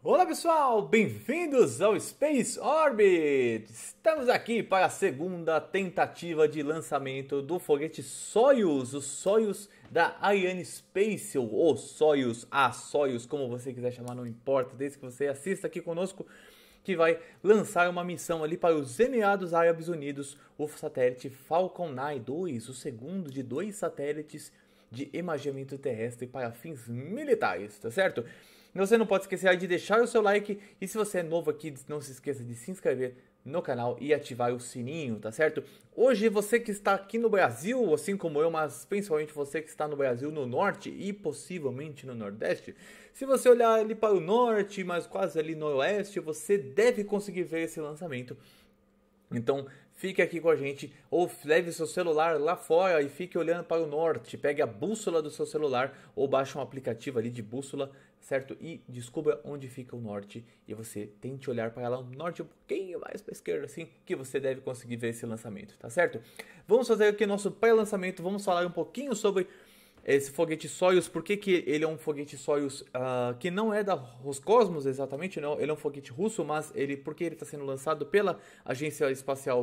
Olá pessoal, bem-vindos ao Space Orbit! Estamos aqui para a segunda tentativa de lançamento do foguete Soyuz, o Soyuz da Ariane Space, ou Soyuz, a Soyuz, como você quiser chamar, não importa, desde que você assista aqui conosco, que vai lançar uma missão ali para os Emirados Árabes Unidos, o satélite Falcon 9 2, o segundo de dois satélites de imaginamento terrestre para fins militares, tá certo? Você não pode esquecer de deixar o seu like e se você é novo aqui, não se esqueça de se inscrever no canal e ativar o sininho, tá certo? Hoje você que está aqui no Brasil, assim como eu, mas principalmente você que está no Brasil no norte e possivelmente no nordeste, se você olhar ali para o norte, mas quase ali no oeste, você deve conseguir ver esse lançamento. Então, fique aqui com a gente ou leve seu celular lá fora e fique olhando para o norte. Pegue a bússola do seu celular ou baixe um aplicativo ali de bússola certo? E descubra onde fica o norte e você tente olhar para lá, o norte um pouquinho mais para a esquerda, assim, que você deve conseguir ver esse lançamento, tá certo? Vamos fazer aqui nosso pré-lançamento, vamos falar um pouquinho sobre esse foguete Soyuz, por que, que ele é um foguete Soyuz uh, que não é da Roscosmos exatamente, não, ele é um foguete russo, mas ele, porque ele está sendo lançado pela Agência Espacial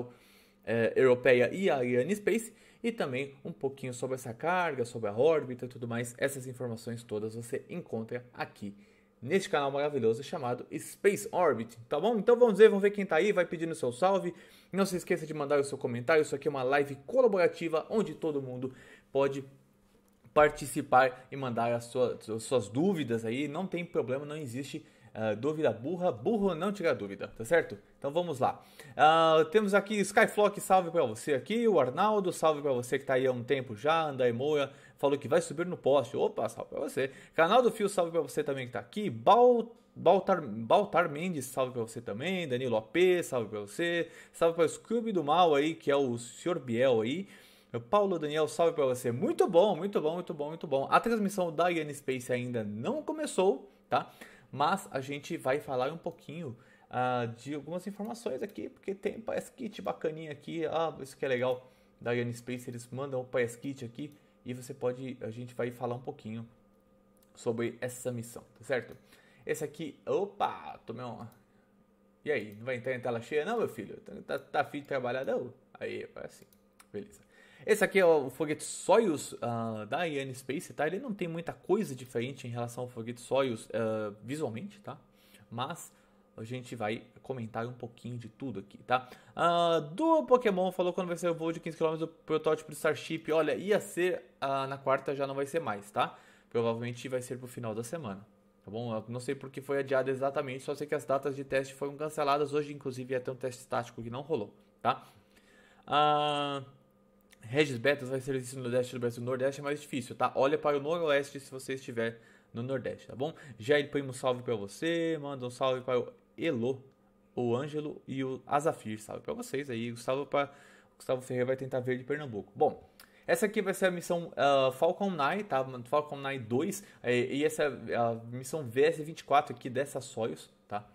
uh, Europeia e a Ariane Space, e também um pouquinho sobre essa carga, sobre a órbita e tudo mais. Essas informações todas você encontra aqui neste canal maravilhoso chamado Space Orbit, tá bom? Então vamos ver, vamos ver quem tá aí, vai pedindo seu salve. Não se esqueça de mandar o seu comentário, isso aqui é uma live colaborativa onde todo mundo pode participar e mandar as suas, as suas dúvidas aí, não tem problema, não existe Uh, dúvida burra, burro não tira dúvida, tá certo? Então vamos lá. Uh, temos aqui Skyflock, salve para você aqui. O Arnaldo, salve para você que tá aí há um tempo já. Andai Moura falou que vai subir no poste. Opa, salve para você. Canal do Fio, salve para você também que tá aqui. Balto. Baltar, Baltar Mendes, salve pra você também. Danilo AP, salve pra você. Salve pra Scooby do Mal aí, que é o Sr. Biel aí. Paulo Daniel, salve pra você. Muito bom, muito bom, muito bom, muito bom. A transmissão da Ian Space ainda não começou, tá? mas a gente vai falar um pouquinho uh, de algumas informações aqui, porque tem PS Kit bacaninha aqui, ah, isso que é legal da Ian Space, eles mandam o PS Kit aqui e você pode, a gente vai falar um pouquinho sobre essa missão, tá certo? Esse aqui, opa, tomei uma... E aí, não vai entrar em tela cheia não, meu filho? Tá, tá, tá afim de trabalhar não? Aí, é assim, beleza. Esse aqui é o foguete Soyuz uh, da Ian Space, tá? Ele não tem muita coisa diferente em relação ao foguete Soyuz uh, visualmente, tá? Mas a gente vai comentar um pouquinho de tudo aqui, tá? Uh, do Pokémon falou quando vai ser o voo de 15km do protótipo do Starship. Olha, ia ser na quarta, já não vai ser mais, tá? Provavelmente vai ser pro final da semana. Tá bom? Eu não sei porque foi adiado exatamente, só sei que as datas de teste foram canceladas. Hoje, inclusive, ia ter um teste estático que não rolou, tá? Ah. Regis Betas vai ser exercício no Nordeste do Brasil. Nordeste é mais difícil, tá? Olha para o Noroeste se você estiver no Nordeste, tá bom? Jair põe um salve para você. Manda um salve para o Elo, o Ângelo e o Azafir. Salve para vocês aí. Gustavo, pra... Gustavo Ferreira vai tentar ver de Pernambuco. Bom, essa aqui vai ser a missão uh, Falcon 9, tá? Falcon 9 2. Eh, e, essa é a missão VS-24 aqui dessa Soyuz, tá?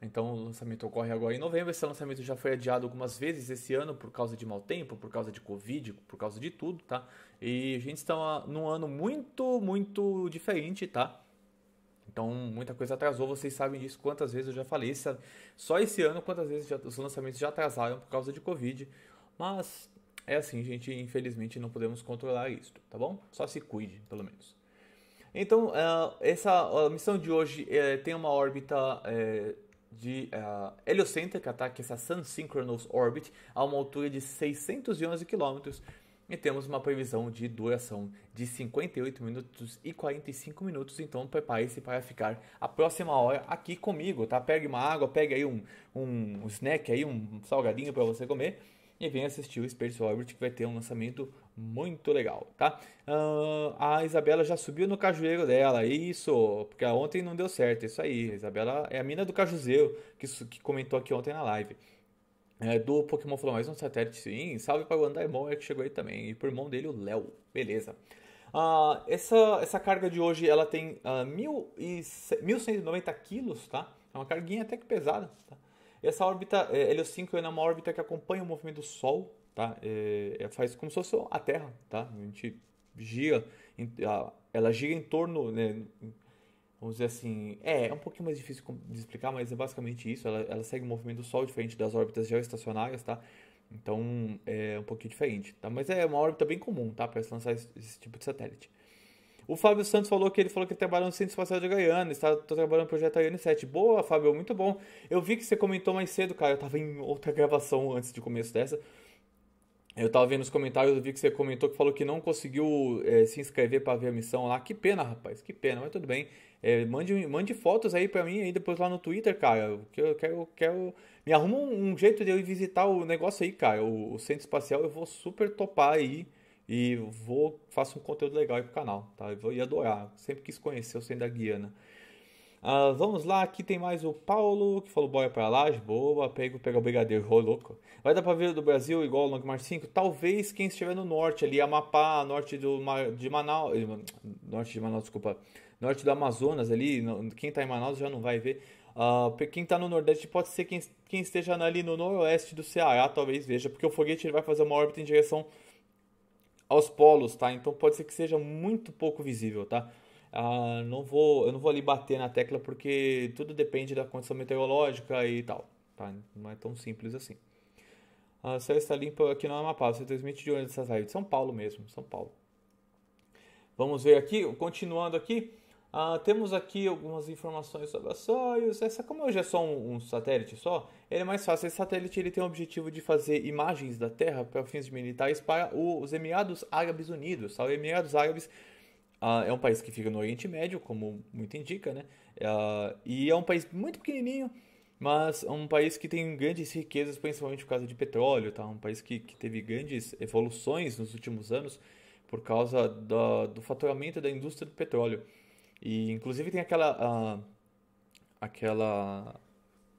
Então o lançamento ocorre agora em novembro. Esse lançamento já foi adiado algumas vezes esse ano por causa de mau tempo, por causa de Covid, por causa de tudo, tá? E a gente está num ano muito, muito diferente, tá? Então muita coisa atrasou, vocês sabem disso quantas vezes eu já falei. Esse, só esse ano, quantas vezes já, os lançamentos já atrasaram por causa de Covid. Mas é assim, gente, infelizmente não podemos controlar isso, tá bom? Só se cuide, pelo menos. Então, ah, essa missão de hoje eh, tem uma órbita eh, de uh, heliocêntrica, tá? que é essa Sun Synchronous Orbit, a uma altura de 611 km, e temos uma previsão de duração de 58 minutos e 45 minutos, então prepare-se para ficar a próxima hora aqui comigo, tá? Pegue uma água, pegue aí um, um snack aí, um salgadinho para você comer, e vem assistir o Space Orbit que vai ter um lançamento muito legal, tá? Uh, a Isabela já subiu no cajueiro dela, isso, porque ontem não deu certo, isso aí. A Isabela é a mina do cajuzeiro que, que comentou aqui ontem na live. É, do Pokémon falou ah, mais um satélite, sim. Salve para o Andaimon, é que chegou aí também. E por mão dele, o Léo. Beleza. Uh, essa, essa carga de hoje ela tem uh, 1.190 quilos, tá? É uma carguinha até que pesada, tá? Essa órbita é, 5 é uma órbita que acompanha o movimento do Sol, tá? É, é faz como se fosse a Terra, tá? A gente gira, ela gira em torno, né? Vamos dizer assim, é, é um pouquinho mais difícil de explicar, mas é basicamente isso. Ela, ela segue o movimento do Sol, diferente das órbitas geoestacionárias, tá? Então é um pouquinho diferente, tá? Mas é uma órbita bem comum, tá? Para se lançar esse, esse tipo de satélite. O Fábio Santos falou que ele falou que ele trabalha no Centro Espacial de Gaiana, está trabalhando no projeto Ariane 7. Boa, Fábio, muito bom. Eu vi que você comentou mais cedo, cara. Eu tava em outra gravação antes de começo dessa. Eu tava vendo os comentários, eu vi que você comentou que falou que não conseguiu é, se inscrever para ver a missão lá. Que pena, rapaz, que pena, mas tudo bem. É, mande, mande fotos aí para mim aí depois lá no Twitter, cara. Que eu quero, quero. Me arruma um, um, jeito de eu ir visitar o negócio aí, cara. O, o centro espacial, eu vou super topar aí. E vou, faço um conteúdo legal aí pro canal, tá? Eu ia adorar, sempre quis conhecer o Centro da Guiana. Ah, vamos lá, aqui tem mais o Paulo, que falou boia para lá, boa, pego, pega o brigadeiro, ô louco. Vai dar para ver do Brasil igual o Longmar 5? Talvez quem estiver no norte ali, Amapá, norte do, de Manaus, eh, norte de Manaus, desculpa, norte do Amazonas ali, quem tá em Manaus já não vai ver. Uh, quem está no Nordeste pode ser quem, quem esteja ali no Noroeste do Ceará, talvez veja, porque o foguete ele vai fazer uma órbita em direção aos polos, tá? Então pode ser que seja muito pouco visível, tá? Ah, não vou, eu não vou ali bater na tecla porque tudo depende da condição meteorológica e tal, tá? Não é tão simples assim. A ah, está limpo aqui no Amapá, você transmite de onde essa saída? De São Paulo mesmo, São Paulo. Vamos ver aqui, continuando aqui. Ah, temos aqui algumas informações sobre a Soyuz. Essa, como hoje é só um, um, satélite só, ele é mais fácil. Esse satélite ele tem o objetivo de fazer imagens da Terra para fins militares para o, os Emirados Árabes Unidos. Tá? Os Emirados Árabes ah, é um país que fica no Oriente Médio, como muito indica, né? Ah, e é um país muito pequenininho, mas é um país que tem grandes riquezas, principalmente por causa de petróleo. Tá? Um país que, que teve grandes evoluções nos últimos anos por causa do faturamento da indústria do petróleo. E inclusive tem aquela uh, aquela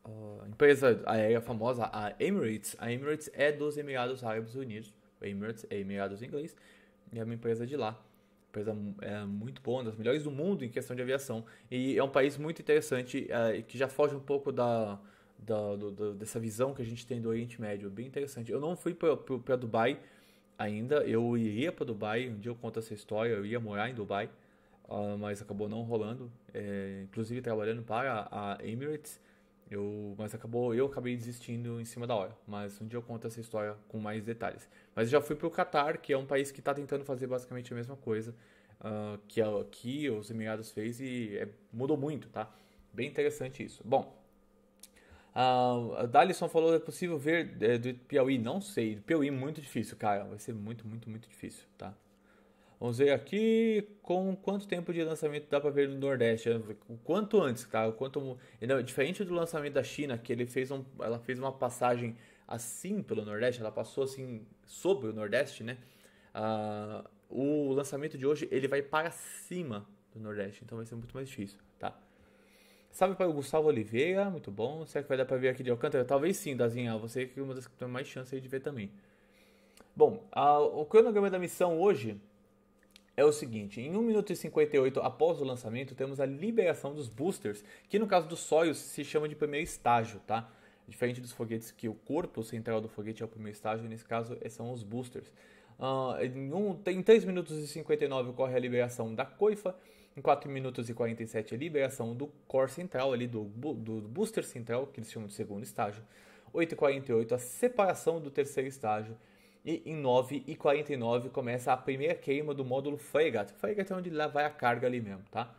uh, empresa aérea famosa, a Emirates. A Emirates é dos Emirados Árabes Unidos. Emirates é Emirados em inglês. E é uma empresa de lá. Empresa é, muito boa, uma das melhores do mundo em questão de aviação. E é um país muito interessante uh, que já foge um pouco da, da do, dessa visão que a gente tem do Oriente Médio. Bem interessante. Eu não fui para Dubai ainda. Eu iria para Dubai. Um dia eu conto essa história. Eu ia morar em Dubai uh, mas acabou não rolando. É, inclusive trabalhando para a Emirates, eu, mas acabou, eu acabei desistindo em cima da hora. Mas um dia eu conto essa história com mais detalhes. Mas eu já fui para o Catar, que é um país que está tentando fazer basicamente a mesma coisa uh, que aqui ah, os Emirados fez e é, mudou muito, tá? Bem interessante isso. Bom, uh, a Dalisson falou é possível ver é, do Piauí? Não sei. Do Piauí muito difícil, cara. Vai ser muito, muito, muito difícil, tá? Vamos ver aqui com quanto tempo de lançamento dá para ver no Nordeste. O quanto antes, tá? quanto, diferente do lançamento da China, que ele fez um, ela fez uma passagem assim pelo Nordeste, ela passou assim sobre o Nordeste, né? Ah, o lançamento de hoje ele vai para cima do Nordeste, então vai ser muito mais difícil, tá? Salve para o Gustavo Oliveira, muito bom. Será que vai dar para ver aqui de Alcântara? Talvez sim, Dazinha. Você é, é uma das que tem mais chance aí de ver também. Bom, a, o cronograma da missão hoje é o seguinte: em 1 minuto e 58 após o lançamento, temos a liberação dos boosters, que no caso do Soyuz se chama de primeiro estágio, tá? Diferente dos foguetes que o corpo central do foguete é o primeiro estágio, nesse caso eh, são os boosters. Uh, em, um, em 3 minutos e 59 ocorre a liberação da coifa, em 4 minutos e 47 a liberação do core central, ali do, do booster central, que eles chamam de segundo estágio. 8 e 48 a separação do terceiro estágio e em 9h49 começa a primeira queima do módulo Fregat. Fregat é onde lá vai a carga ali mesmo, tá?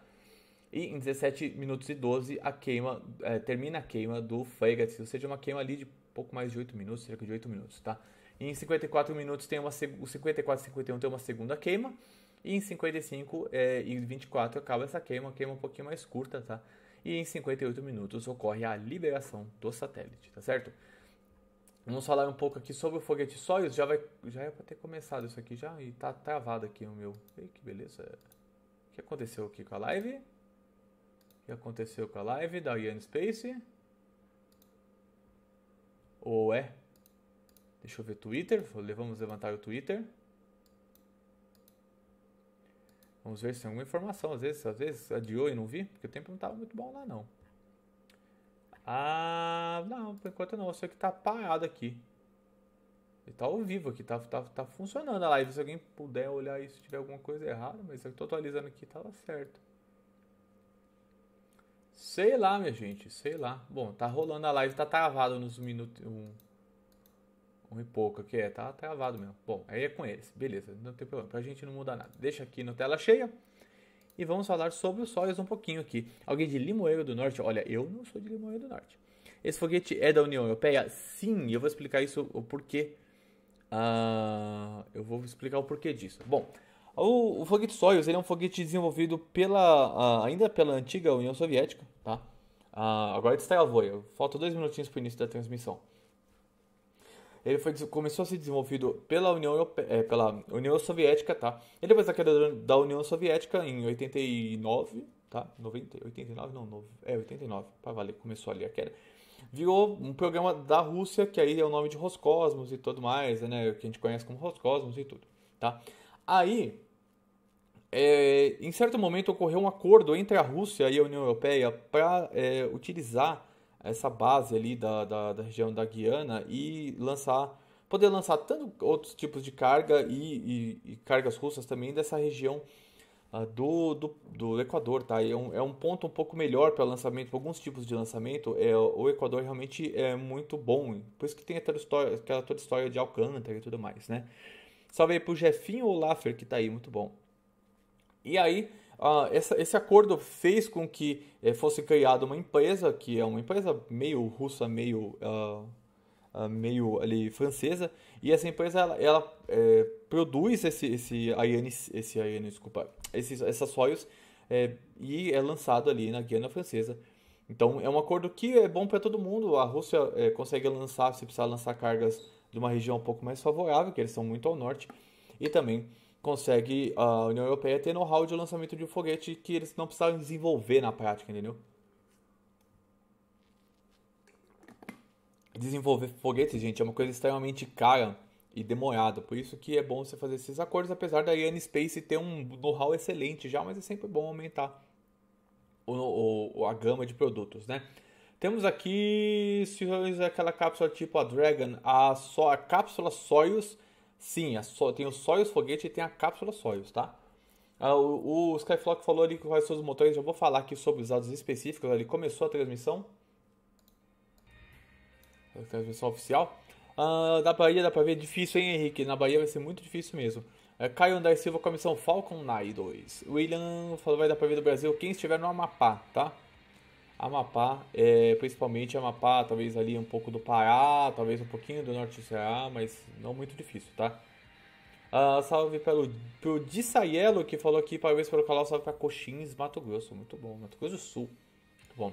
E em 17 minutos e 12 a queima, é, termina a queima do Fregat, ou seja, uma queima ali de pouco mais de 8 minutos, cerca de 8 minutos, tá? E em 54 minutos tem uma, o 54 e 51 tem uma segunda queima, e em 55 é, e 24 eh, acaba essa queima, queima um pouquinho mais curta, tá? E em 58 minutos ocorre a liberação do satélite, tá certo? Vamos falar um pouco aqui sobre o foguete Soyuz. Já vai, já é para ter começado isso aqui já e tá travado aqui o meu. Ei, que beleza. O que aconteceu aqui com a live? O que aconteceu com a live da Ian Space? Ou é? Deixa eu ver Twitter. Vamos levantar o Twitter. Vamos ver se tem alguma informação. Às vezes, às vezes adiou e não vi, porque o tempo não estava muito bom lá não. Ah, não, por enquanto não. Eu sei que tá parado aqui. Ele tá ao vivo aqui, tá, tá, tá funcionando a live. Se alguém puder olhar isso, se tiver alguma coisa errada, mas é eu tô atualizando aqui, tava certo. Sei lá, minha gente, sei lá. Bom, tá rolando a live, tá travado nos minutos. Um, um e pouco aqui, é, tá travado mesmo. Bom, aí é com eles, beleza, não tem problema. Pra gente não muda nada. Deixa aqui na tela cheia e vamos falar sobre os sóis um pouquinho aqui. Alguém de Limoeiro do Norte? Olha, eu não sou de Limoeiro do Norte. Esse foguete é da União Europeia? Sim, eu vou explicar isso, o porquê. Uh, eu vou explicar o porquê disso. Bom, o, o foguete Soyuz ele é um foguete desenvolvido pela, uh, ainda pela antiga União Soviética, tá? Uh, agora destravou, falta dois minutinhos para o início da transmissão ele foi, começou a ser desenvolvido pela União, é, pela União Soviética, tá? E depois da queda da União Soviética, em 89, tá? 90, 89, não, 9, é 89, para valer, começou ali a queda. Virou um programa da Rússia, que aí é o nome de Roscosmos e tudo mais, né? Que a gente conhece como Roscosmos e tudo, tá? Aí, é, em certo momento ocorreu um acordo entre a Rússia e a União Europeia para é, utilizar essa base ali da, da, da região da Guiana e lançar poder lançar tanto outros tipos de carga e, e, e cargas russas também dessa região uh, do, do, do, Equador, tá? É um, é um ponto um pouco melhor para lançamento, alguns tipos de lançamento. É, o Equador realmente é muito bom, por isso que tem aquela, história, aquela toda história de Alcântara e tudo mais, né? Salve aí pro Jefinho Olaffer que tá aí, muito bom. E aí, ah, essa, esse acordo fez com que eh, fosse criada uma empresa, que é uma empresa meio russa, meio, ah, ah, meio ali, francesa, e essa empresa ela, ela eh, produz esse, esse Arianes, esse Arianes, desculpa, esses acessórios eh, e é lançado ali na Guiana Francesa. Então é um acordo que é bom para todo mundo. A Rússia eh, consegue lançar, se precisar lançar cargas de uma região um pouco mais favorável, que eles são muito ao norte, e também consegue a União Europeia ter know-how de lançamento de um foguete que eles não precisaram desenvolver na prática, entendeu? Desenvolver foguetes, gente, é uma coisa extremamente cara e demorada. Por isso que é bom você fazer esses acordos, apesar da Ariane Space ter um know-how excelente já, mas é sempre bom aumentar o, o, a gama de produtos, né? Temos aqui, senhores, aquela cápsula tipo a Dragon, a, so, a cápsula Soyuz, Sim, a so, tem o Soyuz foguete e tem a cápsula Soyuz, tá? Ah, o, o Skyflock falou ali quais são os motores, já vou falar aqui sobre os dados específicos. Ele começou a transmissão. A transmissão oficial. Ah, da Bahia dá pra ver, difícil, hein, Henrique? Na Bahia vai ser muito difícil mesmo. É, Caio André Silva com a missão Falcon Night 2. William falou, vai dar pra ver do Brasil quem estiver no Amapá, tá? Amapá, é, principalmente Amapá, talvez ali um pouco do Pará, talvez um pouquinho do norte do Ceará, mas não muito difícil, tá? Uh, salve pelo, pro Dissaielo que falou aqui, talvez pelo canal, salve pra Coxins, Mato Grosso, muito bom, Mato Grosso do Sul, muito bom.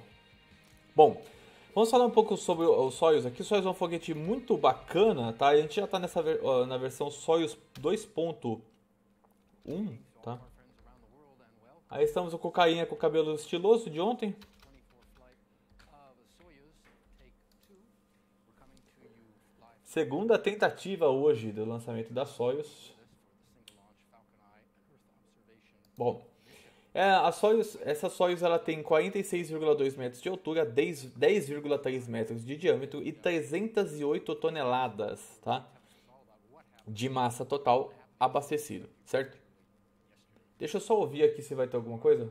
Bom, vamos falar um pouco sobre os Soyuz aqui, o Soyuz é um foguete muito bacana, tá? A gente já tá nessa, na versão Soyuz 2.1, tá? Aí estamos com o Cainha com o cabelo estiloso de ontem, Segunda tentativa hoje do lançamento da Soyuz. Bom, é, a Soyuz, essa Soyuz ela tem 46,2 metros de altura, 10,3 10, metros de diâmetro e 308 toneladas tá? de massa total abastecido, certo? Deixa eu só ouvir aqui se vai ter alguma coisa.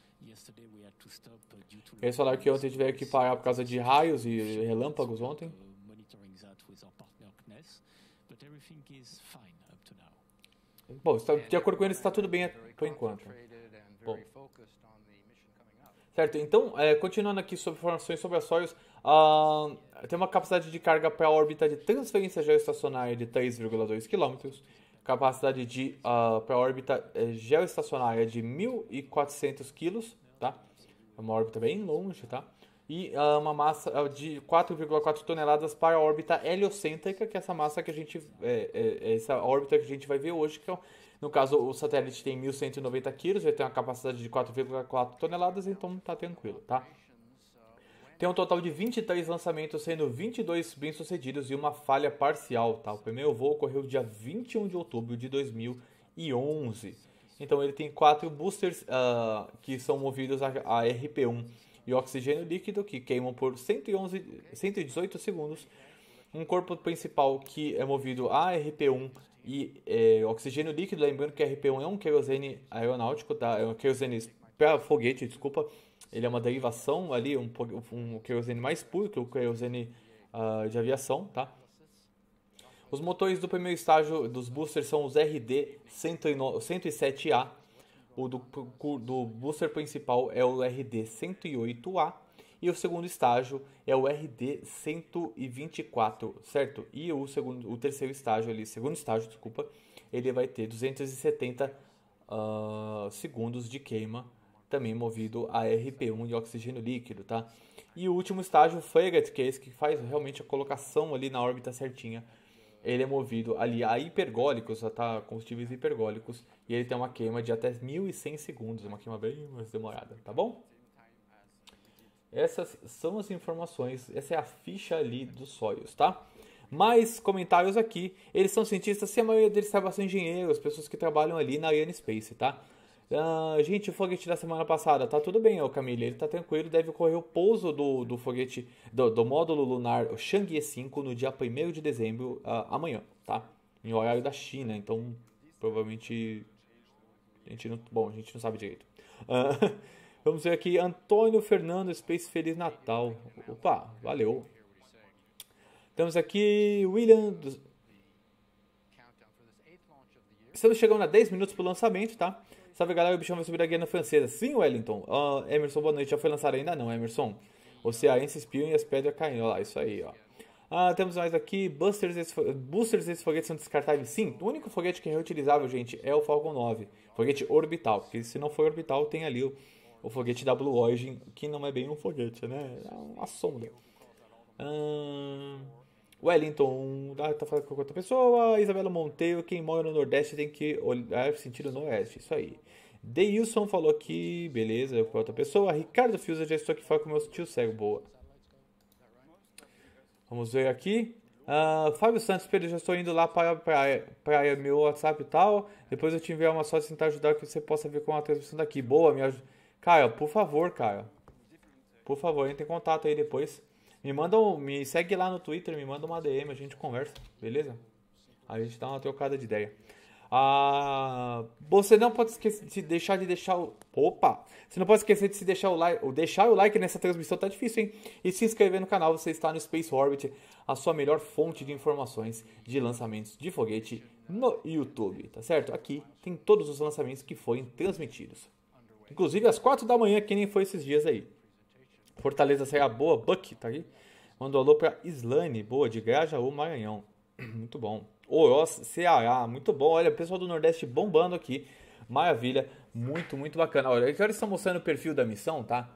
Eles falaram que ontem tiveram que parar por causa de raios e relâmpagos ontem. Uh, Bom, de acordo com eles, está tudo bem por enquanto. Bom. Certo, então, é, continuando aqui sobre informações sobre a Soyuz, uh, tem uma capacidade de carga para a órbita de transferência geoestacionária de 3,2 km capacidade de uh, ah, para órbita eh, geoestacionária de 1.400 kg, tá? É uma órbita bem longe, tá? E uh, uma massa ah, de 4,4 toneladas para a órbita heliocêntrica, que é essa massa que a gente é, é, essa órbita que a gente vai ver hoje, que é, no caso o satélite tem 1.190 kg, vai ter uma capacidade de 4,4 toneladas, então tá tranquilo, tá? Tem um total de 23 lançamentos, sendo 22 bem-sucedidos e uma falha parcial. Tá? O primeiro voo ocorreu dia 21 de outubro de 2011. Então ele tem quatro boosters uh, que são movidos a, a RP1 e oxigênio líquido, que queimam por 111, 118 segundos. Um corpo principal que é movido a RP1 e é, oxigênio líquido. Lembrando que RP1 é um querosene aeronáutico, tá? é um querosene para foguete, desculpa ele é uma derivação ali, um, um querosene mais puro que o querosene uh, de aviação, tá? Os motores do primeiro estágio dos boosters são os RD 107A, o do, do booster principal é o RD 108A e o segundo estágio é o RD 124, certo? E o segundo, o terceiro estágio ali, segundo estágio, desculpa, ele vai ter 270 uh, ah, segundos de queima também movido a RP1 de oxigênio líquido, tá? E o último estágio, o Fugget, que é esse que faz realmente a colocação ali na órbita certinha, ele é movido ali a hipergólicos, tá? Combustíveis hipergólicos, e ele tem uma queima de até 1100 segundos, uma queima bem mais demorada, tá bom? Essas são as informações, essa é a ficha ali dos Soyuz, tá? mais comentários aqui. Eles são cientistas, se a maioria deles são engenheiros, pessoas que trabalham ali na Ariane Space, tá? Ah, gente, o foguete da semana passada, tá tudo bem, ô Camille, ele tá tranquilo, deve ocorrer o pouso do, do foguete, do, do módulo lunar Chang'e 5 no dia 1 de dezembro, ah, amanhã, tá? Em horário da China, então provavelmente a gente não, bom, a gente não sabe direito. Ah, vamos ver aqui, Antônio Fernando Space Feliz Natal. Opa, valeu. Temos aqui William Estamos chegando a 10 minutos pro lançamento, tá? Salve galera, o bichão vai subir a Guiana Francesa. Sim, Wellington. Uh, Emerson, boa noite. Já foi lançado ainda? Não, Emerson. O cearense espiam e as pedras caindo. Olha lá, isso aí, ó. Ah, temos mais aqui. Busters, esses, boosters desses foguetes são descartáveis? Sim, o único foguete que é reutilizável, gente, é o Falcon 9. Foguete orbital. Porque se não for orbital, tem ali o, o foguete da Blue Origin, que não é bem um foguete, né? É uma sombra. Ah, Wellington, ah, tá falando com outra pessoa. Isabela Monteiro, quem mora no Nordeste tem que olhar sentido no Oeste. Isso aí. Deilson falou aqui, beleza, eu com outra pessoa. Ricardo Fiusa, já estou aqui fora com meu tio cego, boa. Vamos ver aqui. Uh, Fábio Santos, Pedro, já estou indo lá para a praia, meu WhatsApp e tal. Depois eu te enviar uma só de assim, tentar ajudar que você possa ver com a transmissão daqui. Boa, me ajuda. Cara, por favor, cara. Por favor, entre em contato aí depois. Me manda um, me segue lá no Twitter, me manda uma DM, a gente conversa, beleza? A gente dá uma trocada de ideia. Ah, você não pode esquecer de deixar de deixar o. Opa! Você não pode esquecer de se deixar o like. Deixar o like nessa transmissão tá difícil, hein? E se inscrever no canal, você está no Space Orbit, a sua melhor fonte de informações de lançamentos de foguete no YouTube, tá certo? Aqui tem todos os lançamentos que foram transmitidos. Inclusive às 4 da manhã, que nem foi esses dias aí. Fortaleza a boa, Buck, tá aí? Mandou alô pra Islane, boa, de Grajaú, Maranhão. Muito bom. Oroz, Ceará. Muito bom. Olha, pessoal do Nordeste bombando aqui. Maravilha. Muito, muito bacana. Olha, aqui eles estão mostrando o perfil da missão, tá?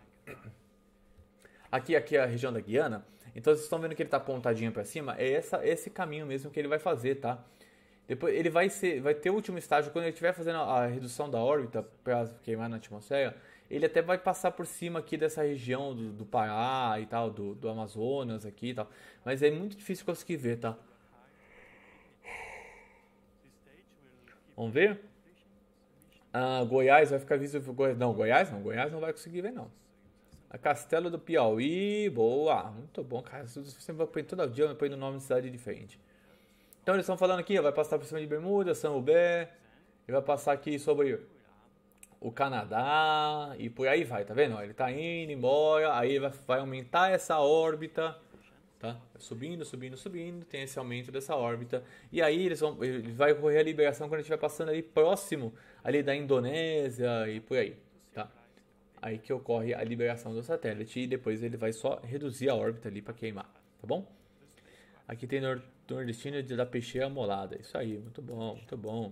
Aqui, aqui é a região da Guiana. Então vocês estão vendo que ele tá apontadinho para cima. É essa, esse caminho mesmo que ele vai fazer, tá? Depois ele vai ser, vai ter o último estágio quando ele estiver fazendo a redução da órbita para queimar na atmosfera. Ele até vai passar por cima aqui dessa região do, do Pará e tal, do, do Amazonas aqui e tal. Mas é muito difícil conseguir ver, tá? Vamos ver? Ah, Goiás vai ficar visível. Goiás. Não, Goiás não. Goiás não vai conseguir ver, não. A Castelo do Piauí. Boa. Muito bom, cara. Você sempre vai põe todo dia, põe no nome de cidade diferente. Então eles estão falando aqui, vai passar por cima de Bermuda, São Ubé. e vai passar aqui sobre o Canadá e por aí vai, tá vendo? Ele tá indo embora, aí vai aumentar essa órbita Tá? Subindo, subindo, subindo, tem esse aumento dessa órbita. E aí eles vão, ele vai ocorrer a liberação quando a gente vai passando ali próximo ali da Indonésia e por aí. Tá? Aí que ocorre a liberação do satélite e depois ele vai só reduzir a órbita ali para queimar. Tá bom? Aqui tem nordestino nordestino da peixeira molada. Isso aí, muito bom, muito bom.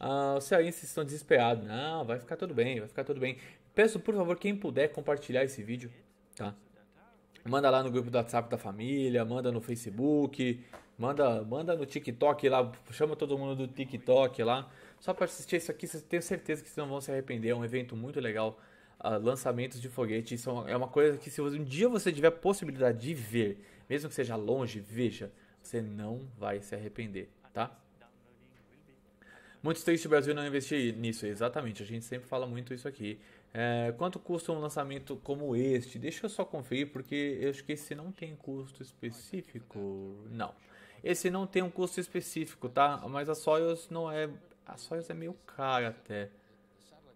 Ah, os cearenses estão desesperados. Não, vai ficar tudo bem, vai ficar tudo bem. Peço, por favor, quem puder compartilhar esse vídeo, tá? Manda lá no grupo do WhatsApp da família, manda no Facebook, manda, manda no TikTok lá, chama todo mundo do TikTok lá. Só para assistir isso aqui, vocês tenho certeza que vocês não vão se arrepender, é um evento muito legal. Uh, lançamentos de foguete, isso é uma é coisa que se um dia você tiver possibilidade de ver, mesmo que seja longe, veja, você não vai se arrepender, tá? Muito triste o Brasil não investir nisso, exatamente. A gente sempre fala muito isso aqui. É, quanto custa um lançamento como este? Deixa eu só conferir, porque eu acho que esse não tem custo específico. Não. Esse não tem um custo específico, tá? Mas a Soyuz não é. A Soyuz é meio cara até.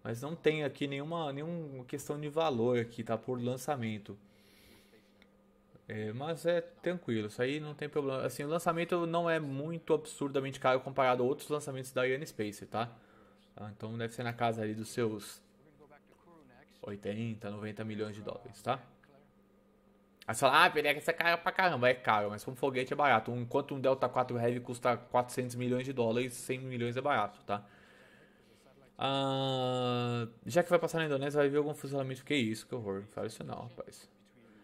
Mas não tem aqui nenhuma, nenhuma questão de valor aqui, tá? Por lançamento. É, mas é tranquilo, isso aí não tem problema. Assim, o lançamento não é muito absurdamente caro comparado a outros lançamentos da Ariane Space, tá? Ah, então deve ser na casa ali dos seus 80, 90 milhões de dólares, tá? Aí você fala, ah, Pereira, isso é caro pra caramba. É caro, mas pra um foguete é barato. Enquanto um Delta 4 Heavy custa 400 milhões de dólares, 100 milhões é barato, tá? Ah, já que vai passar na Indonésia, vai vir algum funcionamento. Que isso, que horror. não, rapaz.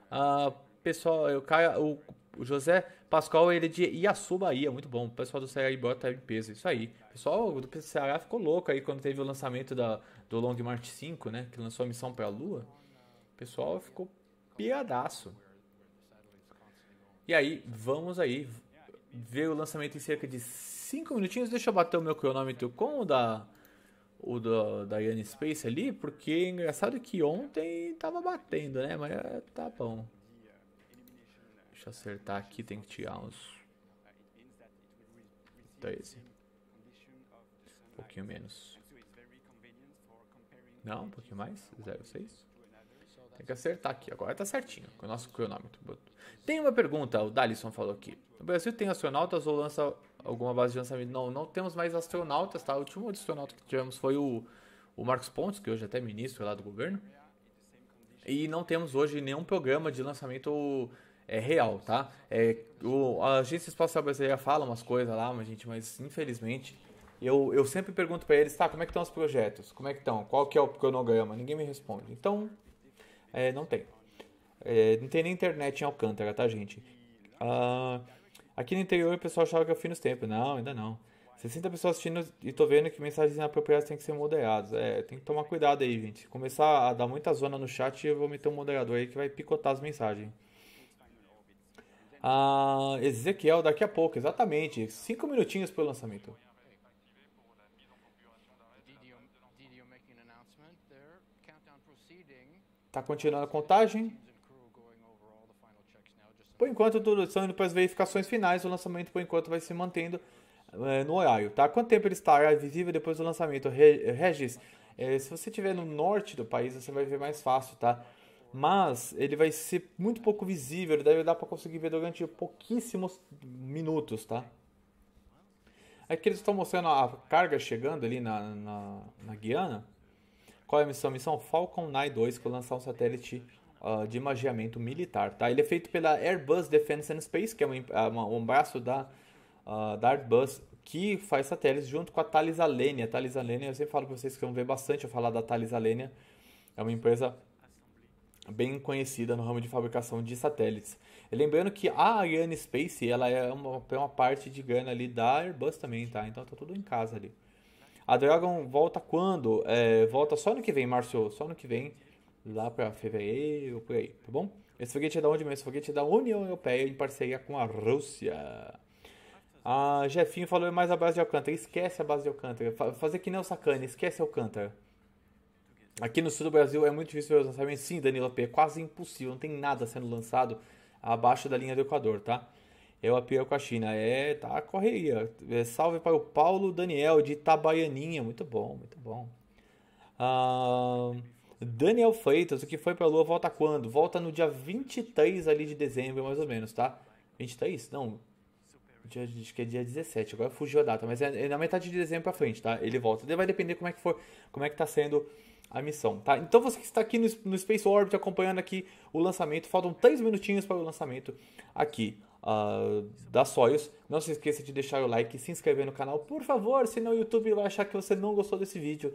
Ah, pessoal, o cara, o o José Pascoal, ele é de Iaçu, Bahia, muito bom. O pessoal do Ceará bota em peso, isso aí. O pessoal do Ceará ficou louco aí quando teve o lançamento da, do Long March 5, né? Que lançou a missão para a Lua. O pessoal ficou piadaço. E aí, vamos aí ver o lançamento em cerca de 5 minutinhos. Deixa eu bater o meu cronômetro com o da, o da, da Yannis Space ali, porque é engraçado que ontem tava batendo, né? Mas é, tá bom. Deixa eu acertar aqui, tem que tirar uns 13. Um pouquinho menos. Não, um pouquinho mais, 0,6. Tem que acertar aqui, agora tá certinho com o nosso cronômetro. Tem uma pergunta, o Dalisson falou aqui. O Brasil tem astronautas ou lança alguma base de lançamento? Não, não temos mais astronautas, tá? O último astronauta que tivemos foi o, o Marcos Pontes, que hoje é até ministro lá do governo. E não temos hoje nenhum programa de lançamento é real, tá? É, o, a Agência Espacial Brasileira fala umas coisas lá, mas, gente, mas infelizmente eu, eu sempre pergunto para eles, tá, como é que estão os projetos? Como é que estão? Qual que é o cronograma? Ninguém me responde. Então, é, não tem. É, não tem nem internet em Alcântara, tá, gente? Ah, aqui no interior o pessoal achava que eu fui nos tempos. Não, ainda não. 60 pessoas assistindo e tô vendo que mensagens inapropriadas têm que ser moderadas. É, tem que tomar cuidado aí, gente. Começar a dar muita zona no chat, eu vou meter um moderador aí que vai picotar as mensagens a Ezequiel daqui a pouco, exatamente, cinco minutinhos para o lançamento. Tá continuando a contagem. Por enquanto, tudo está indo para as verificações finais. O lançamento, por enquanto, vai se mantendo é, no horário, tá? Quanto tempo ele estará visível depois do lançamento? Regis, é, se você estiver no norte do país, você vai ver mais fácil, tá? mas ele vai ser muito pouco visível, ele deve dar para conseguir ver durante pouquíssimos minutos, tá? Aqui é eles estão mostrando a carga chegando ali na, na, na Guiana. Qual é a missão? missão Falcon 9-2, que é lançar um satélite uh, de magiamento militar, tá? Ele é feito pela Airbus Defence and Space, que é um, ah, um braço da, uh, da Airbus, que faz satélites junto com a Thales Alenia. Thales Alenia, eu sempre falo para vocês que vão ver bastante eu falar da Thales Alenia. É uma empresa bem conhecida no ramo de fabricação de satélites. lembrando que a Ariane Space ela é uma, é uma parte de grana ali da Airbus também, tá? Então tá tudo em casa ali. A Dragon volta quando? É, volta só no que vem, Márcio. Só no que vem, lá para fevereiro, por aí, tá bom? Esse foguete é da onde mesmo? Esse foguete é da União Europeia em parceria com a Rússia. Ah, Jefinho falou mais a base de Alcântara. Esquece a base de Alcântara. Fazer que nem o Sacane, esquece Alcântara. Aqui no sul do Brasil é muito difícil ver os lançamentos. Sim, Danilo AP, é quase impossível. Não tem nada sendo lançado abaixo da linha do Equador, tá? É o apelo com a China. É, tá correia É, salve para o Paulo Daniel de Itabaianinha. Muito bom, muito bom. Ah, Daniel Freitas, o que foi para a Lua volta quando? Volta no dia 23 ali de dezembro, mais ou menos, tá? 23? Não. Dia, acho que é dia 17, agora fugiu a data, mas é, é na metade de dezembro para frente, tá? Ele volta. Vai depender como é que for, como é que tá sendo a missão, tá? Então você que está aqui no, no Space Orbit acompanhando aqui o lançamento, faltam 3 minutinhos para o lançamento aqui uh, da Soyuz. Não se esqueça de deixar o like e se inscrever no canal, por favor, senão o YouTube vai achar que você não gostou desse vídeo.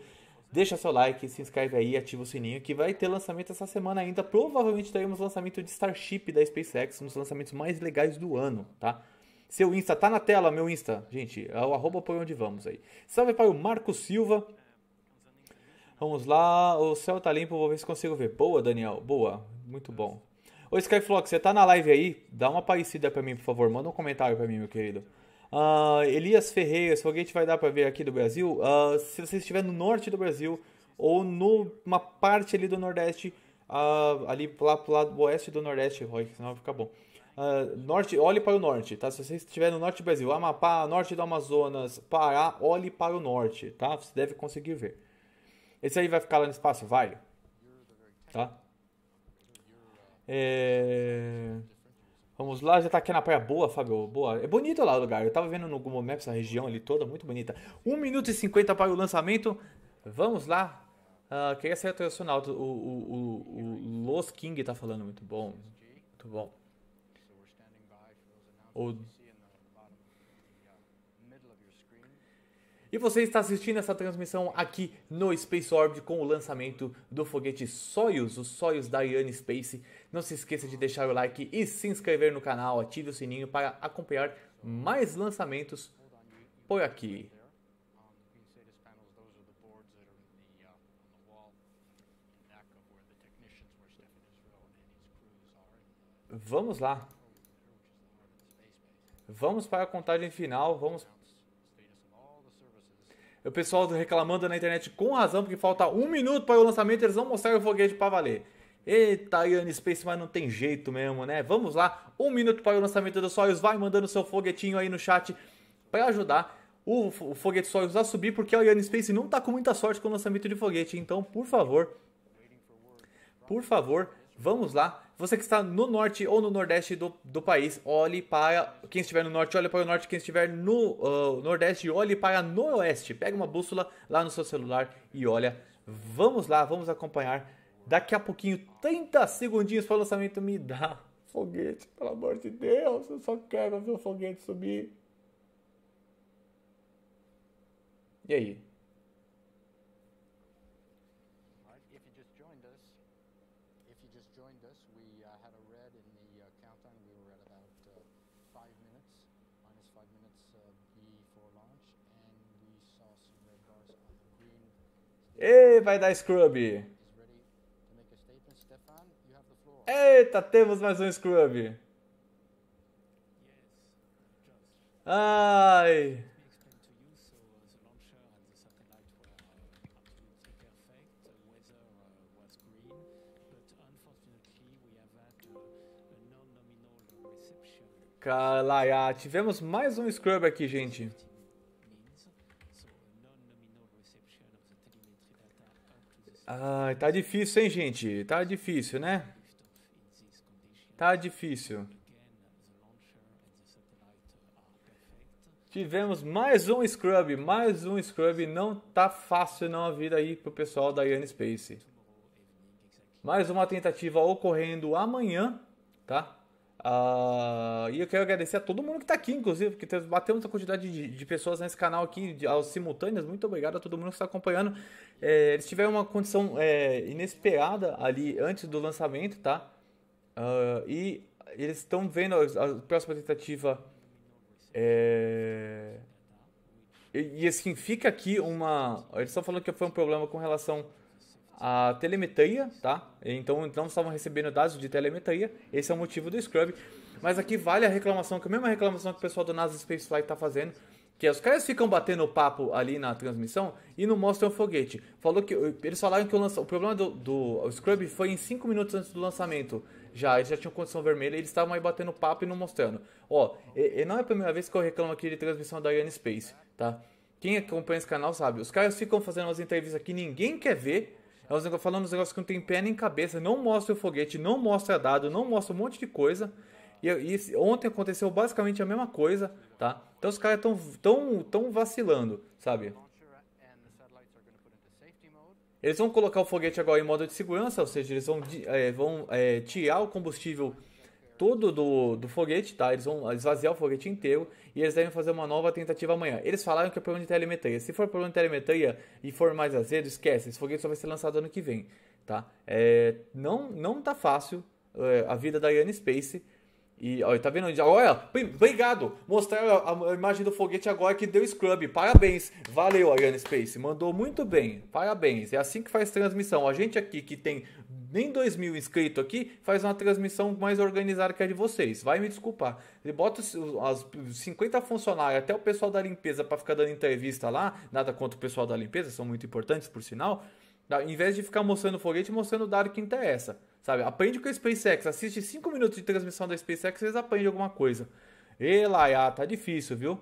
Deixa seu like, se inscreve aí, ativa o sininho que vai ter lançamento essa semana ainda. Provavelmente teremos lançamento de Starship da SpaceX, um dos lançamentos mais legais do ano, tá? Seu Insta tá na tela, meu Insta, gente, é o arroba por onde vamos aí. Salve para o Marco Silva, Vamos lá, o céu tá limpo, vou ver se consigo ver. Boa, Daniel, boa, muito bom. Ô Skyflock, você tá na live aí? Dá uma parecida pra mim, por favor, manda um comentário pra mim, meu querido. Uh, Elias Ferreira, se alguém te vai dar pra ver aqui do Brasil, uh, se você estiver no norte do Brasil ou numa parte ali do Nordeste, uh, ali lá pro lado oeste do Nordeste, Roy, senão vai ficar bom. Uh, norte, olhe para o norte, tá? Se você estiver no norte do Brasil, Amapá, norte do Amazonas, Pará, olhe para o norte, tá? Você deve conseguir ver. Esse aí vai ficar lá no espaço? Vai. Tá? É... Vamos lá, já tá aqui na praia boa, Fábio. Boa. É bonito lá o lugar. Eu tava vendo no Google Maps a região ali toda, muito bonita. 1 minuto e 50 para o lançamento. Vamos lá. Uh, queria ser tradicional. O, o, o, o Los King tá falando muito bom. Muito bom. O E você está assistindo essa transmissão aqui no Space Orbit com o lançamento do foguete Soyuz, o Soyuz da Ariane Space. Não se esqueça de deixar o like e se inscrever no canal, ative o sininho para acompanhar mais lançamentos por aqui. Vamos lá. Vamos para a contagem final, vamos o pessoal reclamando na internet com razão, porque falta um minuto para o lançamento eles vão mostrar o foguete para valer. Eita, Ian Space, mas não tem jeito mesmo, né? Vamos lá, um minuto para o lançamento do Soyuz, vai mandando seu foguetinho aí no chat para ajudar o, o foguete Soyuz a subir, porque o Ian Space não tá com muita sorte com o lançamento de foguete. Então, por favor, por favor, vamos lá você que está no norte ou no nordeste do, do país, olhe para. Quem estiver no norte, olhe para o norte. Quem estiver no uh, nordeste, olhe para noroeste. Pega uma bússola lá no seu celular e olha. Vamos lá, vamos acompanhar. Daqui a pouquinho, 30 segundinhos para o lançamento. Me dá foguete, pelo amor de Deus. Eu só quero ver o foguete subir. E aí? E vai dar scrub. Eita, temos mais um scrub. Ai. Calaiá, tivemos mais um scrub aqui, gente. Ai, tá difícil, hein, gente? Tá difícil, né? Tá difícil. Tivemos mais um scrub, mais um scrub. Não tá fácil não a vida aí pro pessoal da Ian Space. Mais uma tentativa ocorrendo amanhã, tá? Uh, e eu quero agradecer a todo mundo que está aqui, inclusive, porque batemos a quantidade de, de, pessoas nesse canal aqui, de, aos simultâneas. Muito obrigado a todo mundo que está acompanhando. É, eles tiveram uma condição é, inesperada ali antes do lançamento, tá? Uh, e eles estão vendo a, a, próxima tentativa. É... E, e assim, fica aqui uma. Eles estão falando que foi um problema com relação a telemetria, tá? Então não estavam recebendo dados de telemetria. Esse é o motivo do Scrub. Mas aqui vale a reclamação, que é a mesma reclamação que o pessoal do NASA Spaceflight está fazendo, que os caras ficam batendo papo ali na transmissão e não mostram o foguete. Falou que eles falaram que o, lança, o problema do, do Scrub foi em 5 minutos antes do lançamento. Já, eles já tinham condição vermelha, eles estavam aí batendo papo e não mostrando. Ó, e, e não é a primeira vez que eu reclamo aqui de transmissão da Ariane Space, tá? Quem acompanha esse canal sabe, os caras ficam fazendo umas entrevistas que ninguém quer ver é falando os negócios que não tem pé nem cabeça, não mostra o foguete, não mostra dado, não mostra um monte de coisa. E, e ontem aconteceu basicamente a mesma coisa, tá? Então os caras estão tão, tão vacilando, sabe? Eles vão colocar o foguete agora em modo de segurança, ou seja, eles vão, é, vão é, tirar o combustível tudo do, do foguete, tá? Eles vão esvaziar o foguete inteiro e eles devem fazer uma nova tentativa amanhã. Eles falaram que é problema de telemetria. Se for problema de telemetria e for mais azedo, esquece. Esse foguete só vai ser lançado ano que vem, tá? É, não, não tá fácil é, a vida da Ian Space. E olha, tá vendo? Olha, obrigado! Mostraram a, imagem do foguete agora que deu scrub. Parabéns! Valeu, Ariane Space. Mandou muito bem. Parabéns. É assim que faz transmissão. A gente aqui que tem nem 2 mil inscritos aqui faz uma transmissão mais organizada que a de vocês. Vai me desculpar. Ele bota os, as 50 funcionários, até o pessoal da limpeza para ficar dando entrevista lá. Nada contra o pessoal da limpeza, são muito importantes, por sinal. Ao invés de ficar mostrando foguete, mostrando o dado que interessa. Sabe? Aprende com a SpaceX. Assiste 5 minutos de transmissão da SpaceX, vocês aprendem alguma coisa. E Laia, tá difícil, viu?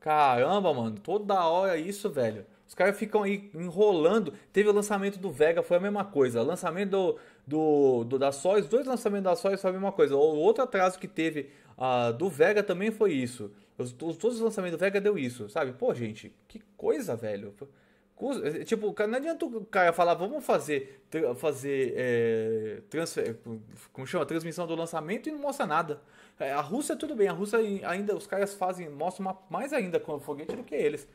Caramba, mano, toda hora isso, velho. Os caras ficam aí enrolando. Teve o lançamento do Vega, foi a mesma coisa. O lançamento do, do, do da Sóis, dois lançamentos da Sóis foi a mesma coisa. O outro atraso que teve uh, do Vega também foi isso. Os, os, todos os lançamentos do Vega deu isso, sabe? Pô, gente, que coisa, velho. É, é, tipo, não adianta o cara falar, vamos fazer, fazer é, transfer, como chama, transmissão do lançamento e não mostra nada. É, a Rússia, tudo bem, a Rússia ainda, os caras fazem, mostram uma, mais ainda com o foguete do que eles.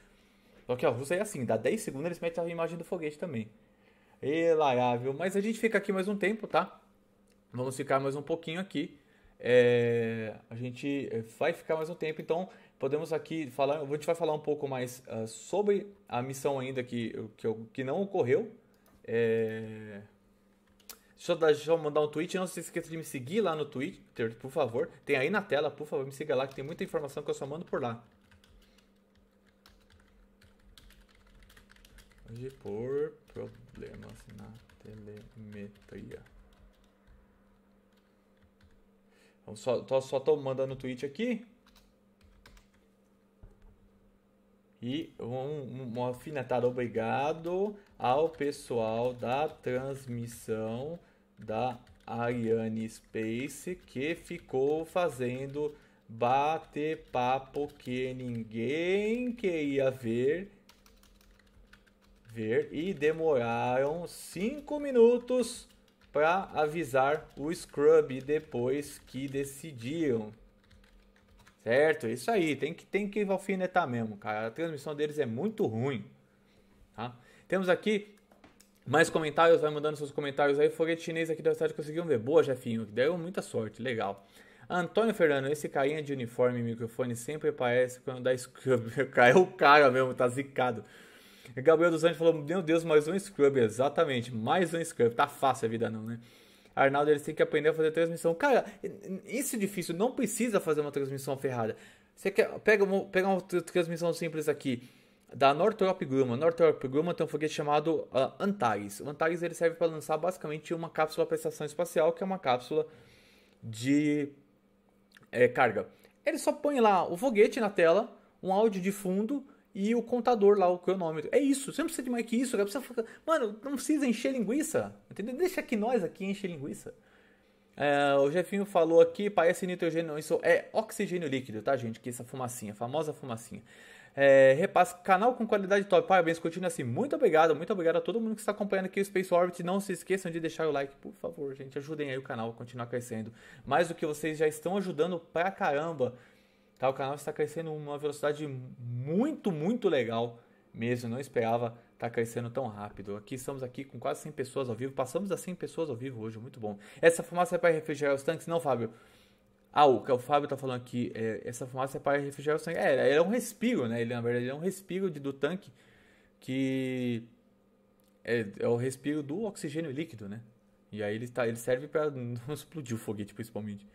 Só que a Rússia é assim, dá 10 segundos eles metem a imagem do foguete também. E lá viu? Mas a gente fica aqui mais um tempo, tá? Vamos ficar mais um pouquinho aqui. É, a gente é, vai ficar mais um tempo, então podemos aqui falar. A gente vai falar um pouco mais uh, sobre a missão ainda que, que, que não ocorreu. É, Deixa eu, deixa eu, mandar um tweet. Não se esqueça de me seguir lá no Twitter, por favor. Tem aí na tela, por favor, me siga lá, que tem muita informação que eu só mando por lá. de por problemas na telemetria. Eu só, tô, só tô mandando tweet aqui. E um, uma afinetada obrigado ao pessoal da transmissão da Ariane Space que ficou fazendo bater papo que ninguém queria ver ver e demoraram 5 minutos para avisar o Scrub depois que decidiram. Certo? É isso aí, tem que, tem que alfinetar mesmo, cara. A transmissão deles é muito ruim. Tá? Temos aqui mais comentários, vai mandando seus comentários aí. chinês aqui da cidade conseguiu ver. Boa, Jefinho, deu muita sorte, legal. Antônio Fernando, esse carinha de uniforme e microfone sempre parece quando dá scrub. É o cara mesmo, tá zicado. Gabriel dos Anjos falou: Meu Deus, mais um Scrub. Exatamente, mais um Scrub. Tá fácil a vida, não, né? Arnaldo, eles têm que aprender a fazer transmissão. Cara, isso é difícil. Não precisa fazer uma transmissão ferrada. Você quer, pega, uma, pega uma transmissão simples aqui da Northrop Grumman. Northrop Grumman tem um foguete chamado uh, Antares. O Antares ele serve para lançar basicamente uma cápsula para a estação espacial, que é uma cápsula de é, carga. Ele só põe lá o foguete na tela, um áudio de fundo e o contador lá, o cronômetro. É isso, você não precisa de mais que isso, cara. você ficar... Mano, não precisa encher linguiça, entendeu? Deixa que nós aqui encher linguiça. É, o Jefinho falou aqui, parece nitrogênio, isso é oxigênio líquido, tá, gente? Que essa fumacinha, famosa fumacinha. É, repasse, canal com qualidade top, parabéns, continue assim. Muito obrigado, muito obrigado a todo mundo que está acompanhando aqui o Space Orbit. Não se esqueçam de deixar o like, por favor, gente. Ajudem aí o canal a continuar crescendo. Mais do que vocês já estão ajudando pra caramba. Tá? O canal está crescendo uma velocidade muito, muito legal mesmo. Não esperava estar tá crescendo tão rápido. Aqui estamos aqui com quase 100 pessoas ao vivo. Passamos a 100 pessoas ao vivo hoje, muito bom. Essa fumaça é para refrigerar os tanques? Não, Fábio. Ah, o que o Fábio está falando aqui, é, essa fumaça é para refrigerar os tanques É, ele é um respiro, né? Ele, na verdade, ele é um respiro de, do tanque que é, é, o respiro do oxigênio líquido, né? E aí ele, tá, ele serve para não explodir o foguete, principalmente.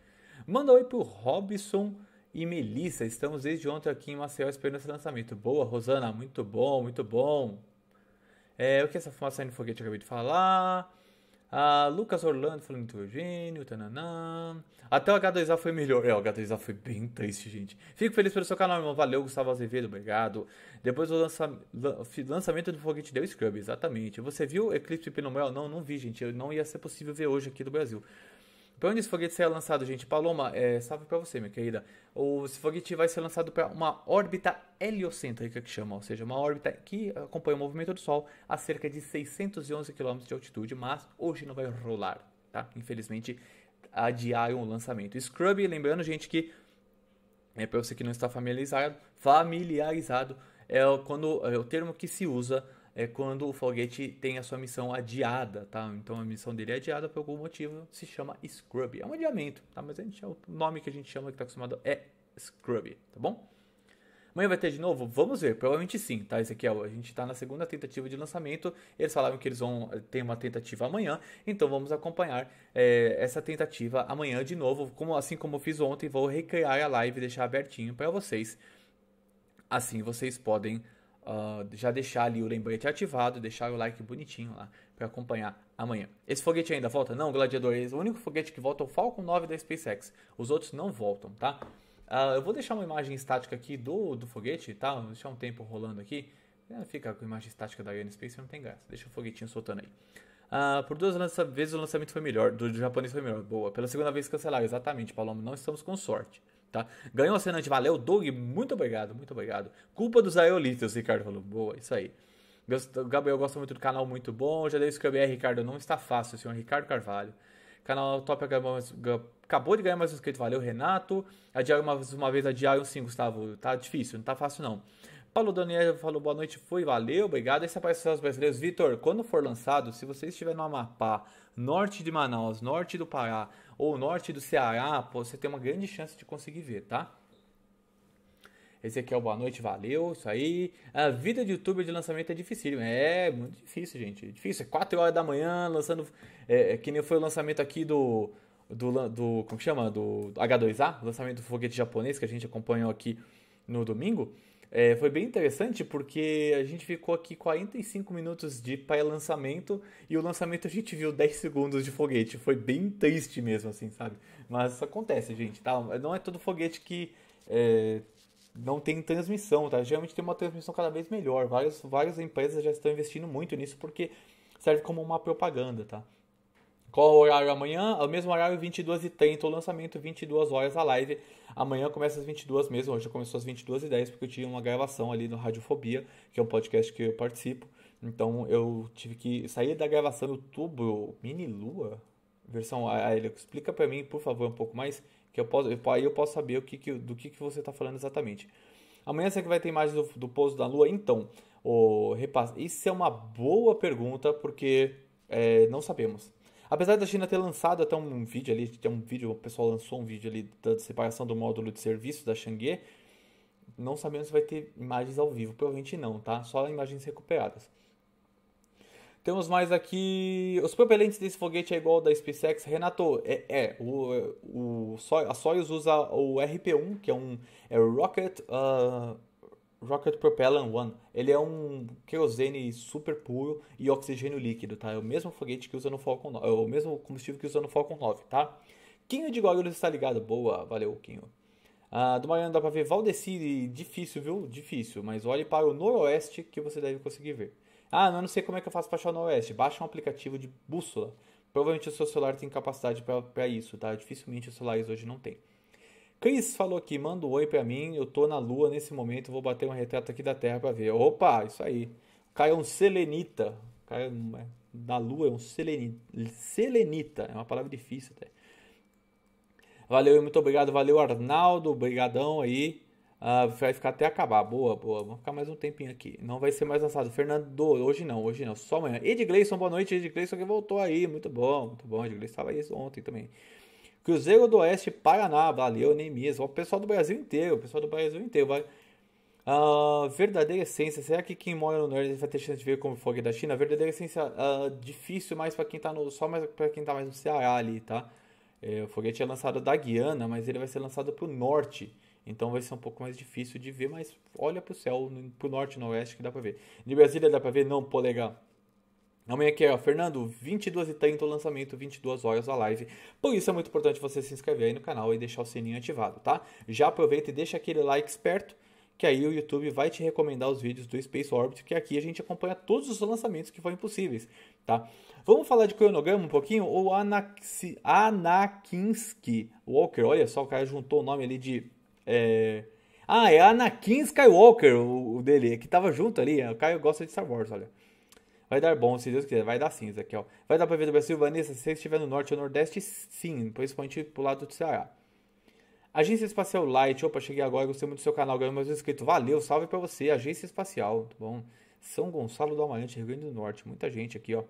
Manda oi o Robson e Melissa. Estamos desde ontem aqui em Maceió esperando esse lançamento. Boa, Rosana, muito bom, muito bom. É, o que é essa fumaça no foguete eu acabei de falar? Ah, Lucas Orlando falando do Virgínio, tananã. Até o H2A foi melhor. É, o H2A foi bem triste, gente. Fico feliz pelo seu canal, irmão. Valeu, Gustavo Azevedo, obrigado. Depois do lança... lançamento do foguete deu Scrub, exatamente. Você viu Eclipse Pinomel? Não, não vi, gente. Não ia ser possível ver hoje aqui do Brasil. Pra onde esse foguete será lançado, gente? Paloma, é, salve pra você, minha querida. O, esse foguete vai ser lançado para uma órbita heliocêntrica, que chama, ou seja, uma órbita que acompanha o movimento do Sol a cerca de 611 km de altitude, mas hoje não vai rolar, tá? Infelizmente, adiaram o lançamento. Scrub, lembrando, gente, que é para você que não está familiarizado, familiarizado é quando é o termo que se usa é quando o foguete tem a sua missão adiada, tá? Então a missão dele é adiada por algum motivo, se chama Scrub. É um adiamento, tá? Mas a gente, o nome que a gente chama, que tá acostumado, é Scrub, tá bom? Amanhã vai ter de novo? Vamos ver, provavelmente sim, tá, Esse aqui é o A gente tá na segunda tentativa de lançamento, eles falaram que eles vão eh, ter uma tentativa amanhã, então vamos acompanhar é, essa tentativa amanhã de novo, como, assim como eu fiz ontem, vou recriar a live e deixar abertinho para vocês, assim vocês podem uh, já deixar ali o lembrete ativado, deixar o like bonitinho lá para acompanhar amanhã. Esse foguete ainda volta? Não, Gladiador, o único foguete que volta é o Falcon 9 da SpaceX. Os outros não voltam, tá? Uh, eu vou deixar uma imagem estática aqui do, do foguete, tá? Vou deixar um tempo rolando aqui. É, fica com a imagem estática da Space, não tem graça. Deixa o foguetinho soltando aí. Uh, por duas vezes o lançamento foi melhor, do, do japonês foi melhor. Boa. Pela segunda vez cancelaram, exatamente, Paloma. Não estamos com sorte. Tá? Ganhou a cena de valeu, Doug, muito obrigado, muito obrigado. Culpa dos aeolitas, Ricardo falou. Boa, isso aí. Gabriel gosta muito do canal, muito bom. Já dei o Ricardo, não está fácil, senhor Ricardo Carvalho. Canal Top acabou de ganhar mais inscrito valeu, Renato. Adiar uma, uma vez, adiar sim, Gustavo. Tá difícil, não tá fácil não. Paulo Daniel falou boa noite, foi, valeu, obrigado. Esse é para os brasileiros. Vitor, quando for lançado, se você estiver no Amapá, norte de Manaus, norte do Pará, ou norte do Ceará, você tem uma grande chance de conseguir ver, tá? Esse aqui é o Boa Noite, valeu, isso aí. A vida de youtuber de lançamento é difícil, né? é muito difícil, gente. É difícil, é 4 horas da manhã lançando. É, é, que nem foi o lançamento aqui do, do. do como chama? Do H2A, lançamento do foguete japonês que a gente acompanhou aqui no domingo. É, foi bem interessante porque a gente ficou aqui 45 minutos de pré-lançamento e o lançamento a gente viu 10 segundos de foguete. Foi bem triste mesmo, assim, sabe? Mas acontece, gente, tá? Não é todo foguete que é, não tem transmissão, tá? Geralmente tem uma transmissão cada vez melhor. Várias, várias empresas já estão investindo muito nisso porque serve como uma propaganda, tá? Qual o horário amanhã? É o mesmo horário, 22h30 o lançamento, 22 horas a live. Amanhã começa às 22 mesmo, hoje começou às 22h10, porque eu tinha uma gravação ali no Radiofobia, que é um podcast que eu participo. Então eu tive que sair da gravação no tubo Mini Lua, versão aérea. Explica para mim, por favor, um pouco mais, que eu posso, aí eu posso saber o que, que do que, que você está falando exatamente. Amanhã você que vai ter imagens do, do pouso da Lua? Então, o repasse, isso é uma boa pergunta, porque é, não sabemos. Apesar da China ter lançado até um vídeo ali, tem um vídeo, o pessoal lançou um vídeo ali da separação do módulo de serviço da Xangue, não sabemos se vai ter imagens ao vivo, provavelmente não, tá? Só imagens recuperadas. Temos mais aqui. Os propelentes desse foguete é igual ao da SpaceX. Renato, é. é o, o, a Soyuz usa o RP-1, que é um é Rocket. Uh, Rocket Propellant One. Ele é um querosene super puro e oxigênio líquido, tá? É o mesmo foguete que usa no Falcon 9, é o mesmo combustível que usa no Falcon 9, tá? Quinho de Guarulhos está ligado, boa, valeu, Quinho. Ah, do Mariano dá pra ver Valdecir, difícil, viu? Difícil, mas olhe para o noroeste que você deve conseguir ver. Ah, não, sei como é que eu faço para achar o noroeste. Baixa um aplicativo de bússola. Provavelmente o seu celular tem capacidade para isso, tá? Dificilmente os celulares hoje não tem. Cris falou aqui, manda um oi para mim, eu tô na lua nesse momento, vou bater um retrato aqui da Terra para ver. Opa, isso aí. Caiu um selenita. Caiu é, da lua é um selenita. Selenita, é uma palavra difícil até. Valeu, muito obrigado. Valeu, Arnaldo. Obrigadão aí. Uh, vai ficar até acabar. Boa, boa. Vamos ficar mais um tempinho aqui. Não vai ser mais lançado. Fernando, hoje não, hoje não. Só amanhã. Ed Gleison, boa noite. Ed Gleison que voltou aí. Muito bom, muito bom. Ed Gleison estava aí ontem também. Cruzeiro do Oeste, Paraná, valeu, nem mesmo. O pessoal do Brasil inteiro, o pessoal do Brasil inteiro, vai. Uh, verdadeira essência, será que quem mora no Nordeste vai ter chance de ver como fogo da China? Verdadeira essência, uh, difícil mais para quem tá no. Só mais para quem tá mais no Ceará ali, tá? É, o foguete é lançado da Guiana, mas ele vai ser lançado pro norte. Então vai ser um pouco mais difícil de ver, mas olha pro céu, pro norte e noroeste que dá pra ver. De Brasília dá pra ver? Não, polegar. Amanhã aqui é, o Fernando, 22 e tanto o lançamento, 22 horas a live. Por isso é muito importante você se inscrever aí no canal e deixar o sininho ativado, tá? Já aproveita e deixa aquele like esperto, que aí o YouTube vai te recomendar os vídeos do Space Orbit, que aqui a gente acompanha todos os lançamentos que foram possíveis, tá? Vamos falar de cronograma um pouquinho? O Anaxi, Anakinski Walker, olha só, o cara juntou o nome ali de... É... Ah, é Anakin Skywalker o, o dele, que tava junto ali, o Caio gosta de Star Wars, olha. Vai dar bom, se Deus quiser. Vai dar cinza aqui, ó. Vai dar pra ver do Brasil, Vanessa, se você estiver no norte ou nordeste, sim, principalmente pro lado do Ceará. Agência Espacial Light, opa, cheguei agora, gostei muito do seu canal, ganhei meus inscritos. Valeu, salve pra você, Agência Espacial, Tá bom. São Gonçalo do Amarante, Rio Grande do Norte, muita gente aqui, ó.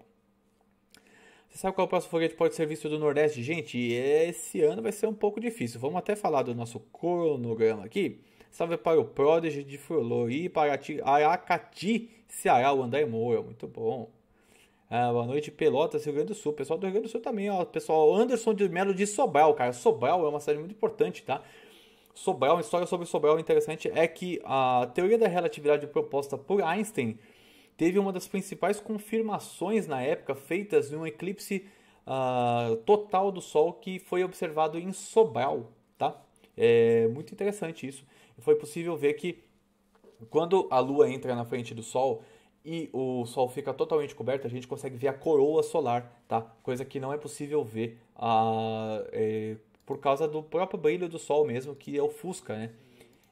Você sabe qual é o próximo foguete pode ser visto do Nordeste? Gente, esse ano vai ser um pouco difícil. Vamos até falar do nosso cronograma aqui. Salve para o Prodigy de Frolô e para Aracati Ceará, o André muito bom. Ah, boa noite, Pelotas, Rio Grande do Sul. Pessoal do Rio Grande do Sul também, ó. Pessoal, Anderson de Melo de Sobral, cara. Sobral é uma série muito importante, tá? Sobral, uma história sobre Sobral interessante é que a teoria da relatividade proposta por Einstein teve uma das principais confirmações na época feitas em um eclipse uh, total do Sol que foi observado em Sobral, tá? É muito interessante isso. Foi possível ver que quando a lua entra na frente do sol e o sol fica totalmente coberto, a gente consegue ver a coroa solar, tá? Coisa que não é possível ver a, ah, é, por causa do próprio brilho do sol mesmo, que é ofusca, né?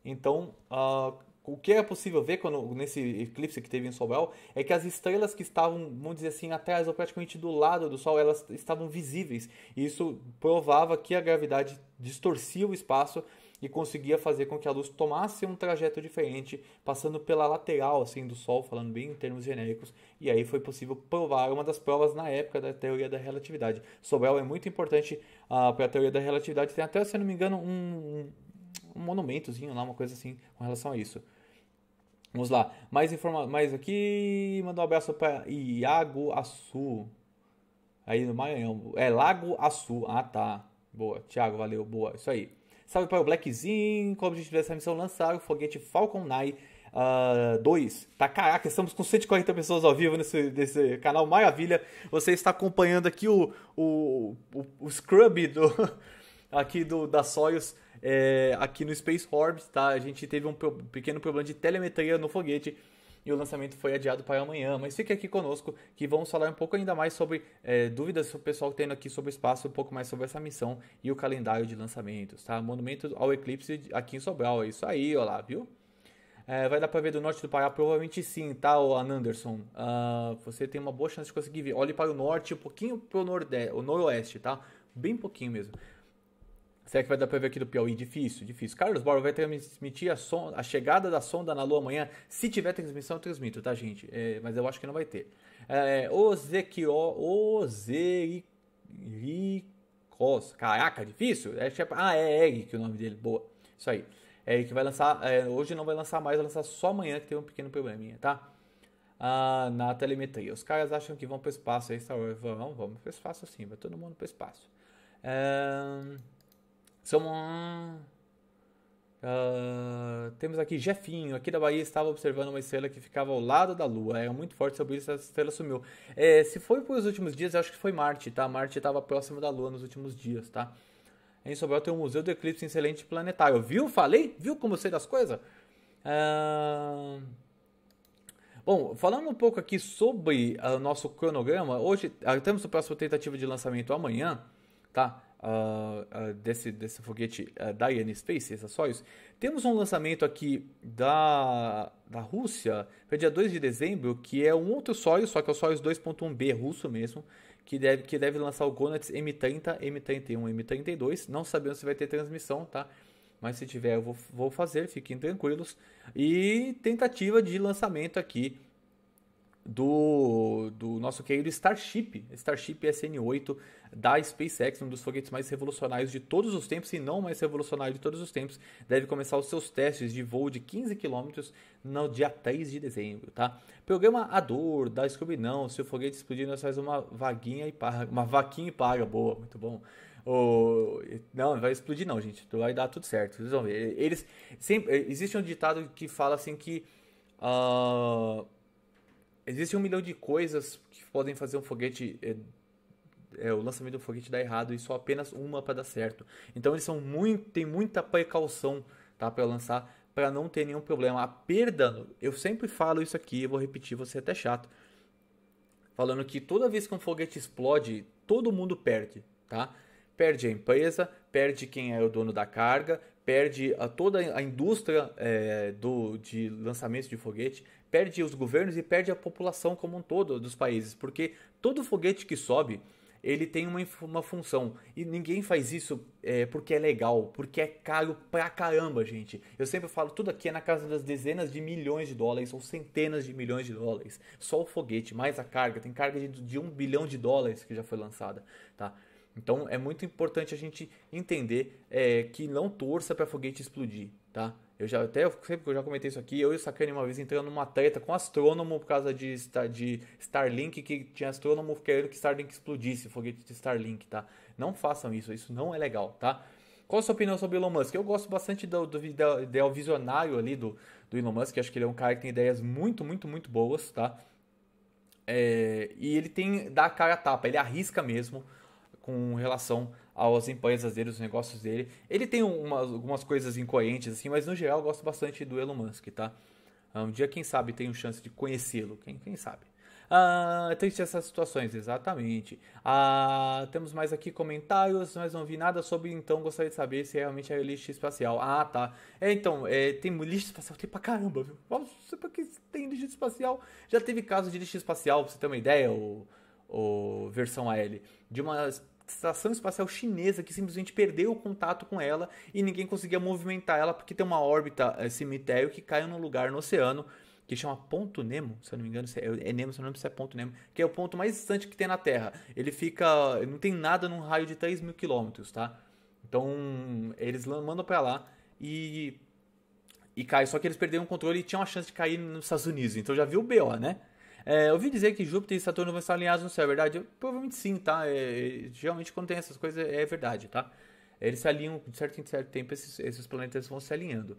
Então, a, ah, o que é possível ver quando, nesse eclipse que teve em Sobral é que as estrelas que estavam, vamos dizer assim, atrás ou praticamente do lado do Sol, elas estavam visíveis. E isso provava que a gravidade distorcia o espaço e conseguia fazer com que a luz tomasse um trajeto diferente, passando pela lateral assim do Sol, falando bem em termos genéricos, e aí foi possível provar uma das provas na época da teoria da relatividade. Sobral é muito importante uh, ah, para a teoria da relatividade, tem até, se não me engano, um, um monumentozinho lá, uma coisa assim com relação a isso. Vamos lá, mais informações mais aqui, mandou um abraço para Iago Assu. aí no Maranhão, é Lago Açu, ah tá, boa, Thiago, valeu, boa, isso aí. Salve para o Blackzinho, a gente objetivo essa missão lançar o foguete Falcon 9 uh, 2. Tá, caraca, estamos com 140 pessoas ao vivo nesse, nesse canal, maravilha. Você está acompanhando aqui o, o, o, o scrub do, aqui do, da Soyuz. É, aqui no Space Orbs, tá? A gente teve um pequeno problema de telemetria no foguete e o lançamento foi adiado para amanhã. Mas fique aqui conosco que vamos falar um pouco ainda mais sobre é, dúvidas que o pessoal tendo aqui sobre o espaço, um pouco mais sobre essa missão e o calendário de lançamentos, tá? Monumento ao Eclipse aqui em Sobral, é isso aí, olá lá, viu? É, vai dar para ver do norte do Pará? Provavelmente sim, tá, Ananderson? Anderson? Uh, você tem uma boa chance de conseguir ver. Olhe para o norte, um pouquinho para nordeste, o noroeste, tá? Bem pouquinho mesmo. Será que vai dar para ver aqui do Piauí? Difícil, difícil. Carlos Borba vai transmitir a, a, chegada da sonda na Lua amanhã. Se tiver transmissão, eu transmito, tá, gente? É, mas eu acho que não vai ter. É, Ozequio, Ozeicos. Caraca, difícil? É, tipo, ah, é Eric o nome dele. Boa. Isso aí. é que vai lançar. É, hoje não vai lançar mais, vai lançar só amanhã, que tem um pequeno probleminha, tá? Ah, na telemetria. Os caras acham que vão pro espaço aí, é Star vamos Vamos, vamos pro espaço sim, vai todo mundo pro espaço. É... Uh, temos aqui Jefinho, aqui da Bahia, estava observando uma estrela que ficava ao lado da Lua. É muito forte sobre isso, essa estrela sumiu. É, se foi por os últimos dias, acho que foi Marte, tá? Marte estava próximo da Lua nos últimos dias, tá? Em Sobral tem um Museu do Eclipse Excelente Planetário. Viu? Falei? Viu como eu sei das coisas? Uh... Bom, falando um pouco aqui sobre ah, o uh, nosso cronograma, hoje temos o próximo tentativa de lançamento amanhã, tá? uh, uh, desse, desse foguete uh, ah, Diana Space, essa Soyuz. Temos um lançamento aqui da, da Rússia, para dia 2 de dezembro, que é um outro Soyuz, só que é o Soyuz 2.1B russo mesmo, que deve, que deve lançar o Gonats M30, M31, M32. Não sabemos se vai ter transmissão, tá? Mas se tiver, eu vou, vou fazer, fiquem tranquilos. E tentativa de lançamento aqui do, do nosso querido Starship, Starship SN8 da SpaceX, um dos foguetes mais revolucionários de todos os tempos, e não mais revolucionário de todos os tempos. Deve começar os seus testes de voo de 15 km no dia 3 de dezembro, tá? Programa dor, da Scooby Não, se o foguete explodir, nós faz uma vaguinha e paga, uma vaquinha e paga, boa, muito bom. Ou, não, vai explodir não, gente, vai dar tudo certo, vocês vão ver. Eles, sempre, existe um ditado que fala assim que... Uh, Existe um milhão de coisas que podem fazer um foguete. É, é, o lançamento do foguete dar errado e só apenas uma para dar certo. Então eles são muito, tem muita precaução tá, para lançar para não ter nenhum problema. A ah, perda, eu sempre falo isso aqui, eu vou repetir, você é até chato, falando que toda vez que um foguete explode, todo mundo perde, tá? Perde a empresa, perde quem é o dono da carga, perde a, toda a indústria é, do, de lançamento de foguete, perde os governos e perde a população como um todo dos países, porque todo foguete que sobe ele tem uma, uma função. E ninguém faz isso é, porque é legal, porque é caro pra caramba, gente. Eu sempre falo, tudo aqui é na casa das dezenas de milhões de dólares ou centenas de milhões de dólares. Só o foguete, mais a carga. Tem carga de, de um bilhão de dólares que já foi lançada, tá? Então é muito importante a gente entender é, que não torça para foguete explodir, tá? Eu já até sempre que eu já comentei isso aqui, eu e o uma vez entrando numa treta com um astrônomo por causa de, de Starlink, que tinha astrônomo querendo que Starlink explodisse, foguete de Starlink, tá? Não façam isso, isso não é legal, tá? Qual a sua opinião sobre Elon Musk? Eu gosto bastante do, do, do, do visionário ali do, do Elon Musk, acho que ele é um cara que tem ideias muito, muito, muito boas, tá? É, e ele tem dá a cara a tapa, ele arrisca mesmo com relação aos empresas dele, os negócios dele. Ele tem umas, algumas coisas incoerentes, assim, mas no geral eu gosto bastante do Elon Musk, tá? Ah, um dia, quem sabe, tenho chance de conhecê-lo, quem, quem sabe. Ah, é tem essas situações, exatamente. Ah, temos mais aqui comentários, mas não vi nada sobre, então gostaria de saber se é realmente é lixo espacial. Ah, tá. É, então, é, tem lixo espacial, tem pra caramba, viu? Nossa, que tem lixo espacial? Já teve caso de lixo espacial, pra você ter uma ideia, o, o versão AL, de uma estação espacial chinesa que simplesmente perdeu o contato com ela e ninguém conseguia movimentar ela porque tem uma órbita é, cemitério que caiu num lugar no oceano que chama Ponto Nemo, se eu não me engano, é, é Nemo, se eu não me engano, se é Ponto Nemo, que é o ponto mais distante que tem na Terra. Ele fica, não tem nada num raio de 3 mil quilômetros, tá? Então, eles mandam para lá e e cai. Só que eles perderam o controle e tinham a chance de cair nos Estados Unidos. Então já viu o BO, né? É, eu ouvi dizer que Júpiter e Saturno vão estar alinhados no céu, é verdade? Eu, provavelmente sim, tá? É, geralmente quando tem essas coisas é, é verdade, tá? Eles se alinham de certo em certo tempo, esses, esses planetas vão se alinhando.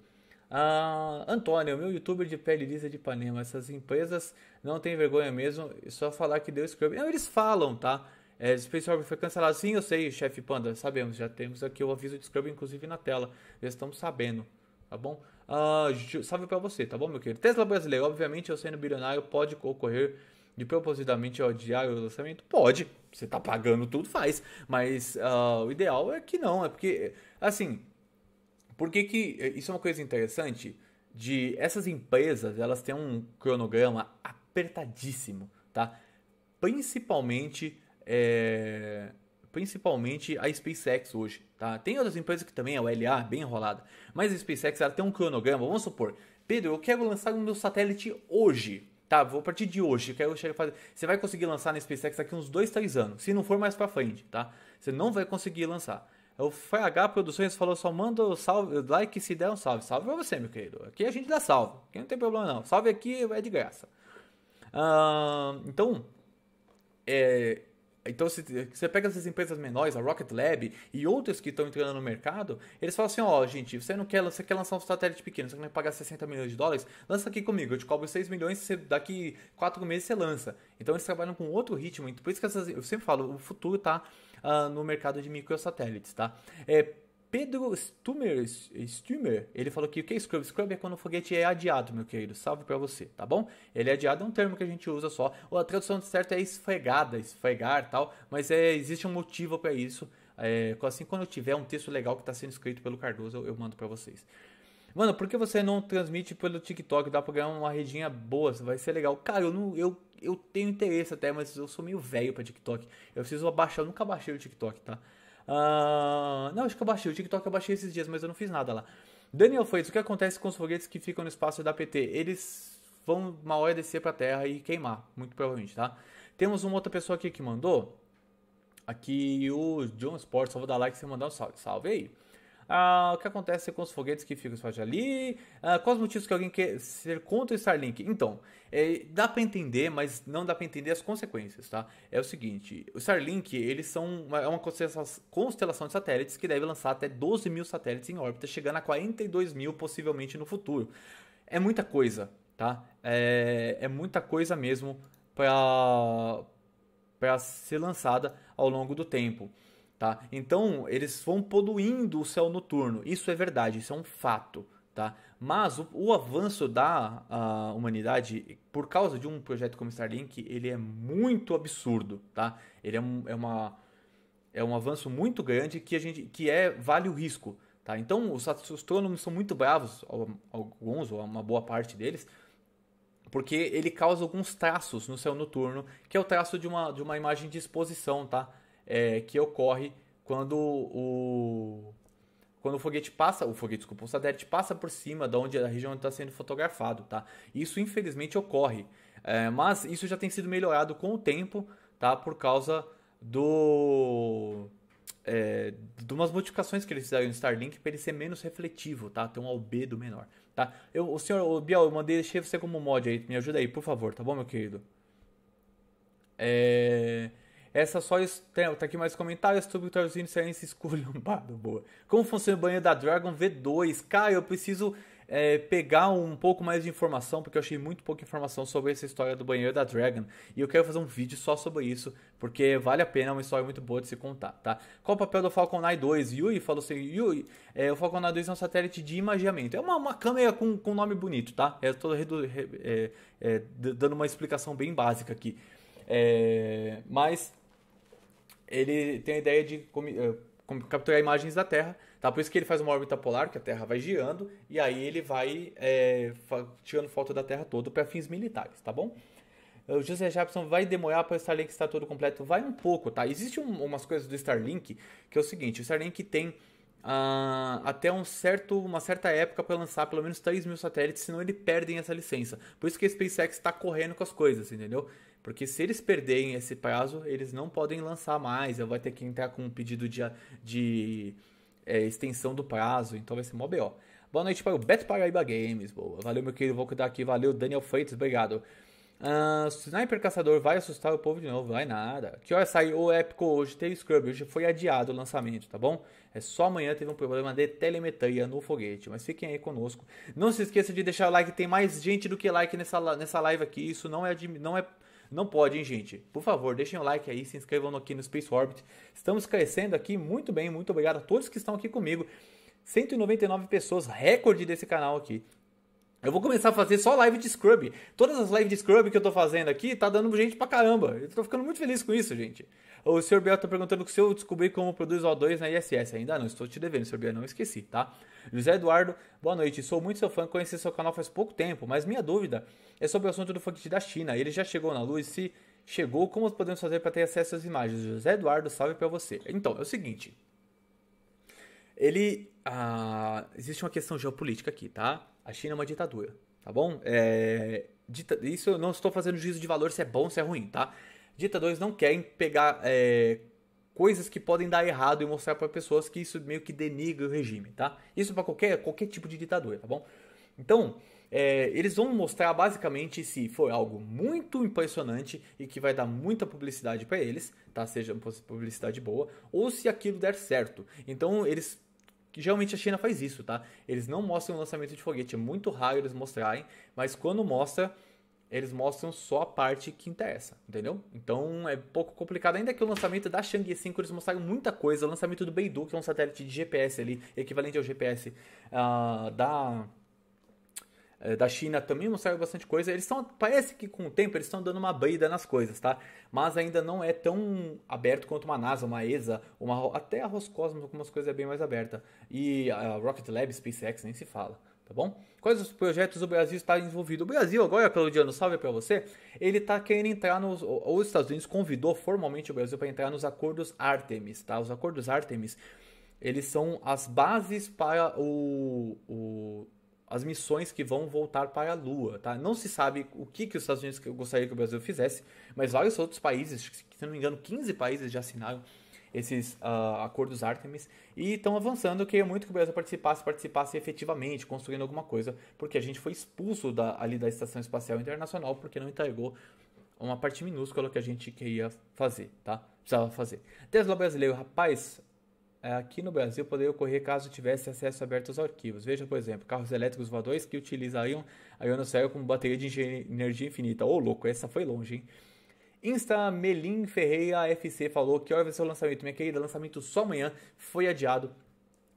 Ah, Antônio, meu youtuber de pele lisa de Ipanema, essas empresas não têm vergonha mesmo, é só falar que deu scrub. Não, eles falam, tá? É, Space Orbit foi cancelado. Sim, eu sei, chefe Panda, sabemos, já temos aqui o aviso de scrub, inclusive na tela, já estamos sabendo, tá bom? Uh, salve para você, tá bom, meu querido? Tesla brasileiro, obviamente, eu sendo bilionário, pode ocorrer de propositadamente odiar o lançamento? Pode, você tá pagando tudo, faz. Mas uh, o ideal é que não, é porque, assim, que que, eh, isso é uma coisa interessante, de essas empresas, elas têm um cronograma apertadíssimo, tá? Principalmente é, principalmente a SpaceX hoje, tá? Tem outras empresas que também é o LA, bem enrolada, mas a SpaceX ela tem um cronograma, vamos supor, Pedro, eu quero lançar o meu satélite hoje, tá? Vou partir de hoje, eu quero chegar fazer. Você vai conseguir lançar na SpaceX daqui uns 2, 3 anos, se não for mais para frente, tá? Você não vai conseguir lançar. O FH Produções falou só manda o salve, like se der um salve. Salve pra você, meu querido. Aqui a gente dá salve. Aqui não tem problema não. Salve aqui é de graça. então, é, então, se você pega essas empresas menores, a Rocket Lab e outras que estão entrando no mercado, eles falam assim: ó, oh, gente, você não quer, você quer lançar um satélite pequeno, você não quer pagar 60 milhões de dólares? Lança aqui comigo, eu te cobro 6 milhões, daqui 4 meses você lança. Então, eles trabalham com outro ritmo. Por isso que essas, eu sempre falo: o futuro está uh, ah, no mercado de microsatélites, tá? É, Pedro Stumer, ele falou que o que é Scrub? Scrub é quando o foguete é adiado, meu querido. Salve para você, tá bom? Ele é adiado é um termo que a gente usa só. A tradução certa é esfregada, esfregar tal, mas é, existe um motivo para isso. É, assim, quando eu tiver um texto legal que está sendo escrito pelo Cardoso, eu, eu mando para vocês. Mano, por que você não transmite pelo TikTok? Dá pra ganhar uma redinha boa, vai ser legal. Cara, eu não. Eu, eu tenho interesse até, mas eu sou meio velho pra TikTok. Eu preciso abaixar, eu nunca baixei o TikTok, tá? Uh, não, acho que eu baixei. O TikTok eu baixei esses dias, mas eu não fiz nada lá. Daniel fez o que acontece com os foguetes que ficam no espaço da PT? Eles vão uma hora descer pra terra e queimar, muito provavelmente, tá? Temos uma outra pessoa aqui que mandou. Aqui o John Sports só vou dar like se mandar um salve. Salve aí ah, o que acontece com os foguetes que ficam espaço ali, ah, quais os motivos que alguém quer ser contra o Starlink. Então, é, dá para entender, mas não dá para entender as consequências, tá? É o seguinte, o Starlink, eles são uma, é uma constelação de satélites que deve lançar até 12 mil satélites em órbita, chegando a 42 mil possivelmente no futuro. É muita coisa, tá? É, é muita coisa mesmo para ser lançada ao longo do tempo. Tá? Então, eles vão poluindo o céu noturno. Isso é verdade, isso é um fato. Tá? Mas o, o avanço da humanidade, por causa de um projeto como Starlink, ele é muito absurdo. Tá? Ele é, um, é, uma, é um avanço muito grande que, a gente, que é vale o risco. Tá? Então, os astrônomos são muito bravos, alguns, ou uma boa parte deles, porque ele causa alguns traços no céu noturno, que é o traço de uma, de uma imagem de exposição. Tá? é, que ocorre quando o quando o foguete passa, o foguete, desculpa, o satélite passa por cima da onde a região está sendo fotografado, tá? Isso infelizmente ocorre, é, mas isso já tem sido melhorado com o tempo, tá? Por causa do é, de umas modificações que eles fizeram no Starlink para ele ser menos refletivo, tá? Ter um albedo menor, tá? Eu, o senhor, o Biel, eu mandei, deixei você como mod aí, me ajuda aí, por favor, tá bom, meu querido? É... Essa só está aqui mais comentários é sobre o Tarzino se esculhambado, boa. Como funciona o banheiro da Dragon V2? Cara, eu preciso é, pegar um pouco mais de informação, porque eu achei muito pouca informação sobre essa história do banheiro da Dragon. E eu quero fazer um vídeo só sobre isso, porque vale a pena, é uma história muito boa de se contar, tá? Qual o papel do Falcon 9-2? Yui falou assim, Yui, é, o Falcon 9-2 é um satélite de imagiamento. É uma, uma câmera com, com nome bonito, tá? Eu é, tô redu, é, é dando uma explicação bem básica aqui. mas ele tem a ideia de eh, capturar imagens da Terra, tá? Por isso que ele faz uma órbita polar, que a Terra vai girando, e aí ele vai é, tirando foto da Terra toda para fins militares, tá bom? O José Jefferson vai demorar para o Starlink estar todo completo? Vai um pouco, tá? Existem um, umas coisas do Starlink que é o seguinte, o Starlink tem Uh, até um certo, uma certa época para lançar pelo menos 3 mil satélites, senão ele perdem essa licença. Por isso que a SpaceX está correndo com as coisas, entendeu? Porque se eles perderem esse prazo, eles não podem lançar mais. Eu vou ter que entrar com um pedido de, de é, extensão do prazo. Então vai ser mó B.O. Boa noite para o Beto Paraíba Games. Boa. Valeu, meu querido. Vou cuidar aqui. Valeu, Daniel Freitas. Obrigado. Uh, Sniper Caçador vai assustar o povo de novo. Vai nada. Que hora saiu o Epic hoje? Tem Scrub. Hoje foi adiado o lançamento, tá bom? É só amanhã. Teve um problema de telemetria no foguete. Mas fiquem aí conosco. Não se esqueça de deixar o like. Tem mais gente do que like nessa, nessa live aqui. Isso não é, não é não pode, hein, gente? Por favor, deixem o like aí, se inscrevam aqui no Space Orbit. Estamos crescendo aqui muito bem, muito obrigado a todos que estão aqui comigo. 199 pessoas, recorde desse canal aqui. Eu vou começar a fazer só live de Scrub. Todas as lives de Scrub que eu tô fazendo aqui, tá dando gente pra caramba. Eu tô ficando muito feliz com isso, gente. O Sr. Biel está perguntando se eu descobri como produz O2 na ISS. Ainda não, estou te devendo, Sr. Biel, não esqueci, tá? José Eduardo, boa noite. Sou muito seu fã, conheci seu canal faz pouco tempo, mas minha dúvida é sobre o assunto do foguete da China. Ele já chegou na luz? Se chegou, como podemos fazer para ter acesso às imagens? José Eduardo, salve para você. Então, é o seguinte. Ele. Ah, existe uma questão geopolítica aqui, tá? A China é uma ditadura, tá bom? É, dita, isso eu não estou fazendo juízo de valor se é bom ou se é ruim, tá? ditadores não querem pegar é, coisas que podem dar errado e mostrar para pessoas que isso meio que denigra o regime, tá? Isso para qualquer, qualquer tipo de ditadura, tá bom? Então, é, eles vão mostrar basicamente se foi algo muito impressionante e que vai dar muita publicidade para eles, tá? Seja publicidade boa, ou se aquilo der certo. Então, eles geralmente a China faz isso, tá? Eles não mostram o lançamento de foguete, é muito raro eles mostrarem, mas quando mostra, eles mostram só a parte que interessa, entendeu? Então é um pouco complicado. Ainda que o lançamento da Chang'e 5 eles mostraram muita coisa. O lançamento do Beidou, que é um satélite de GPS ali, equivalente ao GPS uh, ah, da eh, da China também mostraram bastante coisa. Eles estão, parece que com o tempo eles estão dando uma baída nas coisas, tá? Mas ainda não é tão aberto quanto uma NASA, uma ESA, uma até a Roscosmos, algumas coisas é bem mais aberta. E a Rocket Lab, SpaceX nem se fala tá bom? Quais os projetos o Brasil está envolvido? O Brasil agora, Claudiano, salve para você, ele está querendo entrar nos... Os Estados Unidos convidou formalmente o Brasil para entrar nos acordos Artemis, tá? Os acordos Artemis, eles são as bases para o, o as missões que vão voltar para a Lua, tá? Não se sabe o que, que os Estados Unidos gostaria que o Brasil fizesse, mas vários outros países, se não me engano, 15 países já assinaram esses uh, acordos Artemis e estão avançando. queria é muito que o Brasil participasse, participasse efetivamente, construindo alguma coisa, porque a gente foi expulso da, ali da Estação Espacial Internacional porque não entregou uma parte minúscula que a gente queria fazer, tá? Precisava fazer. Tesla brasileiro, rapaz, é, aqui no Brasil poderia ocorrer caso tivesse acesso aberto aos arquivos. Veja, por exemplo, carros elétricos voadores que utilizariam a ionosfera como bateria de energia infinita. Ô, oh, louco, essa foi longe, hein? Insta Melim Ferreira FC falou que hora vai ser o lançamento, minha querida, lançamento só amanhã, foi adiado.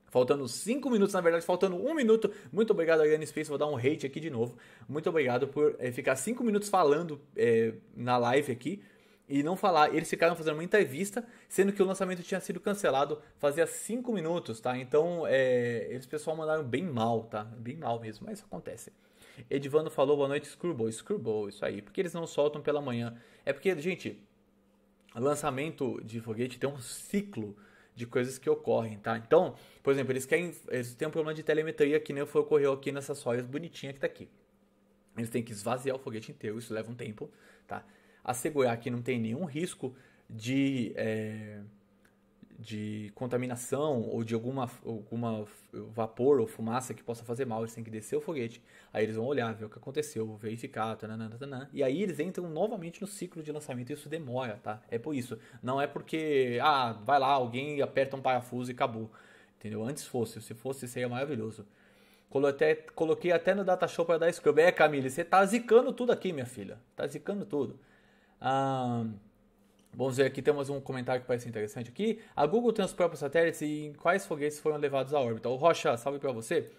Faltando 5 minutos, na verdade, faltando 1 um minuto. Muito obrigado, Ariane Space. Vou dar um hate aqui de novo. Muito obrigado por é, ficar 5 minutos falando é, na live aqui e não falar. Eles ficaram fazendo uma entrevista, sendo que o lançamento tinha sido cancelado fazia 5 minutos, tá? Então, é, eles pessoal mandaram bem mal, tá? Bem mal mesmo, mas acontece. Edivando falou boa noite, Screwball. Screwball, isso aí. Porque eles não soltam pela manhã. É porque, gente, lançamento de foguete tem um ciclo de coisas que ocorrem, tá? Então, por exemplo, eles querem. Eles têm um problema de telemetria que nem foi ocorreu aqui nessas sóias bonitinha que tá aqui. Eles têm que esvaziar o foguete inteiro, isso leva um tempo, tá? Assegurar que não tem nenhum risco de. É, de contaminação ou de alguma, alguma vapor ou fumaça que possa fazer mal, eles têm que descer o foguete. Aí eles vão olhar, ver o que aconteceu, verificar, tanana, tanana, e aí eles entram novamente no ciclo de lançamento e isso demora, tá? É por isso. Não é porque, ah, vai lá, alguém aperta um parafuso e acabou. Entendeu? Antes fosse, se fosse seria é maravilhoso. Coloquei até, coloquei até no data show para dar scrub. É, Camille, você tá zicando tudo aqui, minha filha. Tá zicando tudo. Ah... Um... Vamos ver aqui, temos um comentário que parece interessante aqui. A Google tem os próprios satélites e em quais foguetes foram levados à órbita? O Rocha, salve para você.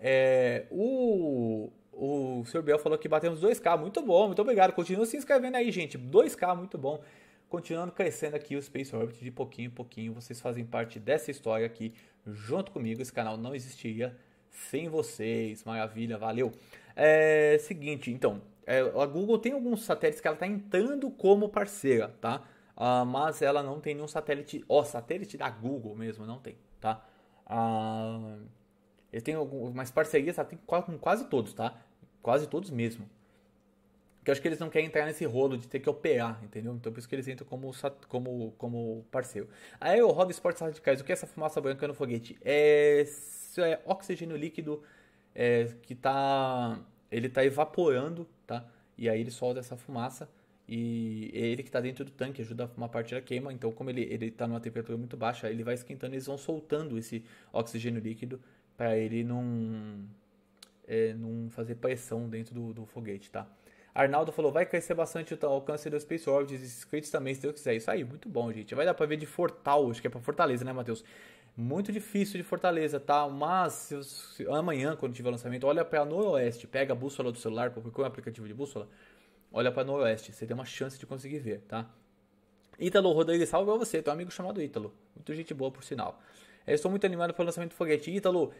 É, o, o Sr. Biel falou que batemos 2K, muito bom, muito obrigado. Continua se inscrevendo aí, gente. 2K, muito bom. Continuando crescendo aqui o Space Orbit de pouquinho em pouquinho. Vocês fazem parte dessa história aqui junto comigo. Esse canal não existiria sem vocês. Maravilha, valeu. É, seguinte, então, é, a Google tem alguns satélites que ela está entrando como parceira, tá? uh, mas ela não tem nenhum satélite, ó, oh, satélite da Google mesmo, não tem, tá? Ah, uh, tem têm algumas parcerias, ela tem com quase todos, tá? Quase todos mesmo. Que eu acho que eles não querem entrar nesse rolo de ter que operar, entendeu? Então por isso que eles entram como, como, como parceiro. o Rob Esportes Radicais, o que é essa fumaça branca no foguete? É, é oxigênio líquido é, que tá. Ele tá evaporando, tá? E aí ele solta essa fumaça. E é ele que está dentro do tanque, ajuda uma parte da queima. Então, como ele está numa temperatura muito baixa, ele vai esquentando e eles vão soltando esse oxigênio líquido para ele não, é, não fazer pressão dentro do, do foguete, tá? Arnaldo falou, vai crescer bastante o alcance do Space Orbit, esses crates também, se Deus quiser. Isso aí, muito bom, gente. Vai dar pra ver de Fortal, acho que é pra Fortaleza, né, Matheus? Muito difícil de Fortaleza, tá? Mas se, se, amanhã, quando tiver lançamento, olha pra noroeste, pega a bússola do celular, porque o aplicativo de bússola, olha para noroeste, você tem uma chance de conseguir ver, tá? Ítalo Rodrigues, salve a você, teu amigo chamado Ítalo. Muito gente boa, por sinal. É, eu estou muito animado pelo lançamento do foguete. Ítalo,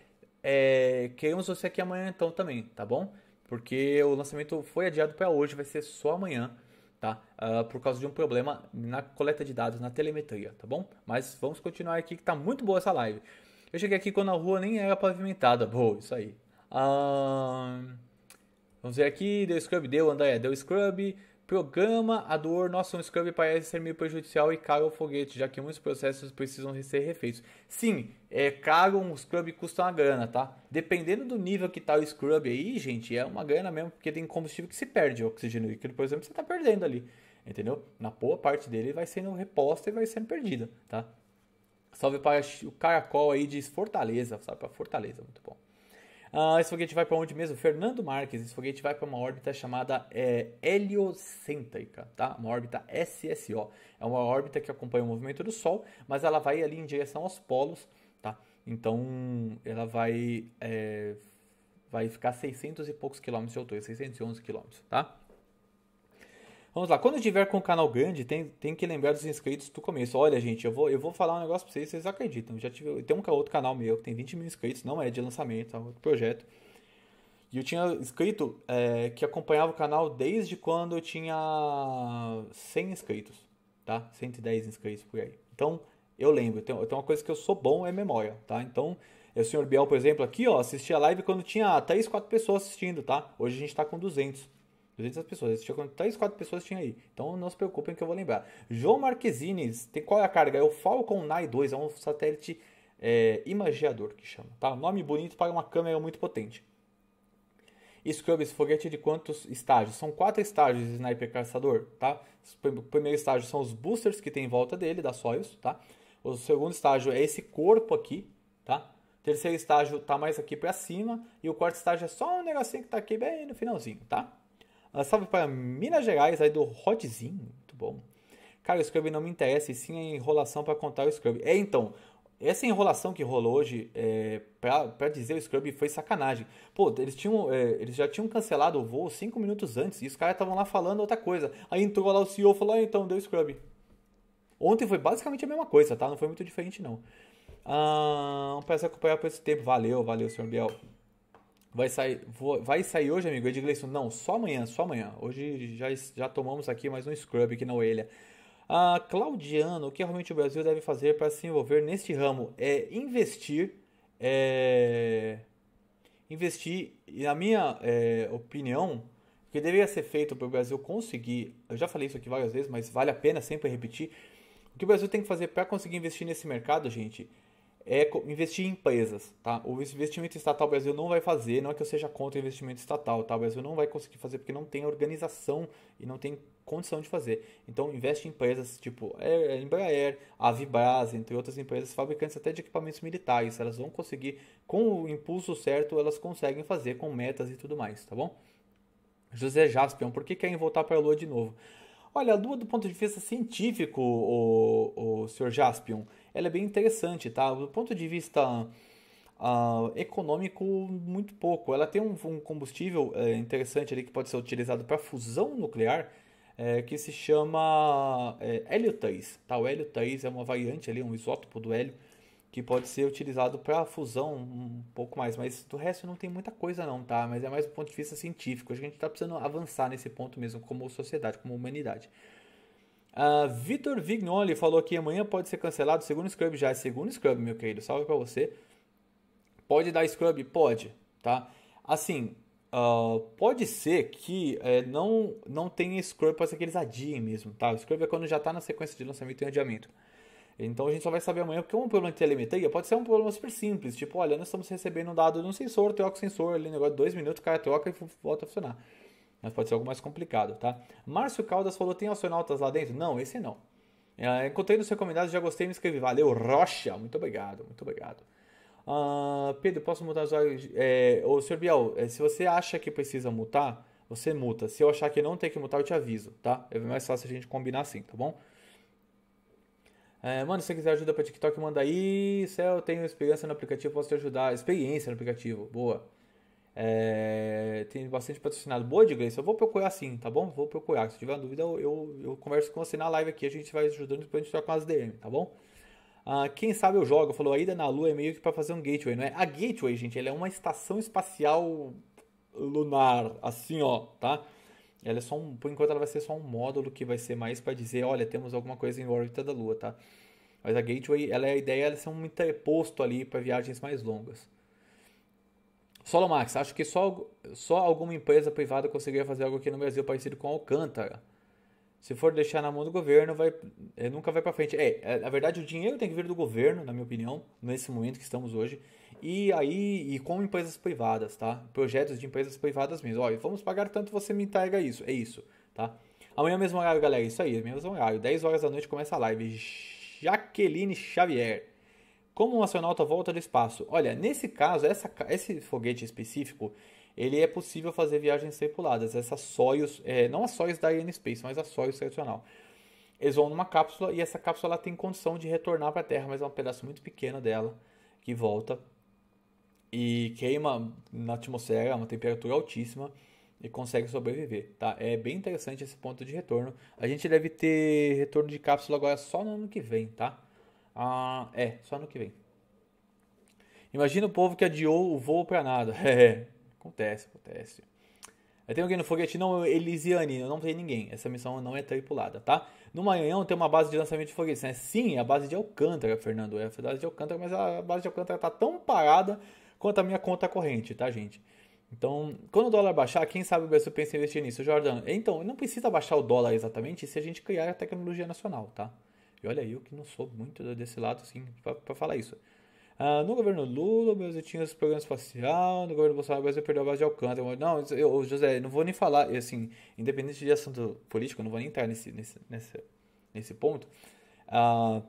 é, queremos você aqui amanhã então também, tá bom? Porque o lançamento foi adiado para hoje, vai ser só amanhã, tá? Uh, por causa de um problema na coleta de dados, na telemetria, tá bom? Mas vamos continuar aqui que tá muito boa essa live. Eu cheguei aqui quando a rua nem era pavimentada. Boa, isso aí. Ahn. Uh... Vamos ver aqui, deu scrub, deu, André, deu scrub. Programa a dor, nossa, um scrub parece ser meio prejudicial e caro o foguete, já que muitos processos precisam ser refeitos. Sim, é caro, um scrub custa uma grana, tá? Dependendo do nível que tá o scrub aí, gente, é uma grana mesmo, porque tem combustível que se perde, o oxigênio líquido, por exemplo, você tá perdendo ali, entendeu? Na boa parte dele vai sendo reposta e vai sendo perdida, tá? Salve para o caracol aí de Fortaleza, salve para Fortaleza, muito bom. Uh, esse foguete vai para onde mesmo? Fernando Marques. Esse foguete vai para uma órbita chamada é, heliocêntrica, tá? Uma órbita SSO. É uma órbita que acompanha o movimento do Sol, mas ela vai ali em direção aos polos, tá? Então, ela vai é, vai ficar 600 e poucos quilômetros de altura, 611 quilômetros, tá? Vamos lá, quando tiver com o canal grande, tem, tem que lembrar dos inscritos do começo. Olha, gente, eu vou, eu vou falar um negócio pra vocês, vocês acreditam. já tive, tem um outro canal meu que tem 20 mil inscritos, não é de lançamento, é um outro projeto. E eu tinha escrito é, que acompanhava o canal desde quando eu tinha 100 inscritos, tá? 110 inscritos por aí. Então, eu lembro. Tem, tem uma coisa que eu sou bom é memória, tá? Então, é o senhor Biel, por exemplo, aqui, ó, assistia a live quando tinha 3, 4 pessoas assistindo, tá? Hoje a gente tá com 200. 200 pessoas. Tinha 3, 4 pessoas tinha aí. Então não se preocupem que eu vou lembrar. João Marquesines, tem qual é a carga? É o Falcon 9-2, é um satélite é, que chama. Tá? Nome bonito para uma câmera muito potente. esse foguete de quantos estágios? São quatro estágios de sniper caçador, tá? O primeiro estágio são os boosters que tem em volta dele, da Soyuz, tá? O segundo estágio é esse corpo aqui, tá? O terceiro estágio tá mais aqui para cima. E o quarto estágio é só um negocinho que tá aqui bem no finalzinho, tá? Uh, salve para Minas Gerais, aí do Rodzinho, muito bom. Cara, o Scrub não me interessa, e sim a enrolação para contar o Scrub. É, então, essa enrolação que rolou hoje é, para dizer o Scrub foi sacanagem. Pô, eles, tinham, é, eles já tinham cancelado o voo cinco minutos antes e os caras estavam lá falando outra coisa. Aí entrou lá o CEO e falou: ah, então deu Scrub. Ontem foi basicamente a mesma coisa, tá? Não foi muito diferente, não. Ah, um prazer acompanhar por esse tempo. Valeu, valeu, senhor Biel. Vai sair, vou, vai sair hoje, amigo? Gleison, não, só amanhã, só amanhã. Hoje já, já tomamos aqui mais um scrub aqui na orelha. Ah, Claudiano, o que realmente o Brasil deve fazer para se envolver neste ramo? É investir, é... investir, e na minha é, opinião, o que deveria ser feito para o Brasil conseguir, eu já falei isso aqui várias vezes, mas vale a pena sempre repetir, o que o Brasil tem que fazer para conseguir investir nesse mercado, gente, é investir em empresas, tá? O investimento estatal Brasil não vai fazer, não é que eu seja contra o investimento estatal, tá? O Brasil não vai conseguir fazer porque não tem organização e não tem condição de fazer. Então, investe em empresas tipo a é, é, Embraer, a Vibras, entre outras empresas fabricantes até de equipamentos militares. Elas vão conseguir, com o impulso certo, elas conseguem fazer com metas e tudo mais, tá bom? José Jaspion, por que querem voltar para a Lua de novo? Olha, a Lua, do ponto de vista científico, o, o Sr. Jaspion, ela é bem interessante, tá? Do ponto de vista Uh, econômico muito pouco. Ela tem um, um combustível é, interessante ali que pode ser utilizado para fusão nuclear, é, que se chama é, hélio 3. Tá? O hélio 3 é uma variante ali, um isótopo do hélio, que pode ser utilizado para fusão um pouco mais. Mas do resto não tem muita coisa não, tá? Mas é mais do ponto de vista científico. A gente está precisando avançar nesse ponto mesmo, como sociedade, como humanidade. Uh, Vitor Vignoli falou que amanhã pode ser cancelado. Segundo Scrub já é segundo Scrub, meu querido. Salve para você. Pode dar Scrub? Pode, tá? Assim, uh, pode ser que é, não não tenha Scrub, pode ser que eles adiem mesmo, tá? O Scrub é quando já tá na sequência de lançamento e adiamento. Então a gente só vai saber amanhã, porque é um problema de telemetria pode ser um problema super simples, tipo, olha, nós estamos recebendo um dado de um sensor, troca o sensor ali, negócio de dois minutos, cai a troca e volta a funcionar mas pode ser algo mais complicado, tá? Márcio Caldas falou: tem astronautas lá dentro? Não, esse não. É, encontrei nos recomendados, já gostei, me inscrevi. Valeu, Rocha! Muito obrigado, muito obrigado. Uh, Pedro, posso mutar os olhos? É, ô, Sr. Biel, é, se você acha que precisa mutar, você muta. Se eu achar que não tem que mutar, eu te aviso, tá? É mais fácil a gente combinar assim, tá bom? É, mano, se você quiser ajuda para TikTok, manda aí. Se eu tenho experiência no aplicativo, posso te ajudar. Experiência no aplicativo, boa. É, tem bastante patrocinado. Boa de Gleice, eu vou procurar sim, tá bom? Vou procurar. Se tiver dúvida, eu, eu, eu, converso com você na live aqui. A gente vai ajudando depois a gente troca umas DM, tá bom? Ah, quem sabe eu jogo, falou, a ida na Lua é meio que pra fazer um gateway, não é? A gateway, gente, ela é uma estação espacial lunar, assim, ó, tá? Ela é só um, por enquanto ela vai ser só um módulo que vai ser mais para dizer, olha, temos alguma coisa em órbita da Lua, tá? Mas a gateway, ela é a ideia, ela é ser um interposto ali para viagens mais longas. Max, acho que só, só alguma empresa privada conseguiria fazer algo aqui no Brasil parecido com Alcântara. Se for deixar na mão do governo, vai, eh, nunca vai para frente. É, é, na verdade, o dinheiro tem que vir do governo, na minha opinião, nesse momento que estamos hoje. E aí, e com empresas privadas, tá? Projetos de empresas privadas mesmo. Olha, vamos pagar tanto, você me entrega isso. É isso, tá? Amanhã é mesmo horário, galera. É isso aí, mesmo horário. 10 horas da noite começa a live. Jaqueline Xavier. Como um astronauta volta do espaço? Olha, nesse caso, essa, esse foguete específico, ele é possível fazer viagens tripuladas. Essa Soyuz, é, não a Soyuz da Ariane Space, mas a Soyuz tradicional. Eles vão numa cápsula e essa cápsula tem condição de retornar para a Terra, mas é um pedaço muito pequeno dela que volta e queima na atmosfera a uma temperatura altíssima e consegue sobreviver, tá? É bem interessante esse ponto de retorno. A gente deve ter retorno de cápsula agora só no ano que vem, tá? Ah, é, só no que vem. Imagina o povo que adiou o voo para nada. É, acontece, acontece. Aí tem alguém no foguete? Não, Elisiane, eu não tem ninguém. Essa missão não é tripulada, tá? No Maranhão tem uma base de lançamento de foguetes, né? Sim, é a base de Alcântara, Fernando. É a base de Alcântara, mas a base de Alcântara tá tão parada quanto a minha conta corrente, tá, gente? Então, quando o dólar baixar, quem sabe o Brasil pensa em investir nisso, Jordão? Então, não precisa baixar o dólar exatamente se a gente criar a tecnologia nacional, tá? E olha, eu que não sou muito desse lado, assim, para falar isso. Ah, no governo Lula, o Brasil tinha os programas espacial, no governo Bolsonaro, o Brasil perdeu a base de Alcântara. Não, eu, José, não vou nem falar, assim, independente de assunto político, não vou nem entrar nesse, nesse, nesse, nesse ponto. Ah,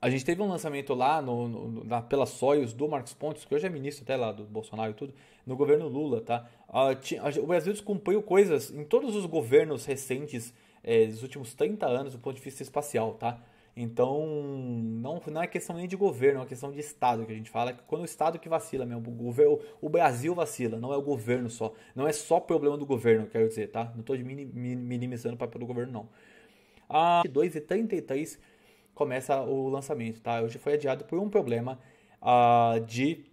a gente teve um lançamento lá no, no, na, pela Soyuz do Marcos Pontes, que hoje é ministro até lá do Bolsonaro e tudo, no governo Lula, tá? Ah, tinha, o Brasil descumpriu coisas em todos os governos recentes é, dos últimos 30 anos do ponto de vista espacial, tá? Então, não, não é questão nem de governo, é uma questão de Estado que a gente fala. Quando o Estado que vacila mesmo, o, governo, o Brasil vacila, não é o governo só. Não é só problema do governo, quero dizer, tá? Não estou minimizando o papel do governo, não. A 2 e 33 começa o lançamento, tá? Hoje foi adiado por um problema uh, de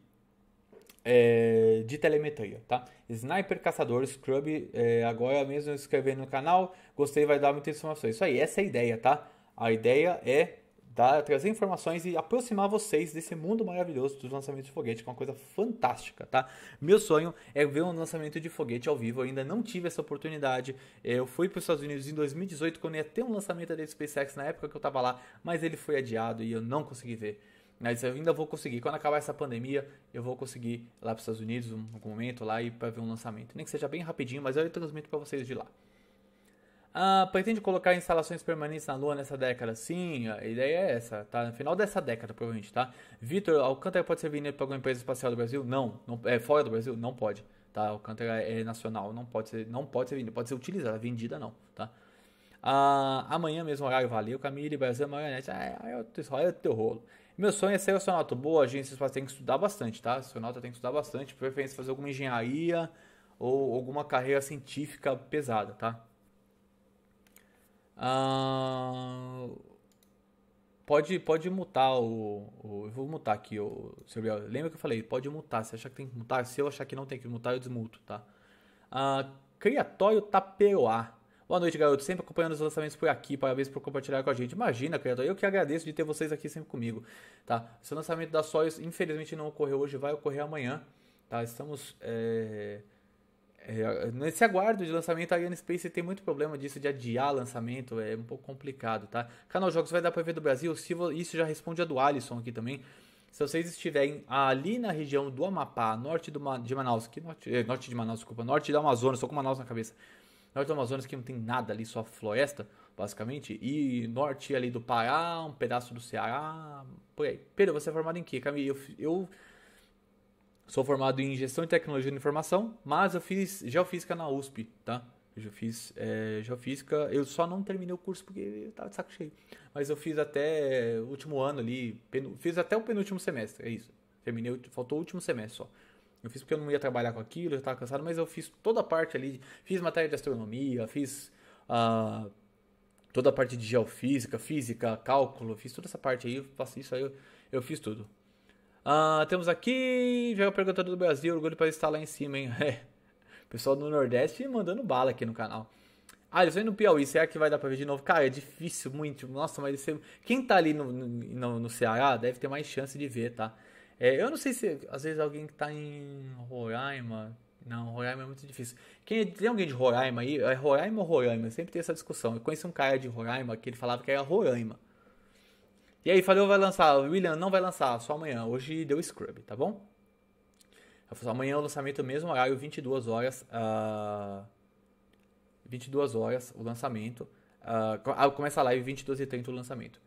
é, de telemetria, tá? Sniper, caçador, scrub, é, agora mesmo inscrever no canal, gostei, vai dar muitas informações. Isso aí, essa é a ideia, tá? A ideia é dar, trazer informações e aproximar vocês desse mundo maravilhoso dos lançamentos de foguete, que é uma coisa fantástica, tá? Meu sonho é ver um lançamento de foguete ao vivo, eu ainda não tive essa oportunidade. É, eu fui para os Estados Unidos em 2018, quando ia ter um lançamento da SpaceX na época que eu estava lá, mas ele foi adiado e eu não consegui ver. Mas eu ainda vou conseguir. Quando acabar essa pandemia, eu vou conseguir ir lá para os Estados Unidos, um, algum momento lá, e para ver um lançamento. Nem que seja bem rapidinho, mas eu transmito para vocês de lá. Ah, pretende colocar instalações permanentes na Lua nessa década? Sim, a ideia é essa, tá? No final dessa década, provavelmente, tá? Vitor, Alcântara pode ser vendido para alguma empresa espacial do Brasil? Não, não é fora do Brasil? Não pode, tá? Alcântara é nacional, não pode ser, não pode ser vendido, pode ser utilizada, vendida não, tá? Ah, amanhã mesmo horário, valeu, Camille, Brasil, Maionese, ah, é, é, é, é o teu rolo. Meu sonho é ser astronauta. Boa, agência espacial tem que estudar bastante, tá? Astronauta tem que estudar bastante, de preferência fazer alguma engenharia ou alguma carreira científica pesada, tá? Ah, pode, pode mutar o, o, Eu vou mutar aqui, o Gabriel. Lembra que eu falei, pode mutar. Se achar que tem que mutar, se eu achar que não tem que mutar, eu desmuto, tá? Ah, Criatório Taperoá. Boa noite, garoto. Sempre acompanhando os lançamentos por aqui. Parabéns por compartilhar com a gente. Imagina, criador. Eu que agradeço de ter vocês aqui sempre comigo. Tá? Esse lançamento da Soyuz, infelizmente, não ocorreu hoje, vai ocorrer amanhã. Tá? Estamos. É... É, nesse aguardo de lançamento, a Ariane Space tem muito problema disso, de adiar lançamento, é um pouco complicado, tá? Canal Jogos vai dar para ver do Brasil, se isso já responde a do Alisson aqui também. Se vocês estiverem ali na região do Amapá, norte do, de Manaus, que norte, eh, norte de Manaus, desculpa, norte do Amazonas, estou com Manaus na cabeça norte do Amazonas que não tem nada ali, só floresta, basicamente, e norte ali do Pará, um pedaço do Ceará, por aí. Pedro, você é formado em quê? Camille, eu, eu sou formado em Gestão e Tecnologia de Informação, mas eu fiz Geofísica na USP, tá? Eu fiz é, geofísica, eu só não terminei o curso porque eu tava de saco cheio. Mas eu fiz até o último ano ali, fiz até o penúltimo semestre, é isso. Terminei, faltou o último semestre só. Eu fiz porque eu não ia trabalhar com aquilo, eu estava cansado, mas eu fiz toda a parte ali, fiz matéria de astronomia, fiz uh, toda a parte de geofísica, física, cálculo, fiz toda essa parte aí, faço isso aí, eu, eu fiz tudo. Uh, temos aqui, já é perguntador do Brasil, orgulho para estar lá em cima, hein? É. Pessoal do Nordeste mandando bala aqui no canal. Ah, eles vêm no Piauí, será que vai dar pra ver de novo? Cara, é difícil, muito. Nossa, mas você... É, quem tá ali no, no, no, Ceará deve ter mais chance de ver, tá? É, eu não sei se, às vezes, alguém que está em Roraima. Não, Roraima é muito difícil. Quem, é, tem alguém de Roraima aí? É Roraima ou Roraima? sempre tem essa discussão. Eu conheci um cara de Roraima que ele falava que era Roraima. E aí falou, vai lançar. William, não vai lançar, só amanhã. Hoje deu scrub, tá bom? Eu falei, amanhã é o lançamento mesmo horário, 22 horas. Uh, ah, 22 horas o lançamento. Uh, começa a live 22h30 o lançamento.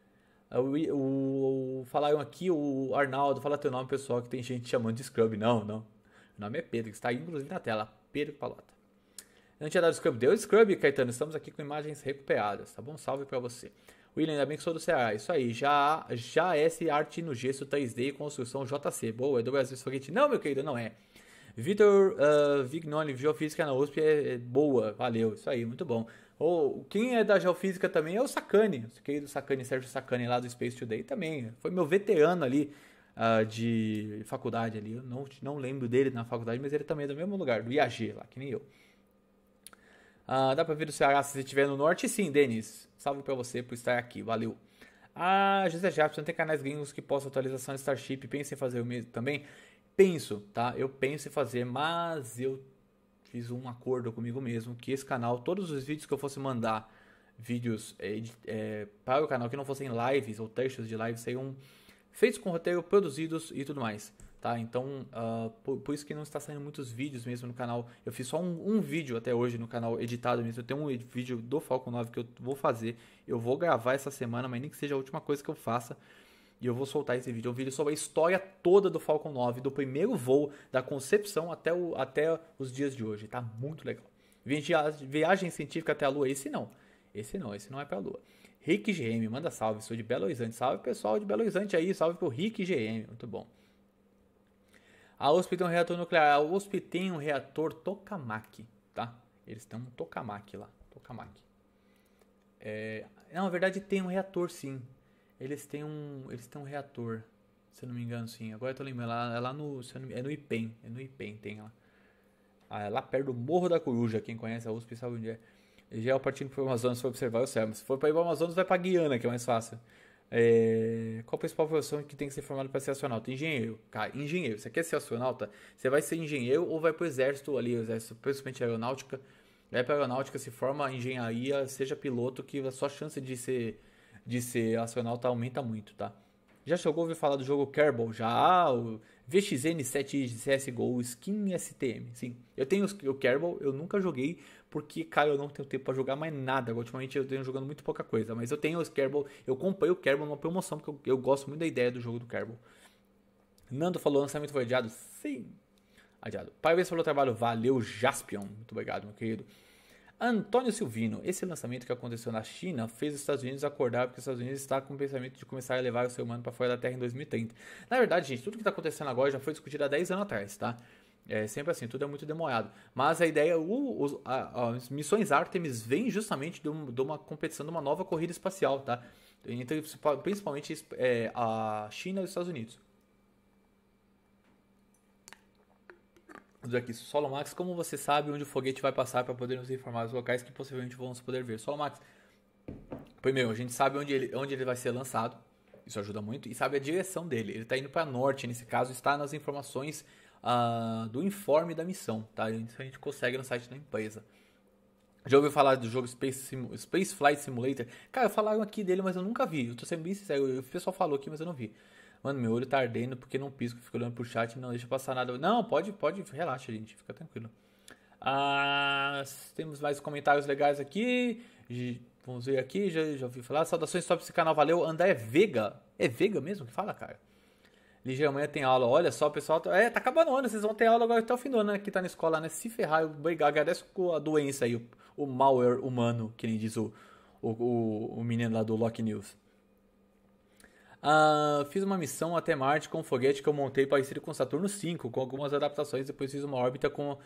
É o, o, o, falaram aqui, o Arnaldo, fala teu nome, pessoal, que tem gente chamando de Scrub. Não, não. O nome é Pedro, que está aí, inclusive na tela. Pedro Palota. Não tinha dado Scrub. Deu Scrub, Caetano. Estamos aqui com imagens recuperadas, tá bom? Salve para você. William, ainda bem que sou do Ceará. Isso aí, já, já é S arte no gesso 3D e construção JC. Boa, é do Brasil Sorrente. Não, meu querido, não é. Vitor uh, ah, Vignoni, Geofísica na USP é, é boa. Valeu, isso aí, muito bom. Ou quem é da geofísica também é o Sakane, o do Sakane, Sérgio Sakane lá do Space Today também. Foi meu veterano ali uh, de faculdade ali. Eu não, não lembro dele na faculdade, mas ele também é do mesmo lugar, do IAG lá, que nem eu. Uh, dá pra vir do Ceará se você estiver no norte? Sim, Denis. Salve para você por estar aqui, valeu. Ah, José Jefferson, tem canais gringos que possam atualização de Starship. Pensa em fazer o mesmo também? Penso, tá? Eu penso em fazer, mas eu fiz um acordo comigo mesmo que esse canal, todos os vídeos que eu fosse mandar, vídeos é, é, para o canal que não fossem lives ou textos de lives, seriam feitos com roteiro, produzidos e tudo mais. Tá? Então, uh, por, por, isso que não está saindo muitos vídeos mesmo no canal. Eu fiz só um, um, vídeo até hoje no canal editado mesmo. Eu tenho um vídeo do Falcon 9 que eu vou fazer. Eu vou gravar essa semana, mas nem que seja a última coisa que eu faça e eu vou soltar esse vídeo. É um vídeo sobre a história toda do Falcon 9, do primeiro voo, da concepção até, o, até os dias de hoje. Tá muito legal. Viagem científica até a Lua, esse não. Esse não, esse não é pra Lua. Rick GM, manda salve, sou de Belo Horizonte. Salve pessoal de Belo Horizonte aí, salve pro Rick GM, muito bom. A USP tem um reator nuclear, a USP tem um reator tokamak, tá? Eles têm um tokamak lá, tokamak. É... Não, na verdade tem um reator sim, eles têm um. Eles têm um reator. Se eu não me engano, sim. agora eu tô lembrando. É lá, é lá no. É no IPEM. É no IPEM, tem lá. Ah, é lá perto do Morro da Coruja. Quem conhece a USP sabe onde é. Já é partindo o Amazonas foi observar o céu. Se for para ir para o Amazonas, vai para Guiana, que é mais fácil. É... Qual a principal profissão que tem que ser formado para ser astronauta? Engenheiro. Cara, engenheiro. Você quer ser astronauta? Você vai ser engenheiro ou vai para o exército ali, o exército, principalmente aeronáutica. Vai para aeronáutica, se forma engenharia, seja piloto, que a sua chance de ser de ser tá aumenta muito, tá? Já chegou a ouvir falar do jogo Kerbal? Já, o VXN 7 CSGO, Skin STM, sim. Eu tenho o Kerbal, eu nunca joguei, porque, cara, eu não tenho tempo para jogar mais nada. Ultimamente eu tenho jogando muito pouca coisa, mas eu tenho o Kerbal, eu comprei o Kerbal numa promoção, porque eu, eu gosto muito da ideia do jogo do Kerbal. Nando falou, lançamento foi adiado? Sim, adiado. Parabéns pelo trabalho, valeu Jaspion, muito obrigado, meu querido. Antônio Silvino, esse lançamento que aconteceu na China fez os Estados Unidos acordar porque os Estados Unidos está com o pensamento de começar a levar o ser humano para fora da Terra em 2030. Na verdade, gente, tudo que está acontecendo agora já foi discutido há 10 anos atrás, tá? É sempre assim, tudo é muito demorado. Mas a ideia, o, a, as missões Artemis vêm justamente de, um, de, uma competição, de uma nova corrida espacial, tá? Entre principalmente é, a China e os Estados Unidos. do Aquis. Solo como você sabe onde o foguete vai passar para poder nos informar os locais que possivelmente vamos poder ver? Solomax, primeiro, a gente sabe onde ele, onde ele vai ser lançado, isso ajuda muito, e sabe a direção dele. Ele está indo para norte, nesse caso, está nas informações uh, do informe da missão, tá? Isso a gente consegue no site da empresa. Já ouviu falar do jogo Space, Sim Space Flight Simulator? Cara, falaram aqui dele, mas eu nunca vi. Eu tô sendo bem sincero, o pessoal falou aqui, mas eu não vi. Mano, meu olho tá ardendo porque não pisco, fico olhando pro chat e não deixa passar nada. Não, pode, pode, relaxa, gente, fica tranquilo. Ah, temos mais comentários legais aqui. Vamos ver aqui, já, já ouvi falar. Saudações top esse canal, valeu. André é Vega. É Vega mesmo que fala, cara? Ligia, amanhã tem aula. Olha só, pessoal. Tá, é, tá acabando o ano. Vocês vão ter aula agora até o fim do ano, né? Que tá na escola, né? Se ferrar, obrigado. com a doença aí, o, o malware humano, que nem diz o, o, o menino lá do Lock News. Uh, fiz uma missão até Marte com um foguete que eu montei parecido com Saturno 5, com algumas adaptações. Depois fiz uma órbita com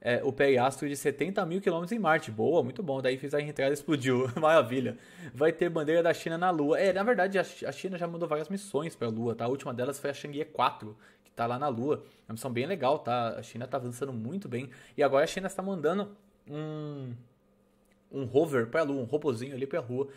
é, o pé astro de 70 mil quilômetros em Marte. Boa, muito bom. Daí fiz a entrada e explodiu. Maravilha. Vai ter bandeira da China na Lua. É, na verdade, a China já mandou várias missões para a Lua, tá? A última delas foi a Chang'e 4, que está lá na Lua. É uma missão bem legal, tá? A China está avançando muito bem. E agora a China está mandando um, um rover para a Lua, um robozinho ali para a Lua.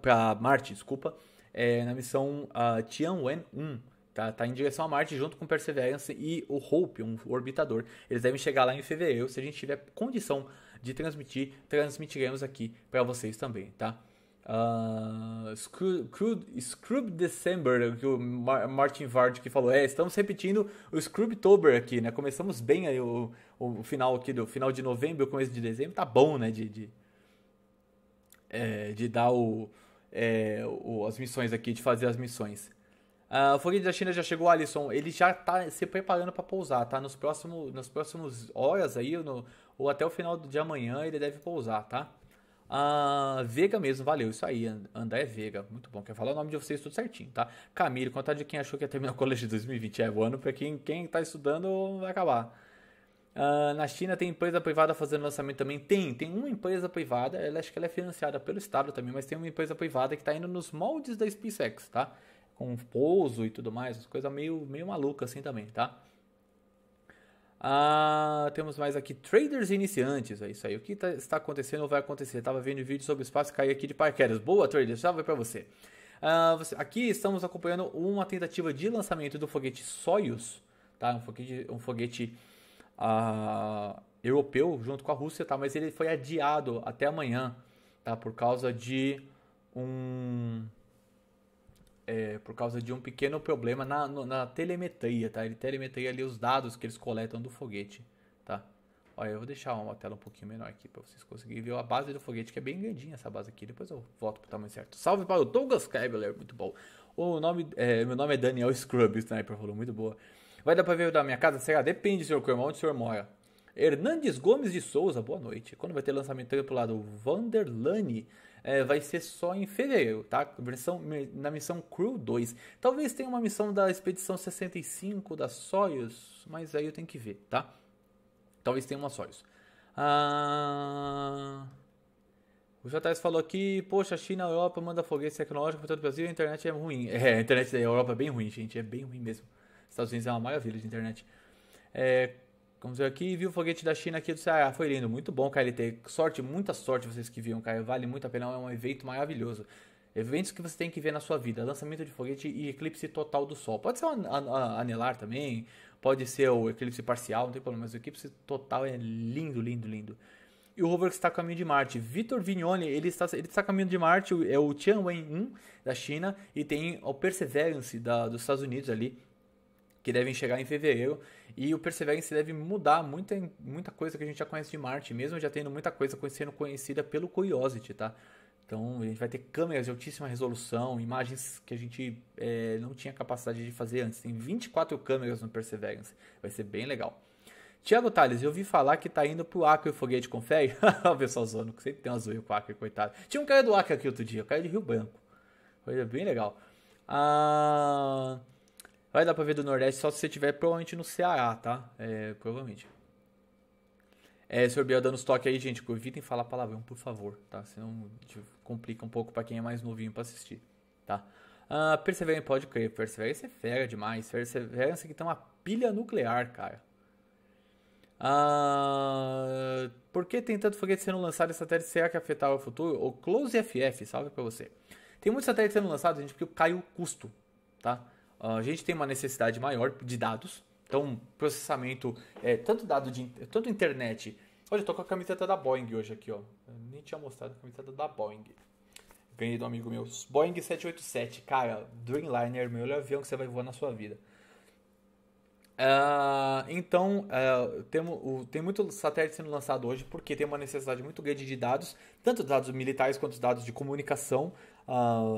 Para Marte, desculpa é, na missão uh, Tianwen-1, Tá, tá, em direção a Marte junto com Perseverance e o Hope, um orbitador. Eles devem chegar lá em fevereiro. Se a gente tiver condição de transmitir, transmitiremos aqui para vocês também, tá? Uh, ah, Scrub, Scrub, December, que o Martin Vard que falou. É, estamos repetindo o Scrubtober aqui, né? Começamos bem aí o, o final aqui do final de novembro, começo de dezembro. Tá bom, né? De, de, é, de dar o, é, o, as missões aqui, de fazer as missões. Uh, o foguete da China já chegou, Alisson. Ele já está se preparando para pousar, tá? Nos próximos, nas próximas horas aí, no, ou até o final de amanhã, ele deve pousar, tá? Ah, Vega mesmo, valeu, isso aí, André Vega, muito bom. Quer falar o nome de vocês tudo certinho, tá? Camilo, contar de quem achou que ia terminar o colégio de 2020. É, o ano para quem, quem tá estudando vai acabar. Uh, na China tem empresa privada fazendo lançamento também? Tem, tem uma empresa privada, ela, acho que ela é financiada pelo Estado também, mas tem uma empresa privada que está indo nos moldes da SpaceX, tá? Com pouso e tudo mais, coisa meio, meio maluca assim também, tá? Ah, temos mais aqui traders iniciantes. É isso aí. O que tá, está acontecendo ou vai acontecer? Estava tava vendo vídeo sobre o espaço cair aqui de paraquedas. Boa, traders, já vai para você. Ah, você. Aqui estamos acompanhando uma tentativa de lançamento do foguete Soyuz, tá? Um foguete, um foguete uh, europeu junto com a Rússia, tá? Mas ele foi adiado até amanhã, tá? Por causa de um é, por causa de um pequeno problema na, na telemetria, tá? Ele telemetria ali os dados que eles coletam do foguete, tá? Olha, eu vou deixar uma tela um pouquinho menor aqui para vocês conseguirem ver a base do foguete, que é bem grandinha essa base aqui. Depois eu volto pro tamanho certo. Salve para o Douglas Kevler, muito bom. O nome, é, meu nome é Daniel Scrub, Sniper né? falou, muito boa. Vai dar para ver o da minha casa? Será? Depende, senhor Coelho, onde o senhor mora. Hernandes Gomes de Souza, boa noite. Quando vai ter lançamento do lado Vanderlane, é, vai ser só em fevereiro, tá? Versão, na missão Crew 2. Talvez tenha uma missão da Expedição 65 da Soyuz, mas aí eu tenho que ver, tá? Talvez tenha uma Soyuz. Ah... O Jotais falou aqui, poxa, a China, a Europa manda foguete tecnológico para todo o Brasil, a internet é ruim. É, a internet da Europa é bem ruim, gente, é bem ruim mesmo. Estados Unidos é uma maravilha de internet. É, vamos ver aqui, viu o foguete da China aqui do Ceará, foi lindo, muito bom, KLT, sorte, muita sorte vocês que viram, cara, vale muito a pena, é um evento maravilhoso. Eventos que você tem que ver na sua vida, lançamento de foguete e eclipse total do Sol. Pode ser um anelar também, pode ser o eclipse parcial, não tem problema, mas o eclipse total é lindo, lindo, lindo. E o rover que está a caminho de Marte, Vitor Vignoni, ele está, ele está a caminho de Marte, é o Tianwen-1 da China e tem o Perseverance da, dos Estados Unidos ali, que devem chegar em fevereiro. E o Perseverance deve mudar muita, muita coisa que a gente já conhece de Marte, mesmo já tendo muita coisa sendo conhecida pelo Curiosity, tá? Então a gente vai ter câmeras de altíssima resolução, imagens que a gente é, não tinha capacidade de fazer antes. Tem 24 câmeras no Perseverance, vai ser bem legal. Tiago Tales, eu ouvi falar que tá indo pro Acre o foguete, confere? o pessoal zoando, que sempre tem uma zoeira com o Acre, coitado. Tinha um cara do Acre aqui outro dia, um cara é de Rio Branco. Coisa bem legal. Ah... Vai dar pra ver do Nordeste só se você tiver provavelmente no Ceará, tá? É, provavelmente. É, Sr. Biel dando os toques aí, gente. Evitem falar palavrão, por favor, tá? Senão tipo, complica um pouco para quem é mais novinho para assistir, tá? Ah, Perseverance pode crer. Perseverance é fera demais. Perseverance que tem tá uma pilha nuclear, cara. Ah, por que tem tanto foguete sendo lançado e satélite será que afetar o futuro? O Close FF, salve pra você. Tem muitos satélites sendo lançados, gente, porque cai o custo, tá? Ah, a gente tem uma necessidade maior de dados. Então, processamento, é, tanto dado de tanto internet. Olha, eu tô com a camiseta da Boeing hoje aqui, ó. Eu nem tinha mostrado a camiseta da Boeing. Ganhei do amigo meu. Boeing 787, cara, Dreamliner, meu avião que você vai voar na sua vida. Uh, então, uh, é, tem, o, tem muito satélite sendo lançado hoje porque tem uma necessidade muito grande de dados, tanto dados militares quanto dados de comunicação. Ah,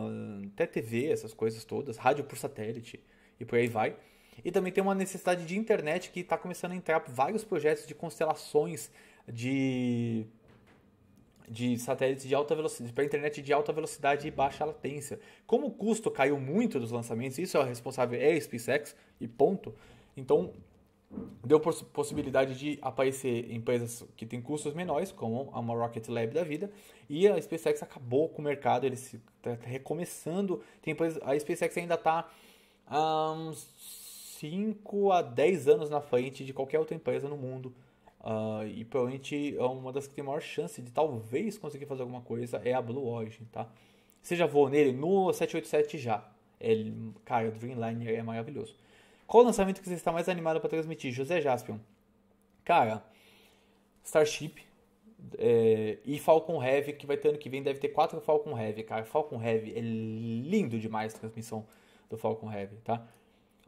até TV, essas coisas todas, rádio por satélite e por aí vai. E também tem uma necessidade de internet que está começando a entrar vários projetos de constelações de de satélites de alta velocidade, para internet de alta velocidade e baixa latência. Como o custo caiu muito dos lançamentos, isso é o responsável é a SpaceX e ponto. Então, deu possibilidade de aparecer empresas que têm custos menores, como uma Rocket Lab da vida, e a SpaceX acabou com o mercado, eles está tá recomeçando, tem empresas, a SpaceX ainda está há uns 5 a 10 anos na frente de qualquer outra empresa no mundo, uh, e provavelmente é uma das que tem maior chance de talvez conseguir fazer alguma coisa é a Blue Origin, tá? Você já voou nele no 787 já, ele é, cara, o Dreamliner é maravilhoso. Qual lançamento que você está mais animado para transmitir? José Jaspion. Cara, Starship é, e Falcon Heavy, que vai ter ano que vem, deve ter quatro Falcon Heavy, cara. Falcon Heavy é lindo demais a transmissão do Falcon Heavy, tá?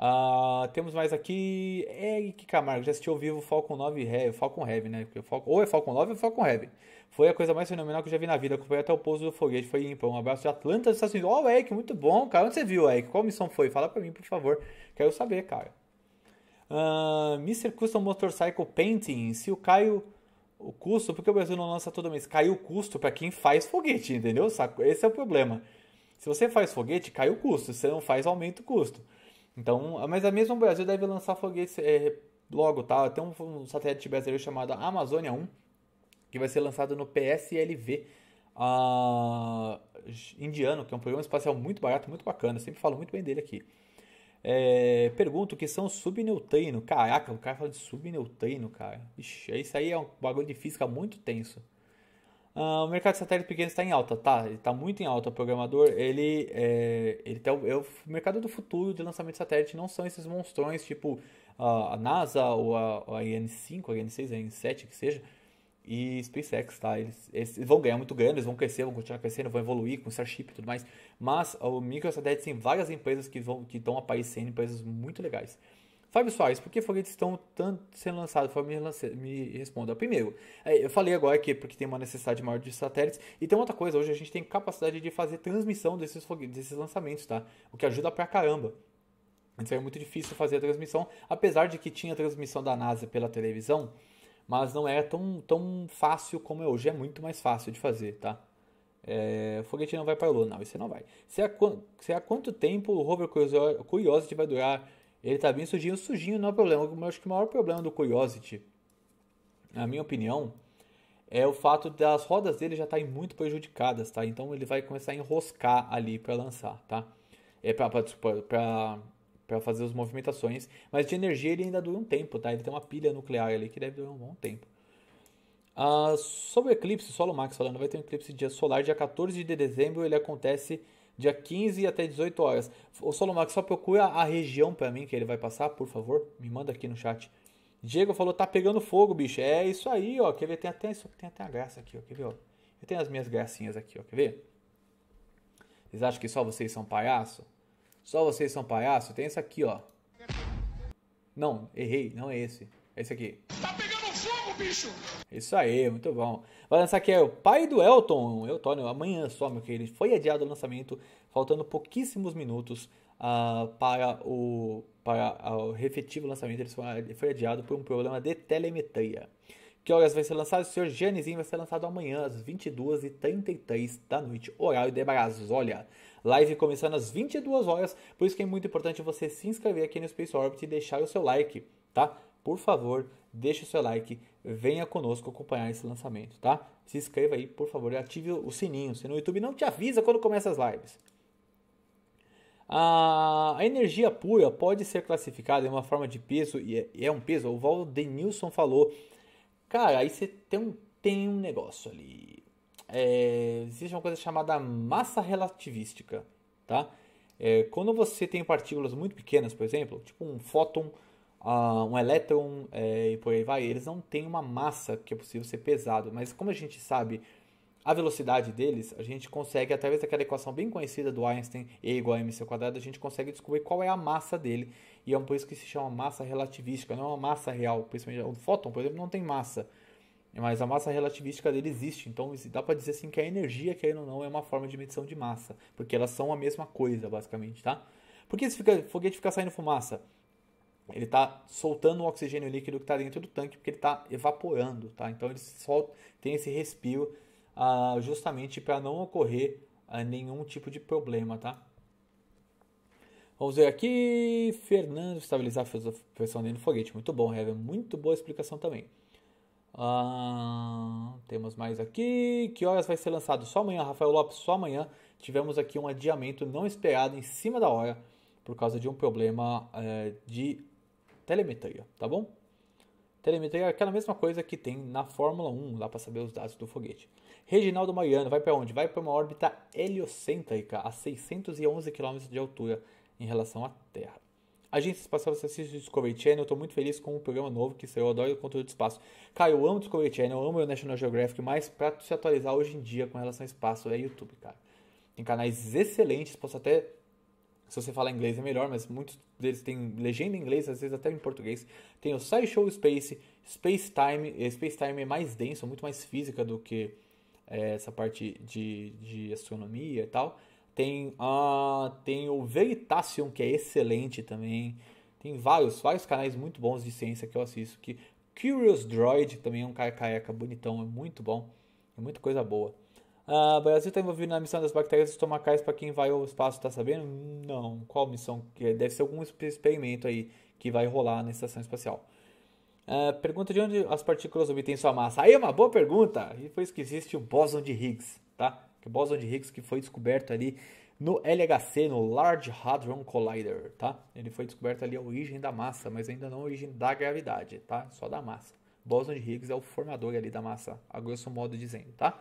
Uh, temos mais aqui. Eric Camargo, já assistiu ao vivo Falcon 9 Heavy, Falcon Heavy, né? ou é Falcon 9 ou Falcon Heavy. Foi a coisa mais fenomenal que eu já vi na vida. Acompanhei até o pouso do foguete, foi ímpar. Um abraço de Atlanta, dos Estados Unidos. Ó, oh, Eric, muito bom, cara. Onde você viu, Eric? Qual missão foi? Fala pra mim, por favor. Quero saber, cara. Uh, ah, Mr. Custom Motorcycle Painting. Se o Caio. O custo, porque o Brasil não lança todo mês? Caiu o custo para quem faz foguete, entendeu? Esse é o problema. Se você faz foguete, cai o custo. Se você não faz, aumenta o custo. Então, mas a é mesma Brasil deve lançar foguete é, logo, tá? Tem um, um satélite brasileiro chamado Amazônia 1 que vai ser lançado no PSLV uh, ah, indiano, que é um programa espacial muito barato, muito bacana. Eu sempre falo muito bem dele aqui. É, pergunto o que são subneutrino. Caraca, o cara fala de subneutrino, cara. Ixi, isso aí é um bagulho de física muito tenso. Uh, o mercado de satélites pequenos está em alta, tá? Ele está muito em alta. O programador, ele, é, ele tá, é o mercado do futuro de lançamento de satélite. Não são esses monstrões tipo uh, a NASA ou a, a IN5, a IN6, a IN7, que seja, e SpaceX, tá? Eles, eles, vão ganhar muito grande, eles vão crescer, vão continuar crescendo, vão evoluir com Starship e tudo mais. Mas o microsatélite tem várias empresas que vão que estão aparecendo, empresas muito legais. Fábio Soares, por que foguetes estão tanto sendo lançados? Fábio, me, lance... me responda. Primeiro, é, eu falei agora que é porque tem uma necessidade maior de satélites. E tem outra coisa, hoje a gente tem capacidade de fazer transmissão desses foguetes, desses lançamentos, tá? O que ajuda pra caramba. Antes então era é muito difícil fazer a transmissão, apesar de que tinha transmissão da NASA pela televisão, mas não é tão, tão fácil como é hoje. É muito mais fácil de fazer, tá? É, foguete não vai para a Lua, não, isso não vai. Se há, se há quanto tempo o rover Curiosity vai durar? Ele tá bem sujinho, sujinho não é problema. Eu acho que o maior problema do Curiosity, na minha opinião, é o fato das rodas dele já estarem muito prejudicadas, tá? Então ele vai começar a enroscar ali para lançar, tá? É para para fazer as movimentações. Mas de energia ele ainda dura um tempo, tá? Ele tem uma pilha nuclear ali que deve durar um bom tempo. Ah, sobre o eclipse, Solo Max falando, vai ter um eclipse dia solar dia 14 de dezembro, ele acontece dia 15 até 18 horas. O Solo só procura a região para mim que ele vai passar, por favor, me manda aqui no chat. Diego falou, tá pegando fogo, bicho. É isso aí, ó. Quer ver? Tem até isso, tem até a graça aqui, ó. Quer ver, ó? Eu tenho as minhas gracinhas aqui, ó. Quer ver? Vocês acham que só vocês são palhaço? Só vocês são palhaço? Tem esse aqui, ó. Não, errei, não é esse. É esse aqui. Tá pegando fogo, bicho! Isso aí, muito bom. Vai lançar aqui é o pai do Elton, Elton, amanhã só, meu querido. Foi adiado o lançamento, faltando pouquíssimos minutos uh, para o para ah, o lançamento. Ele foi, adiado por um problema de telemetria. Que horas vai ser lançado? O senhor Janezinho vai ser lançado amanhã às 22h33 da noite, horário de Olha. Live começando às 22 horas, por isso que é muito importante você se inscrever aqui no Space Orbit e deixar o seu like, tá? Por favor, deixe o seu like, venha conosco acompanhar esse lançamento, tá? Se inscreva aí, por favor, e ative o sininho, senão o YouTube não te avisa quando começa as lives. Ah, a energia pura pode ser classificada em uma forma de peso, e é, é um peso, o Valdenilson falou. Cara, aí você tem um, tem um negócio ali é, existe uma coisa chamada massa relativística, tá? É, quando você tem partículas muito pequenas, por exemplo, tipo um fóton, uh, um elétron é, e por aí vai, eles não têm uma massa que é possível ser pesado, mas como a gente sabe a velocidade deles, a gente consegue, através daquela equação bem conhecida do Einstein, E igual a mc a gente consegue descobrir qual é a massa dele. E é por isso que se chama massa relativística, não é uma massa real. Principalmente o fóton, por exemplo, não tem massa mas a massa relativística dele existe. Então dá para dizer assim que a energia, que ou não, é uma forma de medição de massa, porque elas são a mesma coisa, basicamente, tá? Por que esse fica, foguete fica saindo fumaça? Ele está soltando o oxigênio líquido que está dentro do tanque, porque ele está evaporando, tá? Então ele tem esse respiro justamente para não ocorrer nenhum tipo de problema, tá? Vamos ver aqui, Fernando, estabilizar a pressão dentro do foguete. Muito bom, Heaven. Muito boa explicação também. Ah, temos mais aqui. Que horas vai ser lançado? Só amanhã, Rafael Lopes, só amanhã. Tivemos aqui um adiamento não esperado em cima da hora por causa de um problema é, de telemetria, tá bom? Telemetria é aquela mesma coisa que tem na Fórmula 1, lá para saber os dados do foguete. Reginaldo Mariano vai para onde? Vai para uma órbita heliocêntrica a 611 km de altura em relação à Terra. Agência Espacial, você assiste o Discovery Channel. Eu tô muito feliz com o um programa novo que saiu. Eu adoro o conteúdo de espaço. Cara, eu amo o Discovery Channel, eu amo o National Geographic, mas pra se atualizar hoje em dia com relação ao espaço é YouTube, cara. Tem canais excelentes, posso até se você falar inglês é melhor, mas muitos deles têm legenda em inglês, às vezes até em português. Tem o SciShow Space, Space Time, eh, Space Time é mais denso, muito mais física do que é, essa parte de, de astronomia e tal. Tem, ah, tem o Veritasium, que é excelente também. Tem vários, vários canais muito bons de ciência que eu assisto. Que Curious Droid também é um cara careca bonitão, é muito bom. É muita coisa boa. Ah, Brasil está envolvido na missão das bactérias estomacais para quem vai ao espaço, está sabendo? Não, qual missão? Deve ser algum experimento aí que vai rolar na estação espacial. Uh, pergunta de onde as partículas obtêm sua massa. Aí é uma boa pergunta. E foi isso que existe o bóson de Higgs, tá? que é o bóson de Higgs que foi descoberto ali no LHC, no Large Hadron Collider, tá? Ele foi descoberto ali a origem da massa, mas ainda não a origem da gravidade, tá? Só da massa. Bóson de Higgs é o formador ali da massa, a grosso modo dizendo, tá?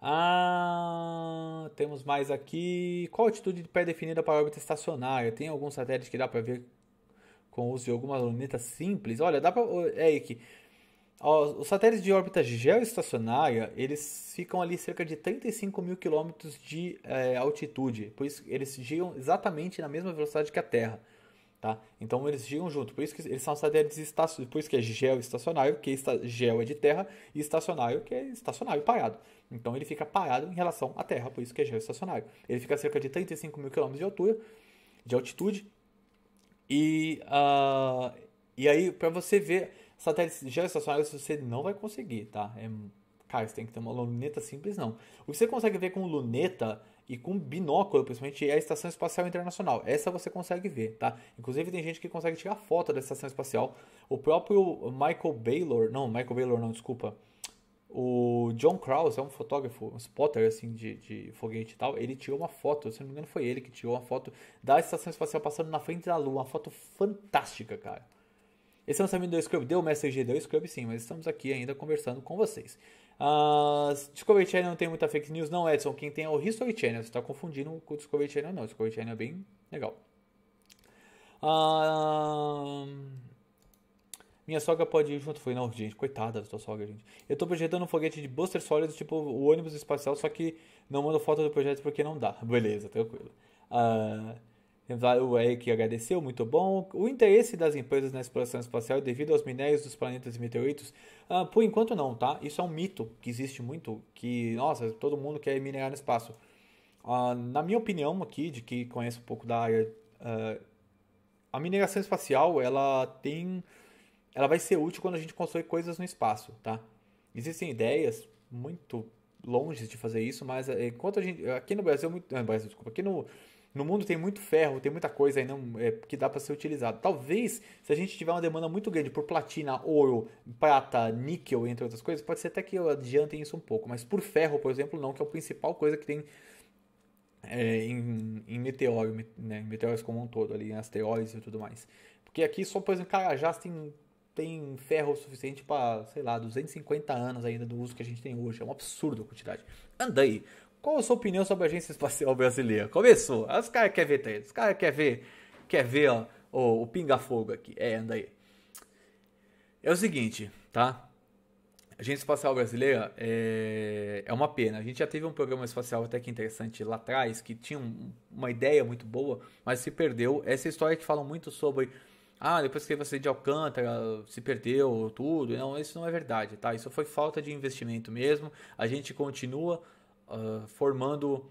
Ah, temos mais aqui. Qual a altitude pé definida para a órbita estacionária? Tem algum satélite que dá para ver com o uso de algumas luneta simples? Olha, dá para. É, Ike, os satélites de órbita geoestacionária, eles ficam ali cerca de 35 mil quilômetros de é, altitude, por isso eles giram exatamente na mesma velocidade que a Terra. Tá? Então eles giram junto, por isso que eles são satélites estacionários, por isso que é geoestacionário, que esta, geo é de terra, e estacionário, que é estacionário, parado. Então ele fica parado em relação à Terra, por isso que é geoestacionário. Ele fica a cerca de 35 mil quilômetros de altura, de altitude, e, uh, e aí para você ver satélites geoestacionários você não vai conseguir, tá? É, cara, você tem que ter uma luneta simples, não. O que você consegue ver com luneta e com binóculo, principalmente, é a Estação Espacial Internacional. Essa você consegue ver, tá? Inclusive tem gente que consegue tirar foto da Estação Espacial. O próprio Michael Baylor, não, Michael Baylor não, desculpa. O John Krause é um fotógrafo, um spotter assim de, de foguete e tal. Ele tirou uma foto, se não me engano, foi ele que tirou uma foto da estação espacial passando na frente da Lua. Uma foto fantástica, cara. Esse lançamento é do Scrub deu o message do Scrub sim, mas estamos aqui ainda conversando com vocês. Uh, Discovery Channel não tem muita fake news, não, Edson. Quem tem é o History Channel. Você está confundindo com o Discovery Channel, não. Discovery Channel é bem legal. Uh, minha sogra pode ir junto. Foi, não, gente, coitada da sua sogra, gente. Eu estou projetando um foguete de booster sólido, tipo o ônibus espacial, só que não mando foto do projeto porque não dá. Beleza, tranquilo. Uh, o Eric agradeceu, muito bom. O interesse das empresas na exploração espacial devido aos minérios dos planetas e meteoritos, ah, por enquanto não, tá? Isso é um mito que existe muito, que, nossa, todo mundo quer minerar no espaço. Ah, na minha opinião aqui, de que conhece um pouco da área, ah, a mineração espacial, ela tem... Ela vai ser útil quando a gente constrói coisas no espaço, tá? Existem ideias muito longe de fazer isso, mas eh, enquanto a gente... Aqui no Brasil, muito, no Brasil desculpa, aqui no no mundo tem muito ferro, tem muita coisa ainda é, que dá para ser utilizado. Talvez, se a gente tiver uma demanda muito grande por platina, ouro, prata, níquel, entre outras coisas, pode ser até que adiantem isso um pouco. Mas por ferro, por exemplo, não, que é a principal coisa que tem é, em, em meteoro, né, em meteoros como um todo, ali, em asteroides e tudo mais. Porque aqui só, por exemplo, Carajás tem, tem ferro suficiente para, sei lá, 250 anos ainda do uso que a gente tem hoje. É um absurdo a quantidade. Andei! Qual a sua opinião sobre a Agência Espacial Brasileira? Começou. Os caras querem ver treta. Tá os caras querem ver, quer ver ó, o, o pinga-fogo aqui. É, anda aí. É o seguinte, tá? A Agência Espacial Brasileira é, é uma pena. A gente já teve um programa espacial até que interessante lá atrás, que tinha um, uma ideia muito boa, mas se perdeu. Essa é história que falam muito sobre. Ah, depois que você de Alcântara se perdeu tudo. Não, isso não é verdade, tá? Isso foi falta de investimento mesmo. A gente continua ah, formando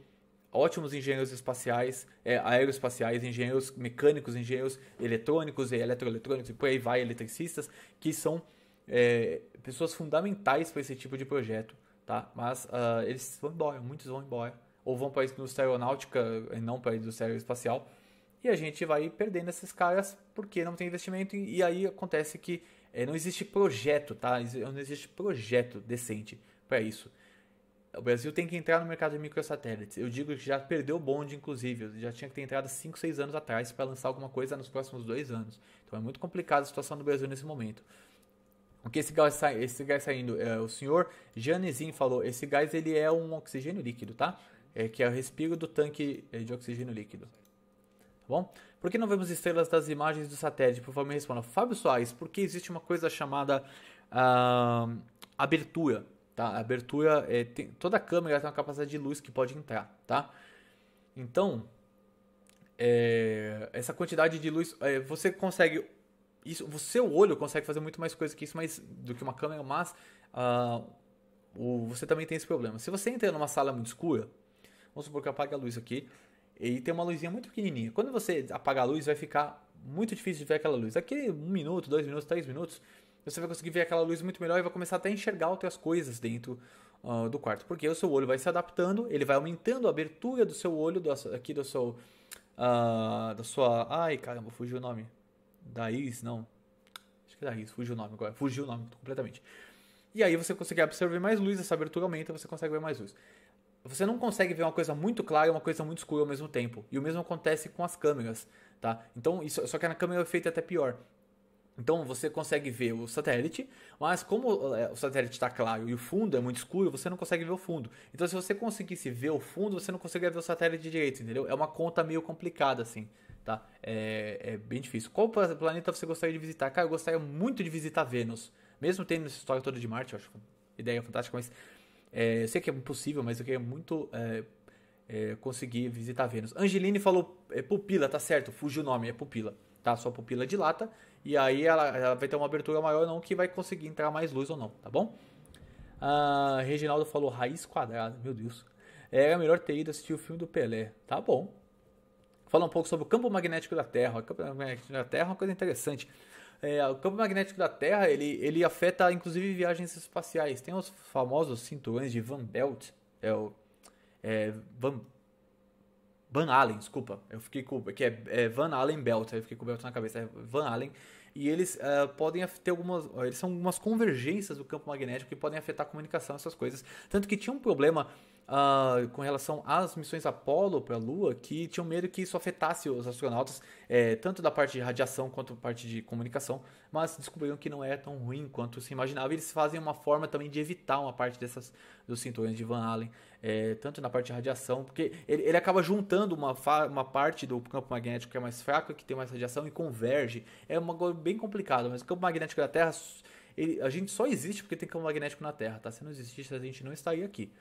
ótimos engenheiros espaciais, é, aeroespaciais, engenheiros mecânicos, engenheiros eletrônicos e eletroeletrônicos e por aí vai, eletricistas, que são é, pessoas fundamentais para esse tipo de projeto, tá? Mas uh, eles vão embora, muitos vão embora, ou vão para a indústria aeronáutica e não para a indústria aeroespacial, e a gente vai perdendo esses caras porque não tem investimento e, e aí acontece que é, não existe projeto, tá? Não existe projeto decente para isso. O Brasil tem que entrar no mercado de microsatélites. Eu digo que já perdeu o bonde, inclusive. Já tinha que ter entrado 5, 6 anos atrás para lançar alguma coisa nos próximos dois anos. Então é muito complicada a situação do Brasil nesse momento. O que esse gás, esse gás saindo? É, o senhor Janezin falou. Esse gás ele é um oxigênio líquido, tá? É, que é o respiro do tanque é, de oxigênio líquido. Tá bom? Por que não vemos estrelas das imagens do satélite? Por favor, me responda. Fábio Soares, por que existe uma coisa chamada ah, abertura? tá? A abertura, é, tem, toda a câmera tem uma capacidade de luz que pode entrar, tá? Então, é, essa quantidade de luz, é, você consegue, isso, o seu olho consegue fazer muito mais coisa que isso, mais do que uma câmera, mas ah, o, você também tem esse problema. Se você entra numa sala muito escura, vamos supor que eu apague a luz aqui, e tem uma luzinha muito pequenininha. Quando você apagar a luz, vai ficar muito difícil de ver aquela luz. Daqui um minuto, dois minutos, três minutos, você vai conseguir ver aquela luz muito melhor e vai começar até a enxergar outras coisas dentro uh, do quarto. Porque o seu olho vai se adaptando, ele vai aumentando a abertura do seu olho, do, aqui do seu. Uh, da sua. Ai, caramba, fugiu o nome. Da Iris, não. Acho que é da Iris, fugiu o nome agora. Fugiu o nome completamente. E aí você consegue absorver mais luz, essa abertura aumenta, você consegue ver mais luz você não consegue ver uma coisa muito clara e uma coisa muito escura ao mesmo tempo. E o mesmo acontece com as câmeras, tá? Então, isso, só que na câmera o efeito é até pior. Então você consegue ver o satélite, mas como é, o satélite está claro e o fundo é muito escuro, você não consegue ver o fundo. Então se você conseguisse ver o fundo, você não conseguiria ver o satélite direito, entendeu? É uma conta meio complicada assim, tá? É, é bem difícil. Qual planeta você gostaria de visitar? Cara, eu gostaria muito de visitar Vênus. Mesmo tendo essa história toda de Marte, eu acho ideia fantástica, mas é, eu sei que é impossível, mas eu queria muito é, é, conseguir visitar Vênus. Angeline falou, é pupila, tá certo, fugiu o nome, é pupila tá? Sua pupila dilata e aí ela, ela vai ter uma abertura maior ou não que vai conseguir entrar mais luz ou não, tá bom? Ah, Reginaldo falou raiz quadrada, meu Deus. Era melhor ter ido assistir o filme do Pelé, tá bom? Fala um pouco sobre o campo magnético da Terra. O campo magnético da Terra é uma coisa interessante. É, o campo magnético da Terra ele, ele afeta inclusive viagens espaciais. Tem os famosos cinturões de Van Belt, é o é, Van Van Allen, desculpa. Eu fiquei com. Que é, é Van Allen Belt, eu fiquei com o Belt na cabeça. É Van Allen. E eles uh, podem ter algumas. Eh, eles são algumas convergências do campo magnético que podem afetar a comunicação, essas coisas. Tanto que tinha um problema uh, com relação às missões Apollo para a Lua, que tinham medo que isso afetasse os astronautas, é, tanto da parte de radiação quanto da parte de comunicação, mas descobriram que não é tão ruim quanto se imaginava. Eles fazem uma forma também de evitar uma parte dessas dos sintomas de Van Allen, é, tanto na parte de radiação, porque ele, ele acaba juntando uma, uma parte do campo magnético que é mais fraca, que tem mais radiação e converge. É uma coisa bem complicada, mas o campo magnético da Terra ele, a gente só existe porque tem campo magnético na Terra, tá? Se não existisse, a gente não estaria aqui